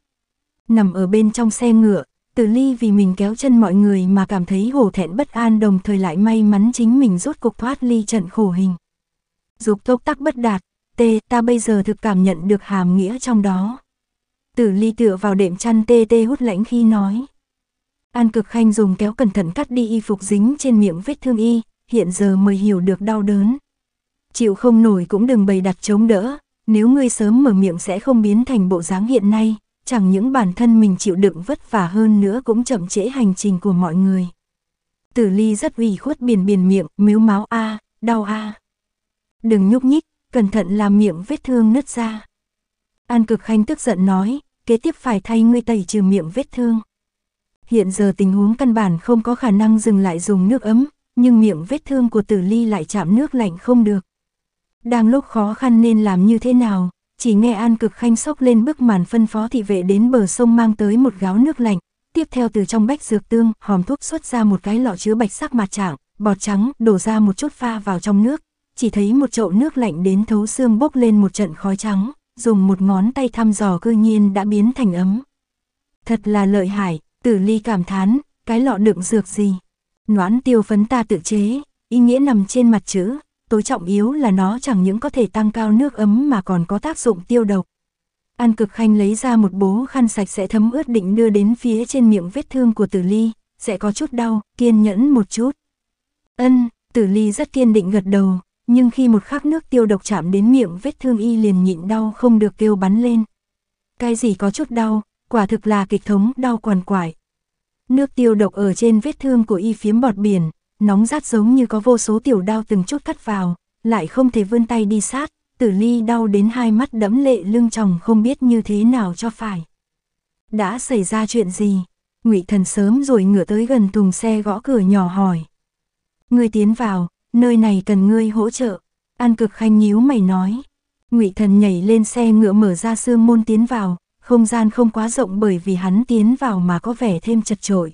Nằm ở bên trong xe ngựa, Tử Ly vì mình kéo chân mọi người mà cảm thấy hổ thẹn bất an đồng thời lại may mắn chính mình rốt cục thoát ly trận khổ hình. Dục tốc tắc bất đạt, tê ta bây giờ thực cảm nhận được hàm nghĩa trong đó. Tử Ly tựa vào đệm chăn tê tê hút lãnh khi nói. An cực khanh dùng kéo cẩn thận cắt đi y phục dính trên miệng vết thương y, hiện giờ mới hiểu được đau đớn. Chịu không nổi cũng đừng bày đặt chống đỡ, nếu ngươi sớm mở miệng sẽ không biến thành bộ dáng hiện nay, chẳng những bản thân mình chịu đựng vất vả hơn nữa cũng chậm trễ hành trình của mọi người. Tử ly rất ủy khuất biển biển miệng, miếu máu a, à, đau a. À. Đừng nhúc nhích, cẩn thận làm miệng vết thương nứt ra. An cực khanh tức giận nói, kế tiếp phải thay ngươi tẩy trừ miệng vết thương. Hiện giờ tình huống căn bản không có khả năng dừng lại dùng nước ấm, nhưng miệng vết thương của tử ly lại chạm nước lạnh không được. Đang lúc khó khăn nên làm như thế nào, chỉ nghe An Cực Khanh sốc lên bức màn phân phó thị vệ đến bờ sông mang tới một gáo nước lạnh, tiếp theo từ trong bách dược tương, hòm thuốc xuất ra một cái lọ chứa bạch sắc mặt trạng, bọt trắng, đổ ra một chút pha vào trong nước, chỉ thấy một chậu nước lạnh đến thấu xương bốc lên một trận khói trắng, dùng một ngón tay thăm dò cư nhiên đã biến thành ấm. Thật là lợi hại, tử ly cảm thán, cái lọ đựng dược gì. Noãn tiêu phấn ta tự chế, ý nghĩa nằm trên mặt chữ, tối trọng yếu là nó chẳng những có thể tăng cao nước ấm mà còn có tác dụng tiêu độc. An cực khanh lấy ra một bố khăn sạch sẽ thấm ướt định đưa đến phía trên miệng vết thương của tử ly, sẽ có chút đau, kiên nhẫn một chút. Ân, tử ly rất kiên định gật đầu, nhưng khi một khắc nước tiêu độc chạm đến miệng vết thương y liền nhịn đau không được kêu bắn lên. Cái gì có chút đau, quả thực là kịch thống đau quằn quại, Nước tiêu độc ở trên vết thương của y phiếm bọt biển, nóng rát giống như có vô số tiểu đao từng chút cắt vào, lại không thể vươn tay đi sát, tử ly đau đến hai mắt đẫm lệ lưng chồng không biết như thế nào cho phải. Đã xảy ra chuyện gì? ngụy thần sớm rồi ngửa tới gần thùng xe gõ cửa nhỏ hỏi. Ngươi tiến vào, nơi này cần ngươi hỗ trợ. An cực khanh nhíu mày nói. ngụy thần nhảy lên xe ngựa mở ra sương môn tiến vào, không gian không quá rộng bởi vì hắn tiến vào mà có vẻ thêm chật trội.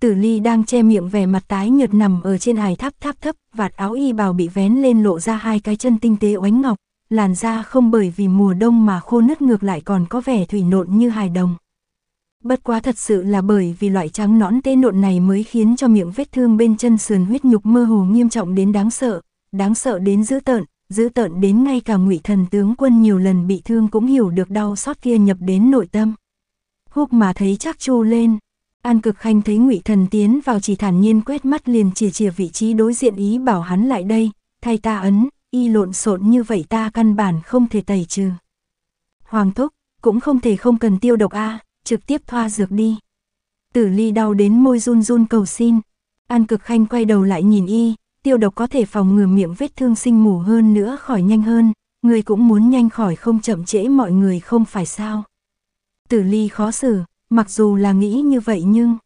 Tử Ly đang che miệng vẻ mặt tái nhợt nằm ở trên hài tháp tháp thấp, vạt áo y bào bị vén lên lộ ra hai cái chân tinh tế oánh ngọc, làn da không bởi vì mùa đông mà khô nứt ngược lại còn có vẻ thủy nộn như hài đồng. Bất quá thật sự là bởi vì loại trắng nõn tê nộn này mới khiến cho miệng vết thương bên chân sườn huyết nhục mơ hồ nghiêm trọng đến đáng sợ, đáng sợ đến dữ tợn, dữ tợn đến ngay cả ngụy thần tướng quân nhiều lần bị thương cũng hiểu được đau xót kia nhập đến nội tâm. Húc mà thấy chắc chu lên, An Cực Khanh thấy Ngụy Thần tiến vào chỉ thản nhiên quét mắt liền chỉ chỉ vị trí đối diện ý bảo hắn lại đây, thay ta ấn, y lộn xộn như vậy ta căn bản không thể tẩy trừ. Hoàng thúc, cũng không thể không cần tiêu độc a, trực tiếp thoa dược đi. Tử Ly đau đến môi run run cầu xin. An Cực Khanh quay đầu lại nhìn y, tiêu độc có thể phòng ngừa miệng vết thương sinh mù hơn nữa khỏi nhanh hơn, người cũng muốn nhanh khỏi không chậm trễ mọi người không phải sao. Tử ly khó xử, mặc dù là nghĩ như vậy nhưng...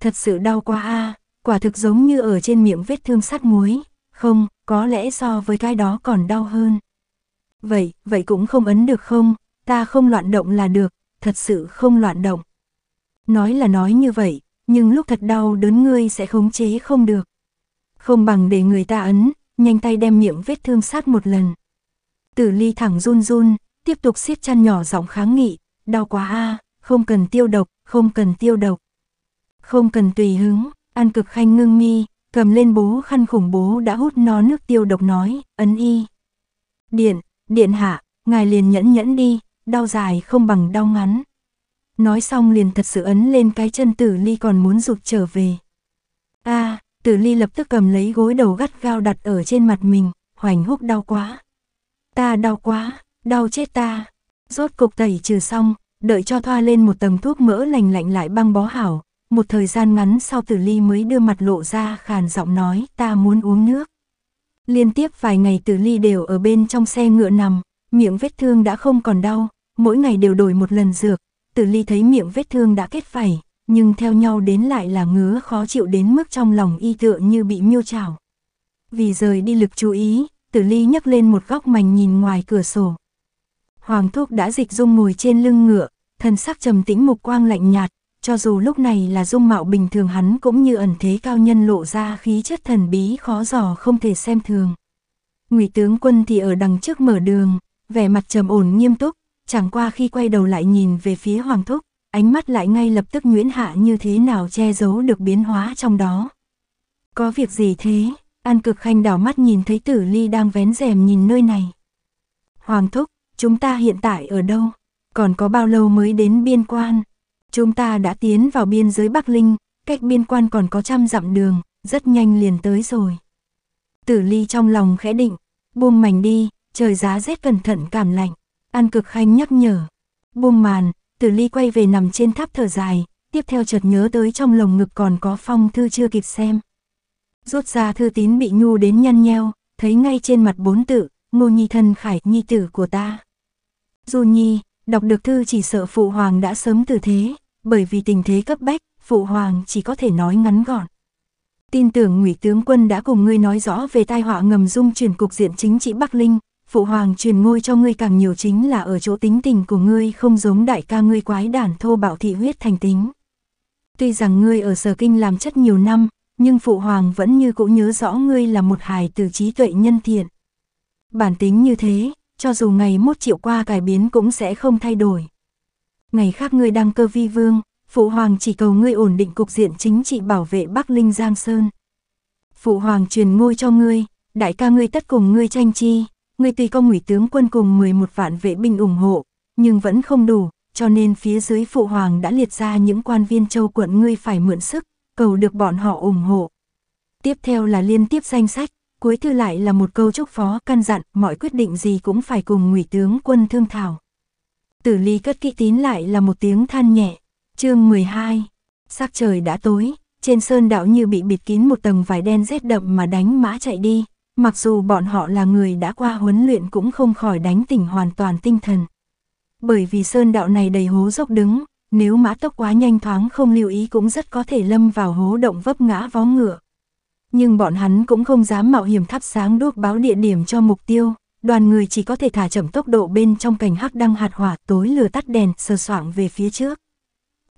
Thật sự đau quá a quả thực giống như ở trên miệng vết thương sắt muối, không, có lẽ so với cái đó còn đau hơn. Vậy, vậy cũng không ấn được không, ta không loạn động là được, thật sự không loạn động. Nói là nói như vậy, nhưng lúc thật đau đớn ngươi sẽ khống chế không được không bằng để người ta ấn, nhanh tay đem miệng vết thương sát một lần. Tử ly thẳng run run, tiếp tục siết chăn nhỏ giọng kháng nghị, đau quá a, không cần tiêu độc, không cần tiêu độc. Không cần tùy hứng, An cực khanh ngưng mi, cầm lên bố khăn khủng bố đã hút nó nước tiêu độc nói, ấn y. Điện, điện hạ, ngài liền nhẫn nhẫn đi, đau dài không bằng đau ngắn. Nói xong liền thật sự ấn lên cái chân tử ly còn muốn rụt trở về. a à, tử ly lập tức cầm lấy gối đầu gắt gao đặt ở trên mặt mình, hoành húc đau quá. Ta đau quá, đau chết ta. Rốt cục tẩy trừ xong, đợi cho thoa lên một tầng thuốc mỡ lành lạnh lại băng bó hảo. Một thời gian ngắn sau tử ly mới đưa mặt lộ ra khàn giọng nói ta muốn uống nước. Liên tiếp vài ngày tử ly đều ở bên trong xe ngựa nằm, miệng vết thương đã không còn đau, mỗi ngày đều đổi một lần dược, tử ly thấy miệng vết thương đã kết phẩy, nhưng theo nhau đến lại là ngứa khó chịu đến mức trong lòng y tựa như bị miêu trào. Vì rời đi lực chú ý, tử ly nhấc lên một góc mảnh nhìn ngoài cửa sổ. Hoàng thúc đã dịch dung ngồi trên lưng ngựa, thân sắc trầm tĩnh mục quang lạnh nhạt, cho dù lúc này là dung mạo bình thường hắn cũng như ẩn thế cao nhân lộ ra khí chất thần bí khó dò không thể xem thường. Ngụy tướng quân thì ở đằng trước mở đường, vẻ mặt trầm ổn nghiêm túc, chẳng qua khi quay đầu lại nhìn về phía Hoàng thúc, ánh mắt lại ngay lập tức Nguyễn Hạ như thế nào che giấu được biến hóa trong đó. Có việc gì thế? An cực khanh đảo mắt nhìn thấy tử ly đang vén rèm nhìn nơi này. Hoàng thúc, chúng ta hiện tại ở đâu? Còn có bao lâu mới đến biên quan? Chúng ta đã tiến vào biên giới Bắc Linh, cách biên quan còn có trăm dặm đường, rất nhanh liền tới rồi. Tử ly trong lòng khẽ định, buông mảnh đi, trời giá rét cẩn thận cảm lạnh. An cực khanh nhắc nhở, buông màn, từ ly quay về nằm trên tháp thở dài, tiếp theo chợt nhớ tới trong lồng ngực còn có phong thư chưa kịp xem. Rút ra thư tín bị nhu đến nhăn nheo, thấy ngay trên mặt bốn tự, ngô nhi thân khải nhi tử của ta. Du nhi, đọc được thư chỉ sợ phụ hoàng đã sớm từ thế, bởi vì tình thế cấp bách, phụ hoàng chỉ có thể nói ngắn gọn. Tin tưởng ngụy tướng quân đã cùng ngươi nói rõ về tai họa ngầm dung chuyển cục diện chính trị Bắc Linh, phụ hoàng truyền ngôi cho ngươi càng nhiều chính là ở chỗ tính tình của ngươi không giống đại ca ngươi quái đản thô bạo thị huyết thành tính. Tuy rằng ngươi ở sở kinh làm chất nhiều năm, nhưng phụ hoàng vẫn như cũ nhớ rõ ngươi là một hài tử trí tuệ nhân thiện. Bản tính như thế, cho dù ngày mốt triệu qua cải biến cũng sẽ không thay đổi. Ngày khác ngươi đăng cơ vi vương, phụ hoàng chỉ cầu ngươi ổn định cục diện chính trị bảo vệ Bắc Linh Giang Sơn. Phụ hoàng truyền ngôi cho ngươi, đại ca ngươi tất cùng ngươi tranh chi, Người tùy công ngụy tướng quân cùng 11 vạn vệ binh ủng hộ, nhưng vẫn không đủ, cho nên phía dưới phụ hoàng đã liệt ra những quan viên châu quận ngươi phải mượn sức, cầu được bọn họ ủng hộ. Tiếp theo là liên tiếp danh sách, cuối thư lại là một câu chúc phó căn dặn mọi quyết định gì cũng phải cùng ngụy tướng quân thương thảo. Tử ly cất kỹ tín lại là một tiếng than nhẹ, chương 12, sắc trời đã tối, trên sơn đảo như bị bịt kín một tầng vải đen rét đậm mà đánh mã chạy đi, Mặc dù bọn họ là người đã qua huấn luyện cũng không khỏi đánh tỉnh hoàn toàn tinh thần. Bởi vì sơn đạo này đầy hố dốc đứng, nếu mã tốc quá nhanh thoáng không lưu ý cũng rất có thể lâm vào hố động vấp ngã vó ngựa. Nhưng bọn hắn cũng không dám mạo hiểm thắp sáng đuốc báo địa điểm cho mục tiêu, đoàn người chỉ có thể thả chậm tốc độ bên trong cảnh hắc đăng hạt hỏa tối lừa tắt đèn sờ soạng về phía trước.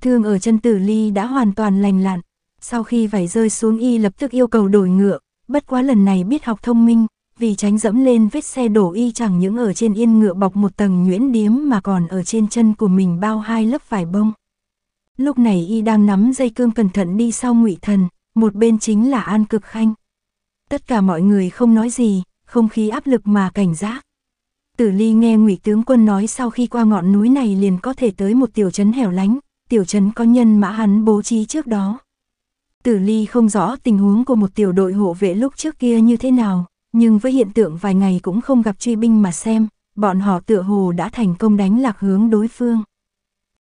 Thương ở chân tử ly đã hoàn toàn lành lặn, sau khi vảy rơi xuống y lập tức yêu cầu đổi ngựa, bất quá lần này biết học thông minh, vì tránh dẫm lên vết xe đổ y chẳng những ở trên yên ngựa bọc một tầng nhuyễn điếm mà còn ở trên chân của mình bao hai lớp vải bông. Lúc này y đang nắm dây cương cẩn thận đi sau ngụy thần, một bên chính là an cực khanh. Tất cả mọi người không nói gì, không khí áp lực mà cảnh giác. Tử Ly nghe ngụy tướng quân nói sau khi qua ngọn núi này liền có thể tới một tiểu trấn hẻo lánh, tiểu trấn có nhân mã hắn bố trí trước đó. Tử Ly không rõ tình huống của một tiểu đội hộ vệ lúc trước kia như thế nào, nhưng với hiện tượng vài ngày cũng không gặp truy binh mà xem, bọn họ tựa hồ đã thành công đánh lạc hướng đối phương.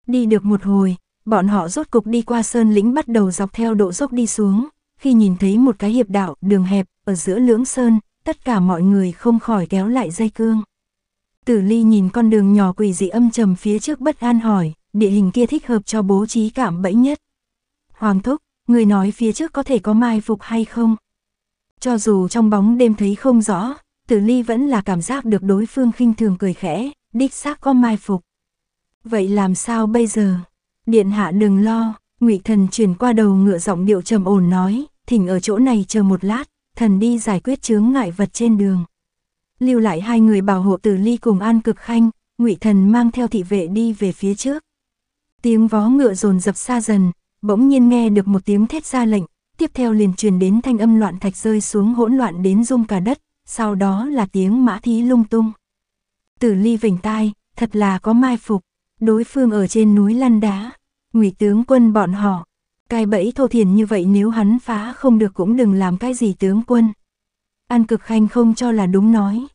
Đi được một hồi, bọn họ rốt cục đi qua sơn lĩnh bắt đầu dọc theo độ dốc đi xuống, khi nhìn thấy một cái hiệp đạo, đường hẹp, ở giữa lưỡng sơn, tất cả mọi người không khỏi kéo lại dây cương. Tử Ly nhìn con đường nhỏ quỷ dị âm trầm phía trước bất an hỏi, địa hình kia thích hợp cho bố trí cảm bẫy nhất. Hoàng Thúc, người nói phía trước có thể có mai phục hay không? Cho dù trong bóng đêm thấy không rõ, tử ly vẫn là cảm giác được đối phương khinh thường cười khẽ, đích xác có mai phục. Vậy làm sao bây giờ? Điện hạ đừng lo, ngụy thần chuyển qua đầu ngựa giọng điệu trầm ổn nói, thỉnh ở chỗ này chờ một lát, thần đi giải quyết chướng ngại vật trên đường. Lưu lại hai người bảo hộ tử ly cùng an cực khanh, ngụy thần mang theo thị vệ đi về phía trước. Tiếng vó ngựa rồn dập xa dần, bỗng nhiên nghe được một tiếng thét ra lệnh, tiếp theo liền truyền đến thanh âm loạn thạch rơi xuống hỗn loạn đến rung cả đất, sau đó là tiếng mã thí lung tung. Tử ly vỉnh tai, thật là có mai phục, đối phương ở trên núi lăn đá, ngụy tướng quân bọn họ, cai bẫy thô thiền như vậy nếu hắn phá không được cũng đừng làm cái gì tướng quân. An cực khanh không cho là đúng nói.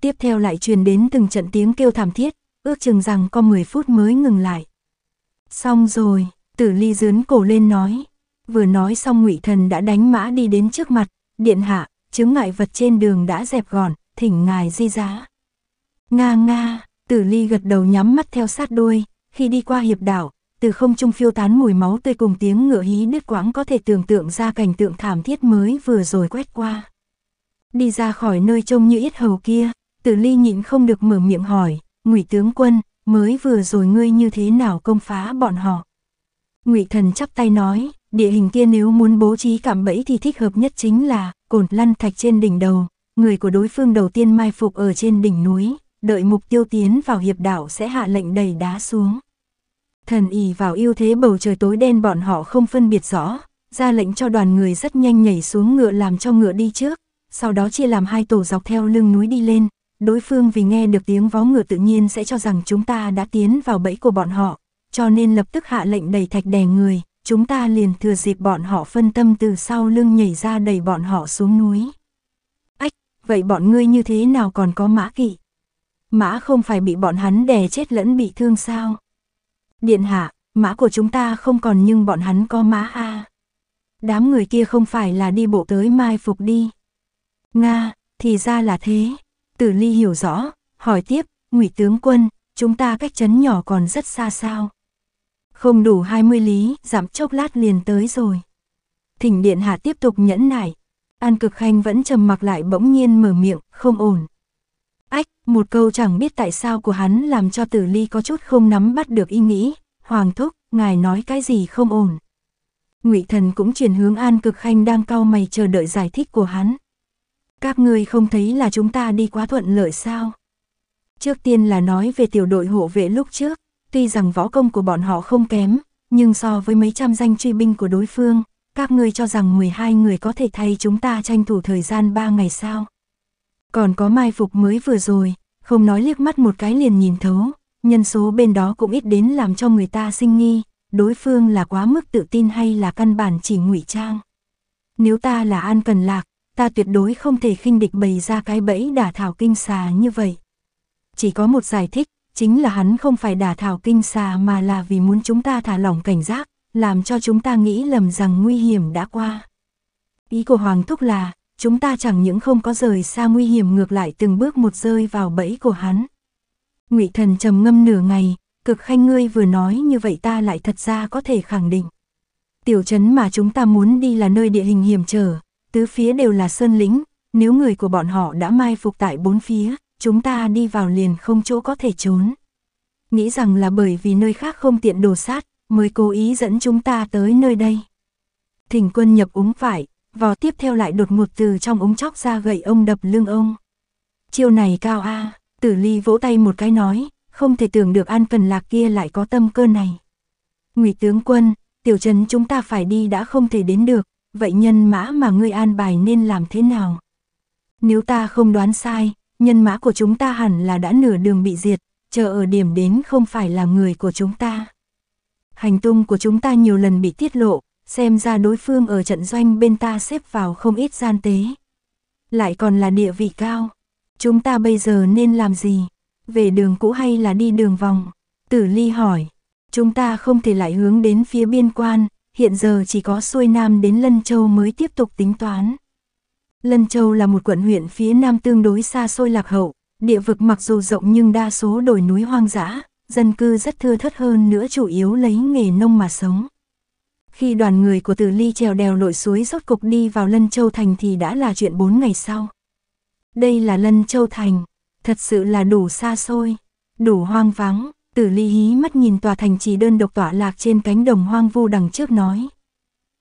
Tiếp theo lại truyền đến từng trận tiếng kêu thảm thiết, ước chừng rằng có 10 phút mới ngừng lại. Xong rồi, Tử ly dướn cổ lên nói. Vừa nói xong ngụy thần đã đánh mã đi đến trước mặt, điện hạ, Chướng ngại vật trên đường đã dẹp gọn, thỉnh ngài di giá. Nga nga, tử ly gật đầu nhắm mắt theo sát đuôi, khi đi qua hiệp đảo, từ không trung phiêu tán mùi máu tươi cùng tiếng ngựa hí đứt quãng có thể tưởng tượng ra cảnh tượng thảm thiết mới vừa rồi quét qua. Đi ra khỏi nơi trông như yết hầu kia, tử ly nhịn không được mở miệng hỏi, ngụy tướng quân, mới vừa rồi ngươi như thế nào công phá bọn họ. Ngụy Thần chắp tay nói, địa hình kia nếu muốn bố trí cảm bẫy thì thích hợp nhất chính là cồn lăn thạch trên đỉnh đầu, người của đối phương đầu tiên mai phục ở trên đỉnh núi, đợi mục tiêu tiến vào hiệp đảo sẽ hạ lệnh đầy đá xuống. Thần ỉ vào ưu thế bầu trời tối đen bọn họ không phân biệt rõ, ra lệnh cho đoàn người rất nhanh nhảy xuống ngựa làm cho ngựa đi trước, sau đó chia làm hai tổ dọc theo lưng núi đi lên, đối phương vì nghe được tiếng vó ngựa tự nhiên sẽ cho rằng chúng ta đã tiến vào bẫy của bọn họ, cho nên lập tức hạ lệnh đẩy thạch đè người, chúng ta liền thừa dịp bọn họ phân tâm từ sau lưng nhảy ra đẩy bọn họ xuống núi. Ách, vậy bọn ngươi như thế nào còn có mã kỵ? Mã không phải bị bọn hắn đè chết lẫn bị thương sao? Điện hạ, mã của chúng ta không còn nhưng bọn hắn có mã a. Đám người kia không phải là đi bộ tới mai phục đi. Nga, thì ra là thế. Tử Ly hiểu rõ, hỏi tiếp, ngụy tướng quân, chúng ta cách trấn nhỏ còn rất xa sao? Không đủ 20 lý, giảm chốc lát liền tới rồi. Thỉnh điện hạ tiếp tục nhẫn nại. An cực khanh vẫn trầm mặc lại bỗng nhiên mở miệng, không ổn. Ách, một câu chẳng biết tại sao của hắn làm cho tử ly có chút không nắm bắt được ý nghĩ. Hoàng thúc, ngài nói cái gì không ổn. ngụy thần cũng chuyển hướng an cực khanh đang cau mày chờ đợi giải thích của hắn. Các ngươi không thấy là chúng ta đi quá thuận lợi sao? Trước tiên là nói về tiểu đội hộ vệ lúc trước. Tuy rằng võ công của bọn họ không kém, nhưng so với mấy trăm danh truy binh của đối phương, các ngươi cho rằng 12 người có thể thay chúng ta tranh thủ thời gian 3 ngày sao. Còn có mai phục mới vừa rồi, không nói liếc mắt một cái liền nhìn thấu, nhân số bên đó cũng ít đến làm cho người ta sinh nghi, đối phương là quá mức tự tin hay là căn bản chỉ ngụy trang. Nếu ta là An Cần Lạc, ta tuyệt đối không thể khinh địch bày ra cái bẫy đả thảo kinh xà như vậy. Chỉ có một giải thích, chính là hắn không phải đả thảo kinh xà mà là vì muốn chúng ta thả lỏng cảnh giác, làm cho chúng ta nghĩ lầm rằng nguy hiểm đã qua. Ý của Hoàng Thúc là, chúng ta chẳng những không có rời xa nguy hiểm ngược lại từng bước một rơi vào bẫy của hắn. Ngụy Thần trầm ngâm nửa ngày, cực khanh ngươi vừa nói như vậy ta lại thật ra có thể khẳng định. Tiểu trấn mà chúng ta muốn đi là nơi địa hình hiểm trở, tứ phía đều là sơn lĩnh, nếu người của bọn họ đã mai phục tại bốn phía, chúng ta đi vào liền không chỗ có thể trốn. Nghĩ rằng là bởi vì nơi khác không tiện đồ sát, mới cố ý dẫn chúng ta tới nơi đây. Thỉnh quân nhập úng phải, vò tiếp theo lại đột ngột từ trong ống chóc ra gậy ông đập lưng ông. Chiêu này cao a tử ly vỗ tay một cái nói, không thể tưởng được an cần lạc kia lại có tâm cơ này. ngụy tướng quân, tiểu trấn chúng ta phải đi đã không thể đến được, vậy nhân mã mà ngươi an bài nên làm thế nào? Nếu ta không đoán sai, nhân mã của chúng ta hẳn là đã nửa đường bị diệt, chờ ở điểm đến không phải là người của chúng ta. Hành tung của chúng ta nhiều lần bị tiết lộ, xem ra đối phương ở trận doanh bên ta xếp vào không ít gian tế. Lại còn là địa vị cao. Chúng ta bây giờ nên làm gì? Về đường cũ hay là đi đường vòng? Tử Ly hỏi. Chúng ta không thể lại hướng đến phía biên quan, hiện giờ chỉ có xuôi nam đến Lân Châu mới tiếp tục tính toán. Lân Châu là một quận huyện phía nam tương đối xa xôi lạc hậu, địa vực mặc dù rộng nhưng đa số đồi núi hoang dã, dân cư rất thưa thớt hơn nữa chủ yếu lấy nghề nông mà sống. Khi đoàn người của Từ Ly trèo đèo lội suối rốt cục đi vào Lân Châu Thành thì đã là chuyện 4 ngày sau. Đây là Lân Châu Thành, thật sự là đủ xa xôi, đủ hoang vắng, Tử Ly hí mắt nhìn tòa thành trì đơn độc tỏa lạc trên cánh đồng hoang vu đằng trước nói.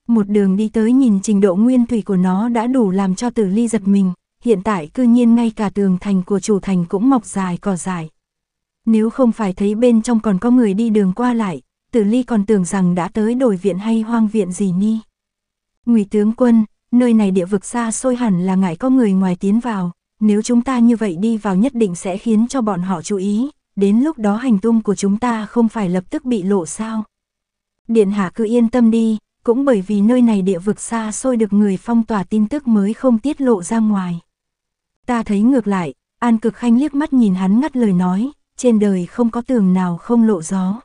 Một đường đi tới nhìn trình độ nguyên thủy của nó đã đủ làm cho tử ly giật mình, hiện tại cư nhiên ngay cả tường thành của chủ thành cũng mọc dài cỏ dài. Nếu không phải thấy bên trong còn có người đi đường qua lại, tử ly còn tưởng rằng đã tới đổi viện hay hoang viện gì ni. ngụy tướng quân, nơi này địa vực xa xôi hẳn là ngại có người ngoài tiến vào, nếu chúng ta như vậy đi vào nhất định sẽ khiến cho bọn họ chú ý, đến lúc đó hành tung của chúng ta không phải lập tức bị lộ sao. Điện hạ cứ yên tâm đi, cũng bởi vì nơi này địa vực xa xôi được người phong tỏa tin tức mới không tiết lộ ra ngoài. Ta thấy ngược lại, An Cực Khanh liếc mắt nhìn hắn ngắt lời nói, trên đời không có tường nào không lộ gió.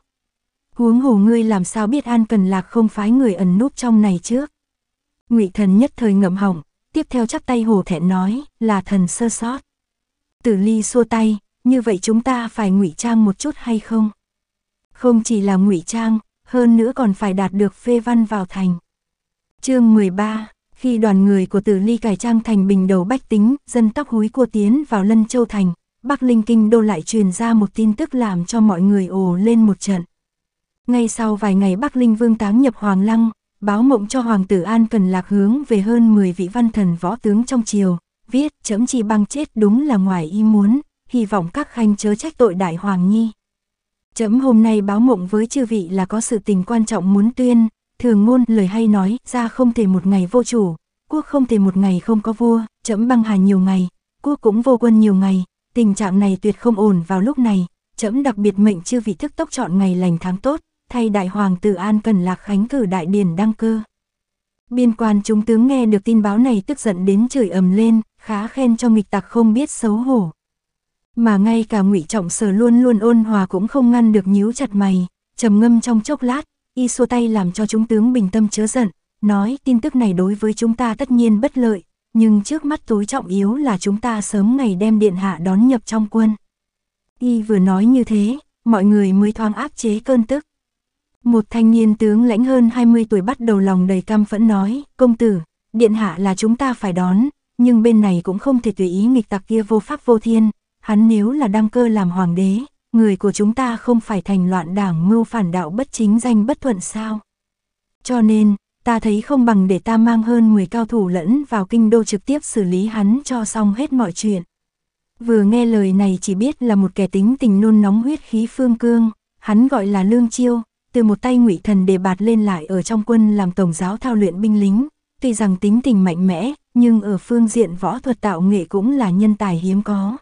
Huống hồ ngươi làm sao biết An Cần Lạc không phái người ẩn núp trong này trước. ngụy thần nhất thời ngậm hỏng, tiếp theo chắp tay hồ thẹn nói, là thần sơ sót. Tử ly xua tay, như vậy chúng ta phải ngụy trang một chút hay không? Không chỉ là ngụy trang, hơn nữa còn phải đạt được phê văn vào thành. chương 13, khi đoàn người của tử ly cải trang thành bình đầu bách tính, dân tóc húi cua tiến vào lân châu thành, Bắc Linh Kinh Đô lại truyền ra một tin tức làm cho mọi người ồ lên một trận. Ngay sau vài ngày Bắc Linh Vương táng nhập Hoàng Lăng, báo mộng cho Hoàng tử An cần lạc hướng về hơn 10 vị văn thần võ tướng trong triều, viết chấm chi băng chết đúng là ngoài ý muốn, hy vọng các khanh chớ trách tội đại hoàng nhi. Chấm hôm nay báo mộng với chư vị là có sự tình quan trọng muốn tuyên, thường ngôn lời hay nói ra không thể một ngày vô chủ, quốc không thể một ngày không có vua, chấm băng hà nhiều ngày, quốc cũng vô quân nhiều ngày, tình trạng này tuyệt không ổn vào lúc này, chấm đặc biệt mệnh chư vị thức tốc chọn ngày lành tháng tốt, thay đại hoàng tử An Cần Lạc Khánh cử đại điển đăng cơ. Biên quan chúng tướng nghe được tin báo này tức giận đến trời ầm lên, khá khen cho nghịch tặc không biết xấu hổ. Mà ngay cả ngụy Trọng Sở luôn luôn ôn hòa cũng không ngăn được nhíu chặt mày, trầm ngâm trong chốc lát, y xua tay làm cho chúng tướng bình tâm chớ giận, nói tin tức này đối với chúng ta tất nhiên bất lợi, nhưng trước mắt tối trọng yếu là chúng ta sớm ngày đem điện hạ đón nhập trong quân. Y vừa nói như thế, mọi người mới thoáng áp chế cơn tức. Một thanh niên tướng lãnh hơn 20 tuổi bắt đầu lòng đầy căm phẫn nói, công tử, điện hạ là chúng ta phải đón, nhưng bên này cũng không thể tùy ý nghịch tặc kia vô pháp vô thiên, Hắn nếu là đăng cơ làm hoàng đế, người của chúng ta không phải thành loạn đảng mưu phản đạo bất chính danh bất thuận sao. Cho nên, ta thấy không bằng để ta mang hơn 10 cao thủ lẫn vào kinh đô trực tiếp xử lý hắn cho xong hết mọi chuyện. Vừa nghe lời này chỉ biết là một kẻ tính tình nôn nóng huyết khí phương cương, hắn gọi là Lương Chiêu, từ một tay ngụy thần đề bạt lên lại ở trong quân làm tổng giáo thao luyện binh lính, tuy rằng tính tình mạnh mẽ, nhưng ở phương diện võ thuật tạo nghệ cũng là nhân tài hiếm có.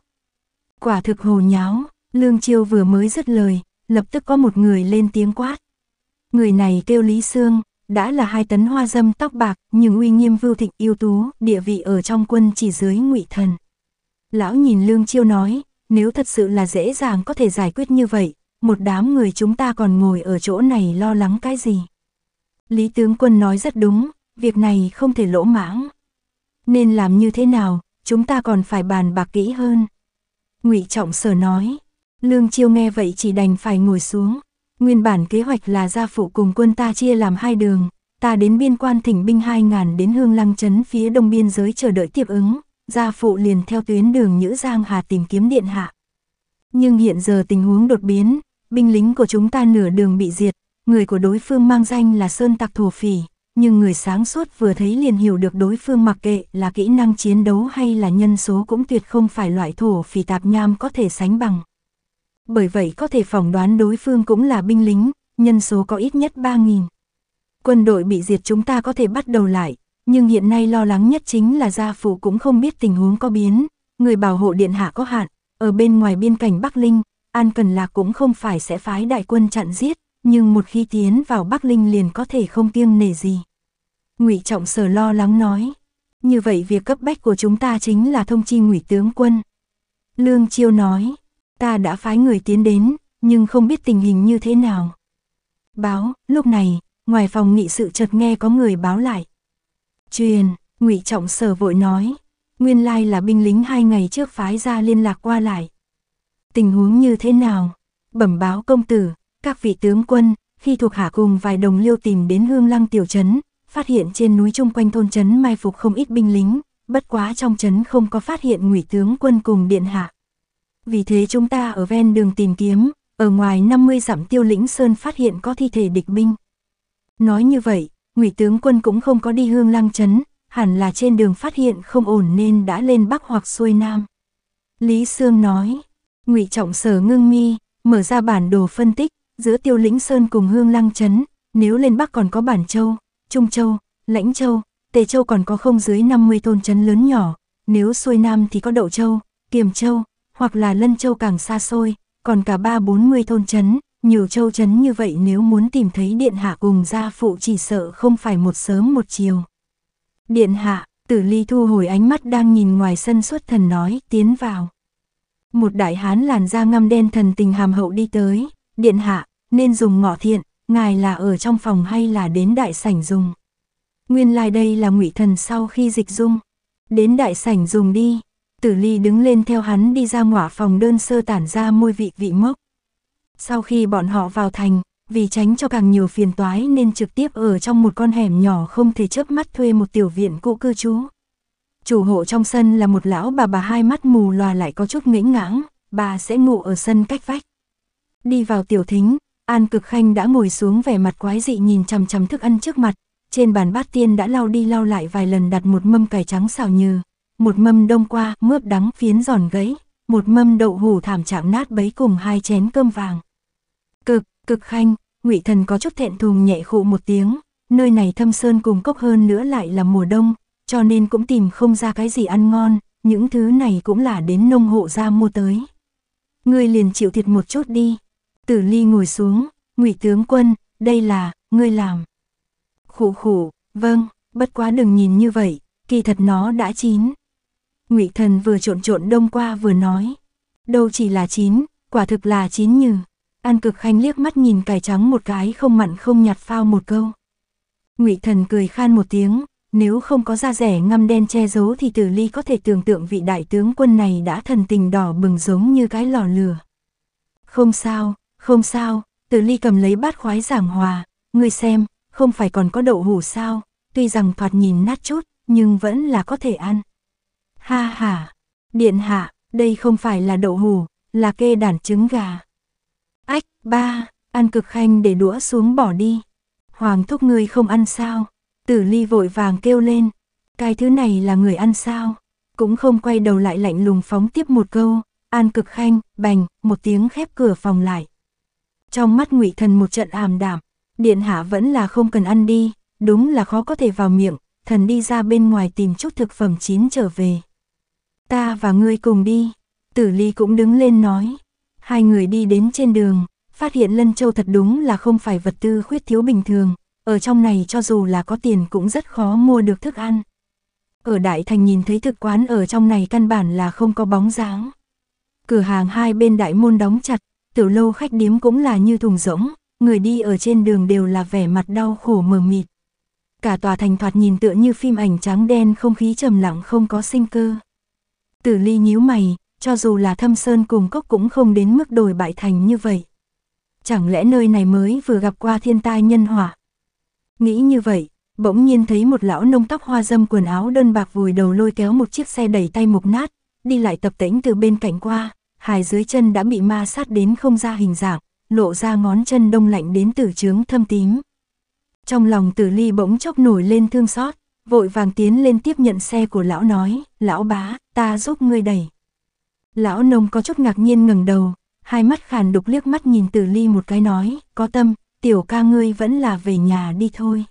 Quả thực hồ nháo, Lương Chiêu vừa mới dứt lời, lập tức có một người lên tiếng quát. Người này kêu Lý Sương, đã là hai tấn hoa dâm tóc bạc, nhưng uy nghiêm vưu thịnh ưu tú, địa vị ở trong quân chỉ dưới ngụy thần. Lão nhìn Lương Chiêu nói, nếu thật sự là dễ dàng có thể giải quyết như vậy, một đám người chúng ta còn ngồi ở chỗ này lo lắng cái gì. Lý tướng quân nói rất đúng, việc này không thể lỗ mãng. Nên làm như thế nào, chúng ta còn phải bàn bạc kỹ hơn. Ngụy Trọng Sở nói. Lương Chiêu nghe vậy chỉ đành phải ngồi xuống. Nguyên bản kế hoạch là gia phụ cùng quân ta chia làm hai đường, ta đến biên quan thỉnh binh hai ngàn đến Hương Lăng trấn phía đông biên giới chờ đợi tiếp ứng, gia phụ liền theo tuyến đường Nhữ Giang Hà tìm kiếm điện hạ. Nhưng hiện giờ tình huống đột biến, binh lính của chúng ta nửa đường bị diệt, người của đối phương mang danh là Sơn Tặc Thổ Phỉ, nhưng người sáng suốt vừa thấy liền hiểu được đối phương mặc kệ là kỹ năng chiến đấu hay là nhân số cũng tuyệt không phải loại thổ phỉ tạp nham có thể sánh bằng. Bởi vậy có thể phỏng đoán đối phương cũng là binh lính, nhân số có ít nhất 3.000. Quân đội bị diệt chúng ta có thể bắt đầu lại, nhưng hiện nay lo lắng nhất chính là gia phụ cũng không biết tình huống có biến, người bảo hộ điện hạ có hạn, ở bên ngoài biên cảnh Bắc Linh, An Cần Lạc cũng không phải sẽ phái đại quân chặn giết, nhưng một khi tiến vào Bắc Linh liền có thể không kiêng nể gì. Ngụy Trọng Sở lo lắng nói, như vậy việc cấp bách của chúng ta chính là thông chi Ngụy tướng quân. Lương Chiêu nói, ta đã phái người tiến đến, nhưng không biết tình hình như thế nào. Báo, lúc này, ngoài phòng nghị sự chợt nghe có người báo lại. Truyền, Ngụy Trọng Sở vội nói, nguyên lai là binh lính hai ngày trước phái ra liên lạc qua lại. Tình huống như thế nào? Bẩm báo công tử, các vị tướng quân, khi thuộc hạ cùng vài đồng liêu tìm đến hương lăng tiểu trấn, phát hiện trên núi chung quanh thôn trấn mai phục không ít binh lính, bất quá trong trấn không có phát hiện ngụy tướng quân cùng điện hạ. Vì thế chúng ta ở ven đường tìm kiếm, ở ngoài 50 dặm tiêu lĩnh sơn phát hiện có thi thể địch binh. Nói như vậy, ngụy tướng quân cũng không có đi hương lăng trấn, hẳn là trên đường phát hiện không ổn nên đã lên bắc hoặc xuôi nam. Lý Sương nói, ngụy trọng sở ngưng mi, mở ra bản đồ phân tích, giữa tiêu lĩnh Sơn cùng Hương Lăng chấn nếu lên Bắc còn có Bản Châu, Trung Châu, Lãnh Châu, Tề Châu còn có không dưới 50 thôn chấn lớn nhỏ, nếu xuôi Nam thì có Đậu Châu, Kiềm Châu, hoặc là Lân Châu càng xa xôi, còn cả ba bốn mươi thôn chấn nhiều châu chấn như vậy nếu muốn tìm thấy Điện Hạ cùng gia phụ chỉ sợ không phải một sớm một chiều. Điện Hạ, tử ly thu hồi ánh mắt đang nhìn ngoài sân suốt thần nói tiến vào. Một đại hán làn da ngăm đen thần tình hàm hậu đi tới, Điện hạ, nên dùng ngọ thiện, ngài là ở trong phòng hay là đến đại sảnh dùng? Nguyên lai like đây là ngụy thần sau khi dịch dung. Đến đại sảnh dùng đi. Tử ly đứng lên theo hắn đi ra ngỏa phòng đơn sơ tản ra môi vị vị mốc. Sau khi bọn họ vào thành, vì tránh cho càng nhiều phiền toái nên trực tiếp ở trong một con hẻm nhỏ không thể chớp mắt thuê một tiểu viện cũ cư trú. Chủ hộ trong sân là một lão bà bà hai mắt mù lòa lại có chút nghĩnh ngãng, bà sẽ ngủ ở sân cách vách. Đi vào tiểu thính, An Cực Khanh đã ngồi xuống vẻ mặt quái dị nhìn chằm chằm thức ăn trước mặt, trên bàn bát tiên đã lau đi lau lại vài lần đặt một mâm cải trắng xào nhừ, một mâm đông qua mướp đắng phiến giòn gấy, một mâm đậu hủ thảm trạng nát bấy cùng hai chén cơm vàng. Cực, cực khanh, ngụy thần có chút thẹn thùng nhẹ khụ một tiếng, nơi này thâm sơn cùng cốc hơn nữa lại là mùa đông, cho nên cũng tìm không ra cái gì ăn ngon, những thứ này cũng là đến nông hộ ra mua tới. Ngươi liền chịu thiệt một chút đi, Tử Ly ngồi xuống, ngụy tướng quân, đây là, ngươi làm. Khủ khủ, vâng, bất quá đừng nhìn như vậy, kỳ thật nó đã chín. Ngụy thần vừa trộn trộn đông qua vừa nói. Đâu chỉ là chín, quả thực là chín như. An cực khanh liếc mắt nhìn cải trắng một cái không mặn không nhạt phao một câu. Ngụy thần cười khan một tiếng, nếu không có da rẻ ngăm đen che giấu thì tử ly có thể tưởng tượng vị đại tướng quân này đã thần tình đỏ bừng giống như cái lò lửa. Không sao, không sao, từ ly cầm lấy bát khoái giảng hòa, Ngươi xem, không phải còn có đậu hủ sao, tuy rằng thoạt nhìn nát chút, nhưng vẫn là có thể ăn. Ha ha, điện hạ, đây không phải là đậu hủ, là kê đản trứng gà. Ách, ba, ăn cực khanh để đũa xuống bỏ đi. Hoàng thúc ngươi không ăn sao? Tử ly vội vàng kêu lên. Cái thứ này là người ăn sao? Cũng không quay đầu lại lạnh lùng phóng tiếp một câu. An cực khanh, bành, một tiếng khép cửa phòng lại. Trong mắt ngụy thần một trận ảm đạm điện hạ vẫn là không cần ăn đi, đúng là khó có thể vào miệng, thần đi ra bên ngoài tìm chút thực phẩm chín trở về. Ta và ngươi cùng đi, tử ly cũng đứng lên nói. Hai người đi đến trên đường, phát hiện Lân Châu thật đúng là không phải vật tư khuyết thiếu bình thường, ở trong này cho dù là có tiền cũng rất khó mua được thức ăn. Ở Đại Thành nhìn thấy thực quán ở trong này căn bản là không có bóng dáng. Cửa hàng hai bên đại môn đóng chặt, tiểu lâu khách điếm cũng là như thùng rỗng, người đi ở trên đường đều là vẻ mặt đau khổ mờ mịt. Cả tòa thành thoạt nhìn tựa như phim ảnh trắng đen không khí trầm lặng không có sinh cơ. Tử ly nhíu mày, cho dù là thâm sơn cùng cốc cũng không đến mức đổi bại thành như vậy. Chẳng lẽ nơi này mới vừa gặp qua thiên tai nhân họa? Nghĩ như vậy, bỗng nhiên thấy một lão nông tóc hoa dâm quần áo đơn bạc vùi đầu lôi kéo một chiếc xe đẩy tay mục nát, đi lại tập tĩnh từ bên cạnh qua, hài dưới chân đã bị ma sát đến không ra hình dạng, lộ ra ngón chân đông lạnh đến tử trướng thâm tím. Trong lòng tử ly bỗng chốc nổi lên thương xót, vội vàng tiến lên tiếp nhận xe của lão nói, lão bá, ta giúp ngươi đẩy. Lão nông có chút ngạc nhiên ngẩng đầu, hai mắt khàn đục liếc mắt nhìn tử ly một cái nói, có tâm, tiểu ca ngươi vẫn là về nhà đi thôi.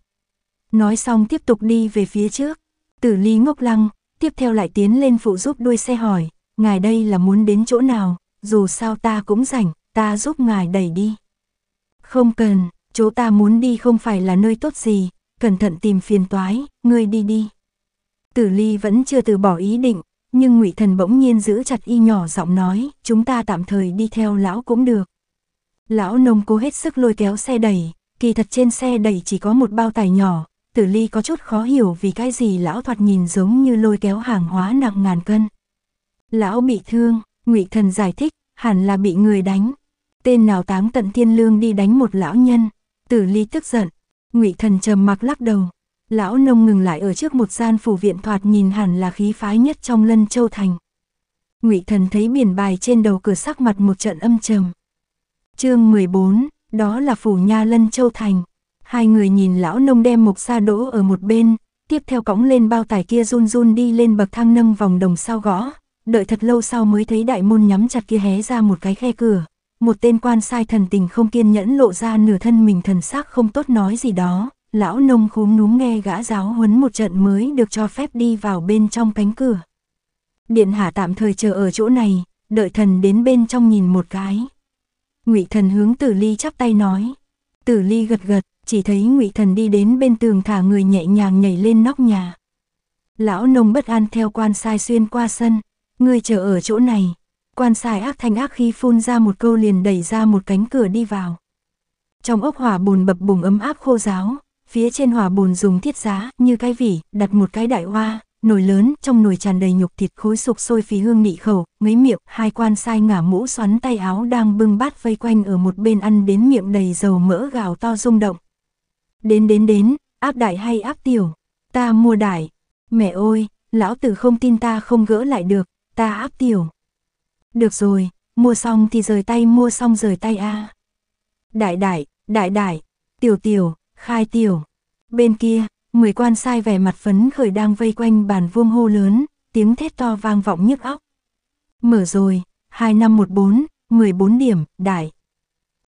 Nói xong tiếp tục đi về phía trước, tử ly ngốc lăng, tiếp theo lại tiến lên phụ giúp đuôi xe hỏi, ngài đây là muốn đến chỗ nào, dù sao ta cũng rảnh, ta giúp ngài đẩy đi. Không cần, chỗ ta muốn đi không phải là nơi tốt gì, cẩn thận tìm phiền toái, ngươi đi đi. Tử Ly vẫn chưa từ bỏ ý định, nhưng Ngụy Thần bỗng nhiên giữ chặt y nhỏ giọng nói, chúng ta tạm thời đi theo lão cũng được. Lão nông cố hết sức lôi kéo xe đẩy, kỳ thật trên xe đẩy chỉ có một bao tải nhỏ, Tử Ly có chút khó hiểu vì cái gì lão thoạt nhìn giống như lôi kéo hàng hóa nặng ngàn cân. Lão bị thương, ngụy Thần giải thích, hẳn là bị người đánh. Tên nào tám tận thiên lương đi đánh một lão nhân. Tử Ly tức giận, ngụy Thần trầm mặc lắc đầu. Lão nông ngừng lại ở trước một gian phủ viện thoạt nhìn hẳn là khí phái nhất trong lân châu thành. Ngụy Thần thấy biển bài trên đầu cửa sắc mặt một trận âm trầm. Chương 14, đó là phủ nha Lân Châu thành. Hai người nhìn lão nông đem mộc sa đỗ ở một bên, tiếp theo cõng lên bao tải kia run run đi lên bậc thang nâng vòng đồng sau gõ, đợi thật lâu sau mới thấy đại môn nhắm chặt kia hé ra một cái khe cửa. Một tên quan sai thần tình không kiên nhẫn lộ ra nửa thân mình thần sắc không tốt nói gì đó, lão nông khúm núm nghe gã giáo huấn một trận mới được cho phép đi vào bên trong cánh cửa. Điện hạ tạm thời chờ ở chỗ này, đợi thần đến bên trong nhìn một cái. Ngụy thần hướng Tử Ly chắp tay nói. Tử Ly gật gật, chỉ thấy Ngụy thần đi đến bên tường thả người nhẹ nhàng nhảy lên nóc nhà. Lão nông bất an theo quan sai xuyên qua sân, Ngươi chờ ở chỗ này. Quan xài ác thanh ác khi phun ra một câu liền đẩy ra một cánh cửa đi vào. Trong ốc hỏa bùn bập bùng ấm áp khô giáo, phía trên hỏa bùn dùng thiết giá như cái vỉ, đặt một cái đại hoa, nồi lớn trong nồi tràn đầy nhục thịt khối sục sôi phí hương nị khẩu, ngấy miệng, hai quan sai ngả mũ xoắn tay áo đang bưng bát vây quanh ở một bên ăn đến miệng đầy dầu mỡ gạo to rung động. Đến đến đến, áp đại hay áp tiểu, ta mua đại, mẹ ôi, lão tử không tin ta không gỡ lại được, ta áp tiểu. Được rồi, mua xong thì rời tay mua xong rời tay a. À. Đại đại, đại đại, tiểu tiểu, khai tiểu. Bên kia, mười quan sai vẻ mặt phấn khởi đang vây quanh bàn vuông hô lớn, tiếng thét to vang vọng nhức óc. Mở rồi, 2514, 14 điểm, đại.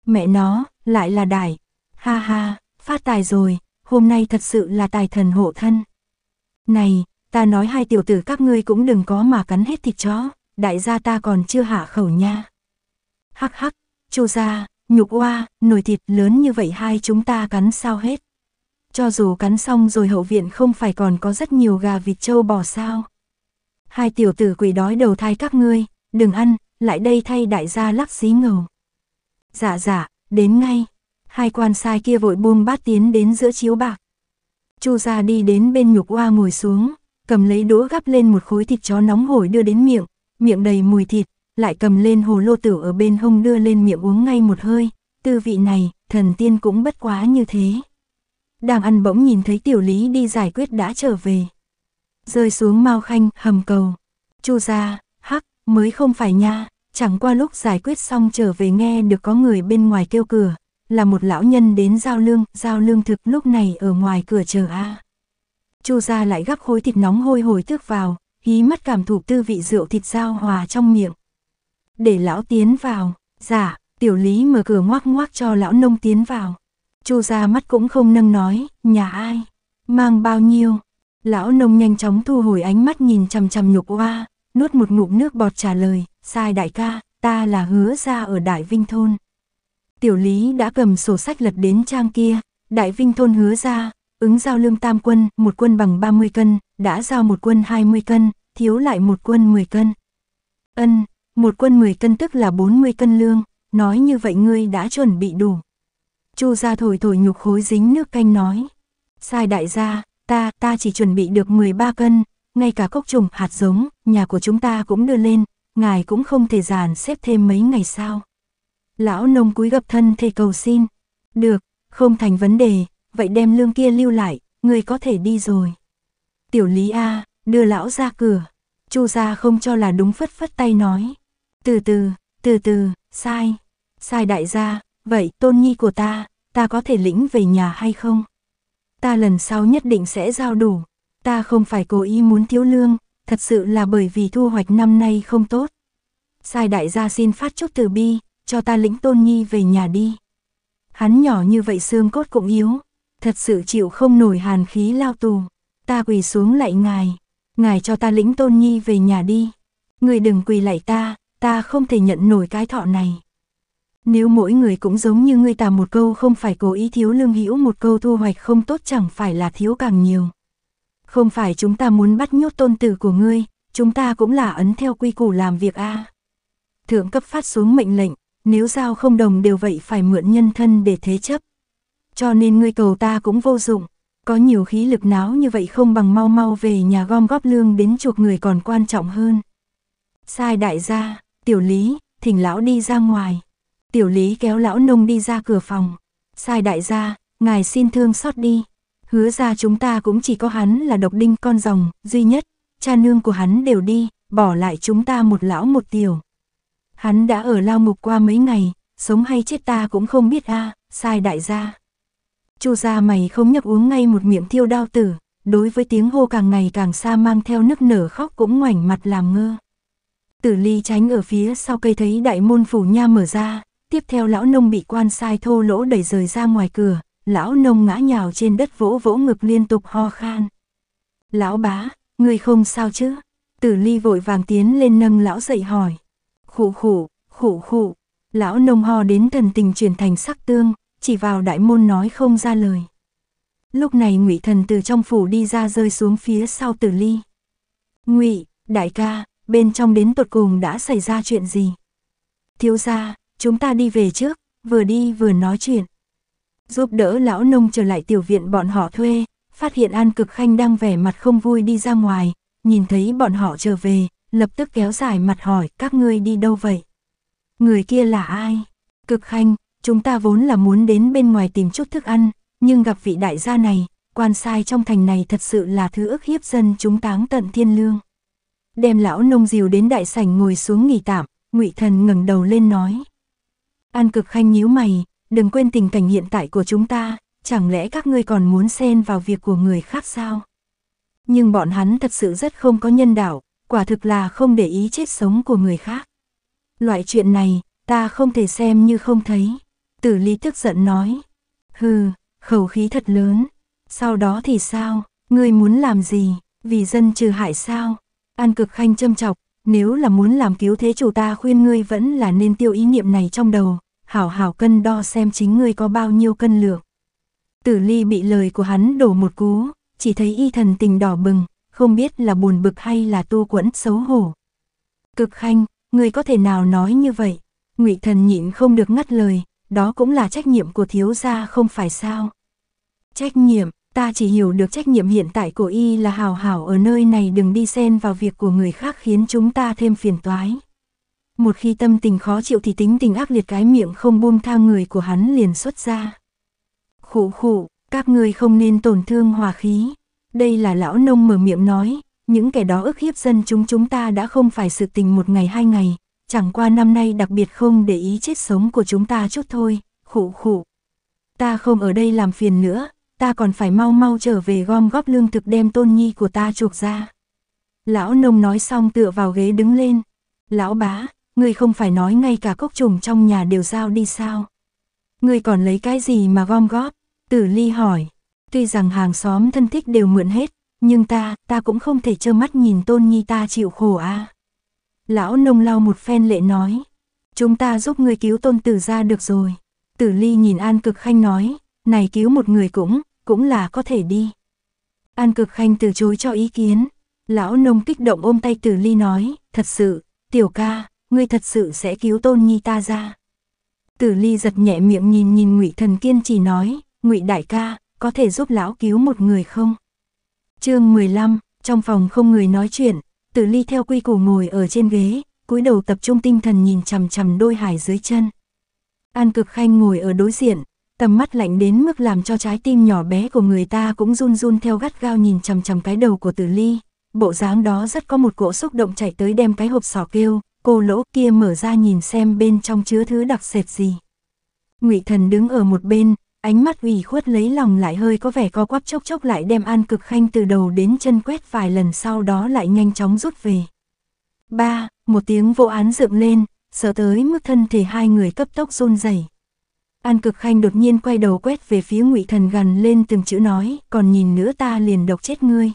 Mẹ nó, lại là đại. Ha ha, phát tài rồi, hôm nay thật sự là tài thần hộ thân. Này, Ta nói hai tiểu tử các ngươi cũng đừng có mà cắn hết thịt chó, đại gia ta còn chưa hạ khẩu nha. Hắc hắc, chu gia, nhục oa, nồi thịt lớn như vậy hai chúng ta cắn sao hết. Cho dù cắn xong rồi hậu viện không phải còn có rất nhiều gà vịt trâu bò sao. Hai tiểu tử quỷ đói đầu thai các ngươi, đừng ăn, lại đây thay đại gia lắc xí ngầu. Dạ dạ, đến ngay. Hai quan sai kia vội buông bát tiến đến giữa chiếu bạc. Chu gia đi đến bên nhục oa ngồi xuống, cầm lấy đũa gắp lên một khối thịt chó nóng hổi đưa đến miệng, miệng đầy mùi thịt, lại cầm lên hồ lô tử ở bên hông đưa lên miệng uống ngay một hơi, tư vị này, thần tiên cũng bất quá như thế. Đang ăn bỗng nhìn thấy tiểu lý đi giải quyết đã trở về. Rơi xuống mau khanh, hầm cầu. Chu ra, hắc, mới không phải nha, chẳng qua lúc giải quyết xong trở về nghe được có người bên ngoài kêu cửa, là một lão nhân đến giao lương, giao lương thực lúc này ở ngoài cửa chờ a. À chu ra lại gắp khối thịt nóng hôi hổi tước vào, hí mắt cảm thụ tư vị rượu thịt giao hòa trong miệng. Để lão tiến vào, giả, tiểu lý mở cửa ngoác ngoác cho lão nông tiến vào. chu ra mắt cũng không nâng nói, nhà ai, mang bao nhiêu. Lão nông nhanh chóng thu hồi ánh mắt nhìn chằm chằm nhục oa, nuốt một ngụm nước bọt trả lời, sai đại ca, ta là hứa ra ở Đại Vinh Thôn. Tiểu Lý đã cầm sổ sách lật đến trang kia, Đại Vinh Thôn hứa ra, Ứng giao lương tam quân, một quân bằng 30 cân, đã giao một quân 20 cân, thiếu lại một quân 10 cân. Ân, một quân 10 cân tức là 40 cân lương, nói như vậy ngươi đã chuẩn bị đủ. Chu gia thổi thổi nhục khối dính nước canh nói. Sai đại gia, ta, ta chỉ chuẩn bị được 13 cân, ngay cả cốc trùng, hạt giống, nhà của chúng ta cũng đưa lên, ngài cũng không thể giàn xếp thêm mấy ngày sau Lão nông cúi gập thân thề cầu xin. Được, không thành vấn đề, vậy đem lương kia lưu lại, người có thể đi rồi. Tiểu Lý A, đưa lão ra cửa. Chu gia không cho là đúng phất phất tay nói. Từ từ, từ từ, sai. Sai đại gia, vậy tôn nhi của ta, ta có thể lĩnh về nhà hay không? Ta lần sau nhất định sẽ giao đủ. Ta không phải cố ý muốn thiếu lương, thật sự là bởi vì thu hoạch năm nay không tốt. Sai đại gia xin phát chút từ bi, cho ta lĩnh tôn nhi về nhà đi. Hắn nhỏ như vậy xương cốt cũng yếu, Thật sự chịu không nổi hàn khí lao tù. Ta quỳ xuống lạy ngài. Ngài cho ta lĩnh tôn nhi về nhà đi. Người đừng quỳ lạy ta, ta không thể nhận nổi cái thọ này. Nếu mỗi người cũng giống như ngươi ta một câu không phải cố ý thiếu lương hữu một câu thu hoạch không tốt chẳng phải là thiếu càng nhiều. Không phải chúng ta muốn bắt nhốt tôn tử của ngươi, chúng ta cũng là ấn theo quy củ làm việc a. Thượng cấp phát xuống mệnh lệnh, nếu giao không đồng đều vậy phải mượn nhân thân để thế chấp cho nên ngươi cầu ta cũng vô dụng. Có nhiều khí lực náo như vậy không bằng mau mau về nhà gom góp lương đến chuộc người còn quan trọng hơn. Sai đại gia, tiểu lý, thỉnh lão đi ra ngoài. Tiểu lý kéo lão nông đi ra cửa phòng. Sai đại gia, ngài xin thương xót đi. Hứa ra chúng ta cũng chỉ có hắn là độc đinh con rồng, duy nhất. Cha nương của hắn đều đi, bỏ lại chúng ta một lão một tiểu. Hắn đã ở lao ngục qua mấy ngày, sống hay chết ta cũng không biết a à, sai đại gia. Chu gia mày không nhấp uống ngay một miệng thiêu đao tử, đối với tiếng hô càng ngày càng xa mang theo nước nở khóc cũng ngoảnh mặt làm ngơ. Tử ly tránh ở phía sau cây thấy đại môn phủ nha mở ra, tiếp theo lão nông bị quan sai thô lỗ đẩy rời ra ngoài cửa, lão nông ngã nhào trên đất vỗ vỗ ngực liên tục ho khan. Lão bá, người không sao chứ? Tử ly vội vàng tiến lên nâng lão dậy hỏi. Khủ khủ, khủ khủ, lão nông ho đến thần tình chuyển thành sắc tương, chỉ vào đại môn nói không ra lời. Lúc này Ngụy Thần từ trong phủ đi ra rơi xuống phía sau Tử Ly. "Ngụy, đại ca, bên trong đến tột cùng đã xảy ra chuyện gì?" "Thiếu gia, chúng ta đi về trước." Vừa đi vừa nói chuyện. Giúp đỡ lão nông trở lại tiểu viện bọn họ thuê, phát hiện An Cực Khanh đang vẻ mặt không vui đi ra ngoài, nhìn thấy bọn họ trở về, lập tức kéo dài mặt hỏi các ngươi đi đâu vậy? Người kia là ai? Cực Khanh, Chúng ta vốn là muốn đến bên ngoài tìm chút thức ăn, nhưng gặp vị đại gia này, quan sai trong thành này thật sự là thứ ức hiếp dân chúng táng tận thiên lương. Đem lão nông diều đến đại sảnh ngồi xuống nghỉ tạm, ngụy thần ngẩng đầu lên nói. An cực khanh nhíu mày, đừng quên tình cảnh hiện tại của chúng ta, chẳng lẽ các ngươi còn muốn xen vào việc của người khác sao? Nhưng bọn hắn thật sự rất không có nhân đạo, quả thực là không để ý chết sống của người khác. Loại chuyện này, ta không thể xem như không thấy. Tử Lý tức giận nói. Hừ, khẩu khí thật lớn. Sau đó thì sao? Ngươi muốn làm gì? Vì dân trừ hại sao? An cực khanh châm chọc. Nếu là muốn làm cứu thế chủ ta khuyên ngươi vẫn là nên tiêu ý niệm này trong đầu. Hảo hảo cân đo xem chính ngươi có bao nhiêu cân lượng. Tử Ly bị lời của hắn đổ một cú. Chỉ thấy y thần tình đỏ bừng. Không biết là buồn bực hay là tu quẫn xấu hổ. Cực khanh, ngươi có thể nào nói như vậy? ngụy thần nhịn không được ngắt lời đó cũng là trách nhiệm của thiếu gia không phải sao. Trách nhiệm, ta chỉ hiểu được trách nhiệm hiện tại của y là hào hảo ở nơi này đừng đi xen vào việc của người khác khiến chúng ta thêm phiền toái. Một khi tâm tình khó chịu thì tính tình ác liệt cái miệng không buông tha người của hắn liền xuất ra. Khụ khụ, các ngươi không nên tổn thương hòa khí. Đây là lão nông mở miệng nói, những kẻ đó ức hiếp dân chúng chúng ta đã không phải sự tình một ngày hai ngày, chẳng qua năm nay đặc biệt không để ý chết sống của chúng ta chút thôi, khụ khụ Ta không ở đây làm phiền nữa, ta còn phải mau mau trở về gom góp lương thực đem tôn nhi của ta chuộc ra. Lão nông nói xong tựa vào ghế đứng lên. Lão bá, ngươi không phải nói ngay cả cốc trùng trong nhà đều giao đi sao? Ngươi còn lấy cái gì mà gom góp? Tử ly hỏi. Tuy rằng hàng xóm thân thích đều mượn hết, nhưng ta, ta cũng không thể trơ mắt nhìn tôn nhi ta chịu khổ À. Lão nông lao một phen lệ nói. Chúng ta giúp người cứu tôn tử ra được rồi. Tử ly nhìn An Cực Khanh nói, này cứu một người cũng, cũng là có thể đi. An Cực Khanh từ chối cho ý kiến. Lão nông kích động ôm tay tử ly nói, thật sự, tiểu ca, ngươi thật sự sẽ cứu tôn nhi ta ra. Tử ly giật nhẹ miệng nhìn nhìn ngụy thần kiên chỉ nói, ngụy đại ca, có thể giúp lão cứu một người không? chương 15, trong phòng không người nói chuyện, Tử ly theo quy củ ngồi ở trên ghế, cúi đầu tập trung tinh thần nhìn chằm chằm đôi hải dưới chân. An cực khanh ngồi ở đối diện, tầm mắt lạnh đến mức làm cho trái tim nhỏ bé của người ta cũng run run theo gắt gao nhìn chằm chằm cái đầu của tử ly. Bộ dáng đó rất có một cỗ xúc động chạy tới đem cái hộp sỏ kêu, cô lỗ kia mở ra nhìn xem bên trong chứa thứ đặc sệt gì. ngụy thần đứng ở một bên, ánh mắt ủy khuất lấy lòng lại hơi có vẻ co quắp chốc chốc lại đem An Cực Khanh từ đầu đến chân quét vài lần sau đó lại nhanh chóng rút về. Ba, một tiếng vô án dựng lên, sợ tới mức thân thể hai người cấp tốc run rẩy. An Cực Khanh đột nhiên quay đầu quét về phía Ngụy Thần gần lên từng chữ nói, còn nhìn nữa ta liền độc chết ngươi.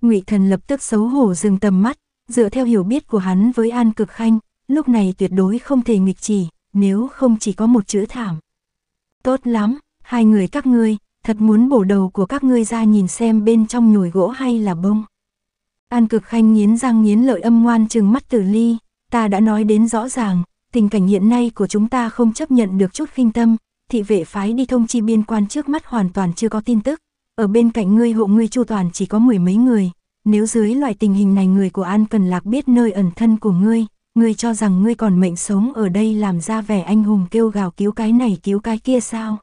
Ngụy Thần lập tức xấu hổ dừng tầm mắt, dựa theo hiểu biết của hắn với An Cực Khanh, lúc này tuyệt đối không thể nghịch chỉ, nếu không chỉ có một chữ thảm. Tốt lắm, hai người các ngươi, thật muốn bổ đầu của các ngươi ra nhìn xem bên trong nhồi gỗ hay là bông. An cực khanh nghiến răng nghiến lợi âm ngoan chừng mắt tử ly, ta đã nói đến rõ ràng, tình cảnh hiện nay của chúng ta không chấp nhận được chút khinh tâm, thị vệ phái đi thông chi biên quan trước mắt hoàn toàn chưa có tin tức, ở bên cạnh ngươi hộ ngươi chu toàn chỉ có mười mấy người, nếu dưới loại tình hình này người của An Cần Lạc biết nơi ẩn thân của ngươi, ngươi cho rằng ngươi còn mệnh sống ở đây làm ra vẻ anh hùng kêu gào cứu cái này cứu cái kia sao?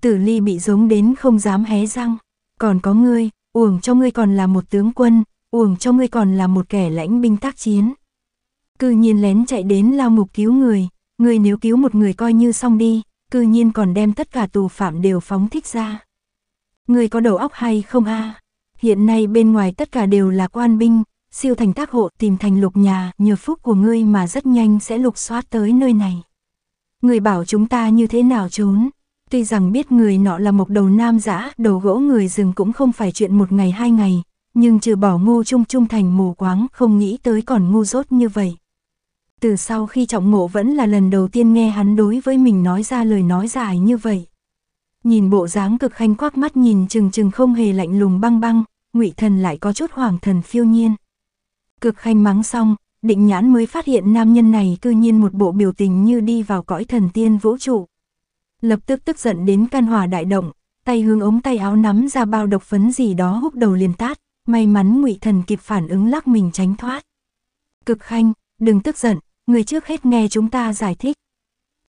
Tử ly bị giống đến không dám hé răng, còn có ngươi, uổng cho ngươi còn là một tướng quân, uổng cho ngươi còn là một kẻ lãnh binh tác chiến. Cư nhiên lén chạy đến lao ngục cứu người, ngươi nếu cứu một người coi như xong đi, cư nhiên còn đem tất cả tù phạm đều phóng thích ra. Ngươi có đầu óc hay không a? À? Hiện nay bên ngoài tất cả đều là quan binh, siêu thành tác hộ tìm thành lục nhà, nhờ phúc của ngươi mà rất nhanh sẽ lục soát tới nơi này. Người bảo chúng ta như thế nào trốn, tuy rằng biết người nọ là một đầu nam giã, đầu gỗ người rừng cũng không phải chuyện một ngày hai ngày, nhưng trừ bỏ ngô trung trung thành mù quáng không nghĩ tới còn ngu dốt như vậy. Từ sau khi trọng ngộ vẫn là lần đầu tiên nghe hắn đối với mình nói ra lời nói dài như vậy. Nhìn bộ dáng cực khanh quắc mắt nhìn chừng chừng không hề lạnh lùng băng băng, ngụy thần lại có chút hoàng thần phiêu nhiên. Cực khanh mắng xong, định nhãn mới phát hiện nam nhân này cư nhiên một bộ biểu tình như đi vào cõi thần tiên vũ trụ. Lập tức tức giận đến can hòa đại động, tay hướng ống tay áo nắm ra bao độc phấn gì đó húc đầu liền tát, may mắn ngụy thần kịp phản ứng lắc mình tránh thoát. Cực khanh, đừng tức giận, người trước hết nghe chúng ta giải thích.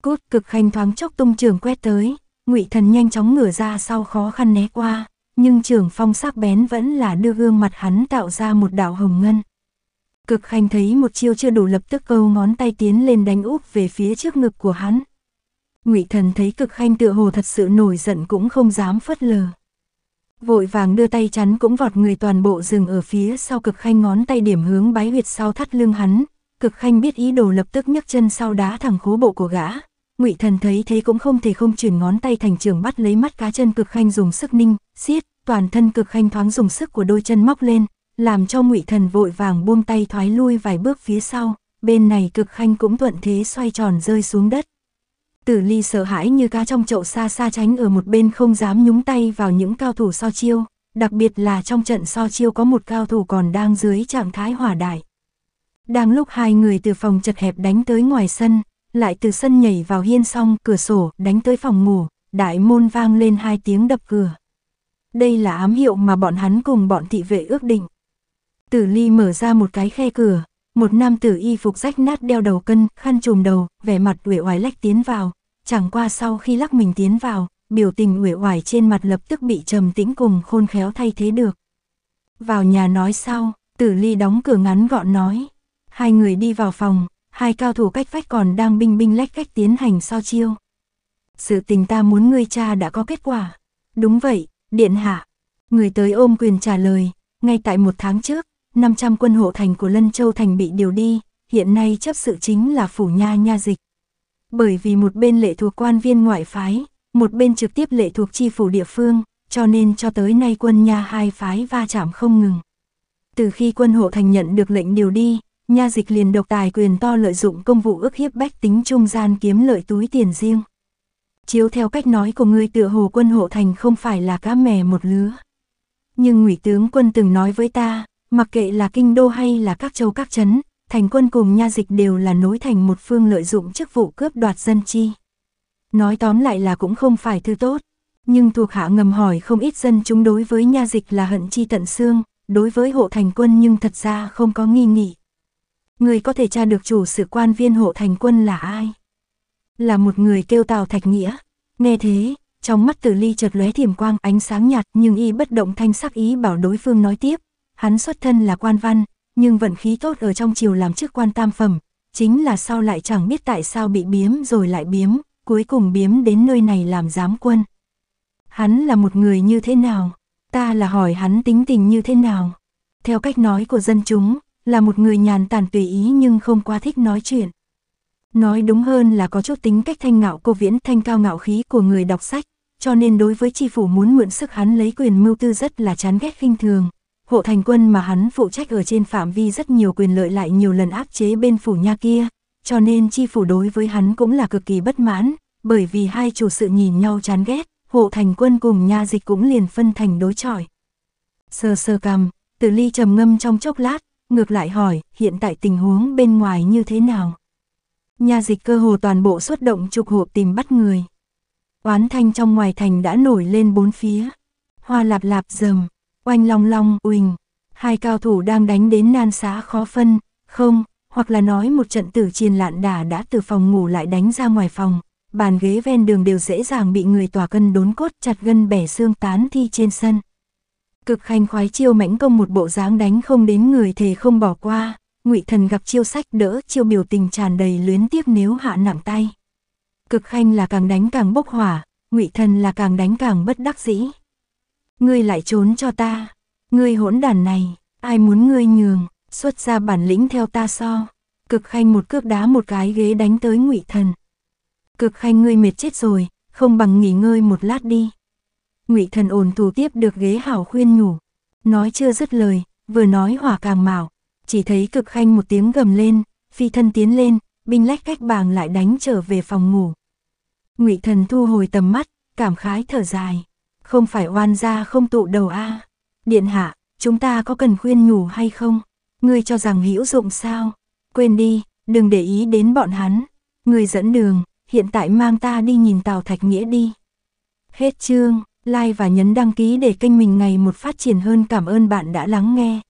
Cút cực khanh thoáng chốc tung trường quét tới, ngụy thần nhanh chóng ngửa ra sau khó khăn né qua, nhưng trường phong sắc bén vẫn là đưa gương mặt hắn tạo ra một đạo hồng ngân. Cực khanh thấy một chiêu chưa đủ lập tức câu ngón tay tiến lên đánh úp về phía trước ngực của hắn. Ngụy thần thấy cực khanh tựa hồ thật sự nổi giận cũng không dám phớt lờ. Vội vàng đưa tay chắn cũng vọt người toàn bộ dừng ở phía sau cực khanh ngón tay điểm hướng bái huyệt sau thắt lưng hắn. Cực khanh biết ý đồ lập tức nhấc chân sau đá thẳng khố bộ của gã. Ngụy thần thấy thế cũng không thể không chuyển ngón tay thành trường bắt lấy mắt cá chân cực khanh dùng sức ninh, xiết toàn thân cực khanh thoáng dùng sức của đôi chân móc lên, làm cho ngụy thần vội vàng buông tay thoái lui vài bước phía sau, bên này cực khanh cũng thuận thế xoay tròn rơi xuống đất. Tử ly sợ hãi như cá trong chậu xa xa tránh ở một bên không dám nhúng tay vào những cao thủ so chiêu, đặc biệt là trong trận so chiêu có một cao thủ còn đang dưới trạng thái hỏa đại. Đang lúc hai người từ phòng chật hẹp đánh tới ngoài sân, lại từ sân nhảy vào hiên song cửa sổ đánh tới phòng ngủ, đại môn vang lên hai tiếng đập cửa. Đây là ám hiệu mà bọn hắn cùng bọn thị vệ ước định. Tử Ly mở ra một cái khe cửa, một nam tử y phục rách nát đeo đầu cân, khăn trùm đầu, vẻ mặt uể oải lách tiến vào, chẳng qua sau khi lắc mình tiến vào, biểu tình uể oải trên mặt lập tức bị trầm tĩnh cùng khôn khéo thay thế được. Vào nhà nói sau, Tử Ly đóng cửa ngắn gọn nói, hai người đi vào phòng, hai cao thủ cách vách còn đang binh binh lách cách tiến hành so chiêu. Sự tình ta muốn ngươi cha đã có kết quả. Đúng vậy, điện hạ. Người tới ôm quyền trả lời, ngay tại một tháng trước, 500 quân hộ thành của Lân Châu Thành bị điều đi, hiện nay chấp sự chính là phủ nha nha dịch. Bởi vì một bên lệ thuộc quan viên ngoại phái, một bên trực tiếp lệ thuộc chi phủ địa phương, cho nên cho tới nay quân nha hai phái va chạm không ngừng. Từ khi quân hộ thành nhận được lệnh điều đi, nha dịch liền độc tài quyền to lợi dụng công vụ ước hiếp bách tính trung gian kiếm lợi túi tiền riêng. Chiếu theo cách nói của người tựa hồ quân hộ thành không phải là cá mè một lứa. Nhưng ngụy tướng quân từng nói với ta, Mặc kệ là kinh đô hay là các châu các trấn thành quân cùng nha dịch đều là nối thành một phương lợi dụng chức vụ cướp đoạt dân chi. Nói tóm lại là cũng không phải thứ tốt, nhưng thuộc hạ ngầm hỏi không ít dân chúng đối với nha dịch là hận chi tận xương, đối với hộ thành quân nhưng thật ra không có nghi nghị. Người có thể tra được chủ sự quan viên hộ thành quân là ai? Là một người kêu tào thạch nghĩa. Nghe thế, trong mắt tử ly chợt lóe thiểm quang ánh sáng nhạt nhưng y bất động thanh sắc ý bảo đối phương nói tiếp, hắn xuất thân là quan văn, nhưng vận khí tốt ở trong triều làm chức quan tam phẩm, chính là sau lại chẳng biết tại sao bị biếm rồi lại biếm, cuối cùng biếm đến nơi này làm giám quân. Hắn là một người như thế nào? Ta là hỏi hắn tính tình như thế nào? Theo cách nói của dân chúng, là một người nhàn tản tùy ý nhưng không quá thích nói chuyện. Nói đúng hơn là có chút tính cách thanh ngạo cô viễn thanh cao ngạo khí của người đọc sách, cho nên đối với tri phủ muốn mượn sức hắn lấy quyền mưu tư rất là chán ghét khinh thường hộ thành quân mà hắn phụ trách ở trên phạm vi rất nhiều quyền lợi lại nhiều lần áp chế bên phủ nha kia, cho nên chi phủ đối với hắn cũng là cực kỳ bất mãn, bởi vì hai chủ sự nhìn nhau chán ghét, hộ thành quân cùng nha dịch cũng liền phân thành đối chọi. Sơ sơ cầm tử ly trầm ngâm trong chốc lát, ngược lại hỏi hiện tại tình huống bên ngoài như thế nào. Nha dịch cơ hồ toàn bộ xuất động trục hộ tìm bắt người. Oán thanh trong ngoài thành đã nổi lên bốn phía. Hoa lạp lạp dầm, oanh long long, uỳnh. Hai cao thủ đang đánh đến nan xá khó phân, không, hoặc là nói một trận tử chiền lạn đà đã từ phòng ngủ lại đánh ra ngoài phòng. Bàn ghế ven đường đều dễ dàng bị người tỏa cân đốn cốt chặt gân bẻ xương tán thi trên sân. Cực khanh khoái chiêu mãnh công một bộ dáng đánh không đến người thề không bỏ qua, ngụy thần gặp chiêu sách đỡ chiêu biểu tình tràn đầy luyến tiếc nếu hạ nặng tay cực khanh là càng đánh càng bốc hỏa ngụy thần là càng đánh càng bất đắc dĩ Ngươi lại trốn cho ta. Ngươi hỗn đàn này, ai muốn ngươi nhường, xuất ra bản lĩnh theo ta so. Cực khanh một cước đá một cái ghế đánh tới ngụy thần. Cực khanh ngươi mệt chết rồi, không bằng nghỉ ngơi một lát đi. Ngụy thần ổn thủ tiếp được ghế hảo khuyên nhủ. Nói chưa dứt lời, vừa nói hỏa càng mạo. Chỉ thấy cực khanh một tiếng gầm lên, phi thân tiến lên, binh lách cách bàng lại đánh trở về phòng ngủ. Ngụy thần thu hồi tầm mắt, cảm khái thở dài. Không phải oan gia không tụ đầu a Điện hạ, chúng ta có cần khuyên nhủ hay không? Ngươi cho rằng hữu dụng sao? Quên đi, đừng để ý đến bọn hắn. người dẫn đường, hiện tại mang ta đi nhìn tàu Thạch Nghĩa đi. Hết chương, like và nhấn đăng ký để kênh mình ngày một phát triển hơn cảm ơn bạn đã lắng nghe.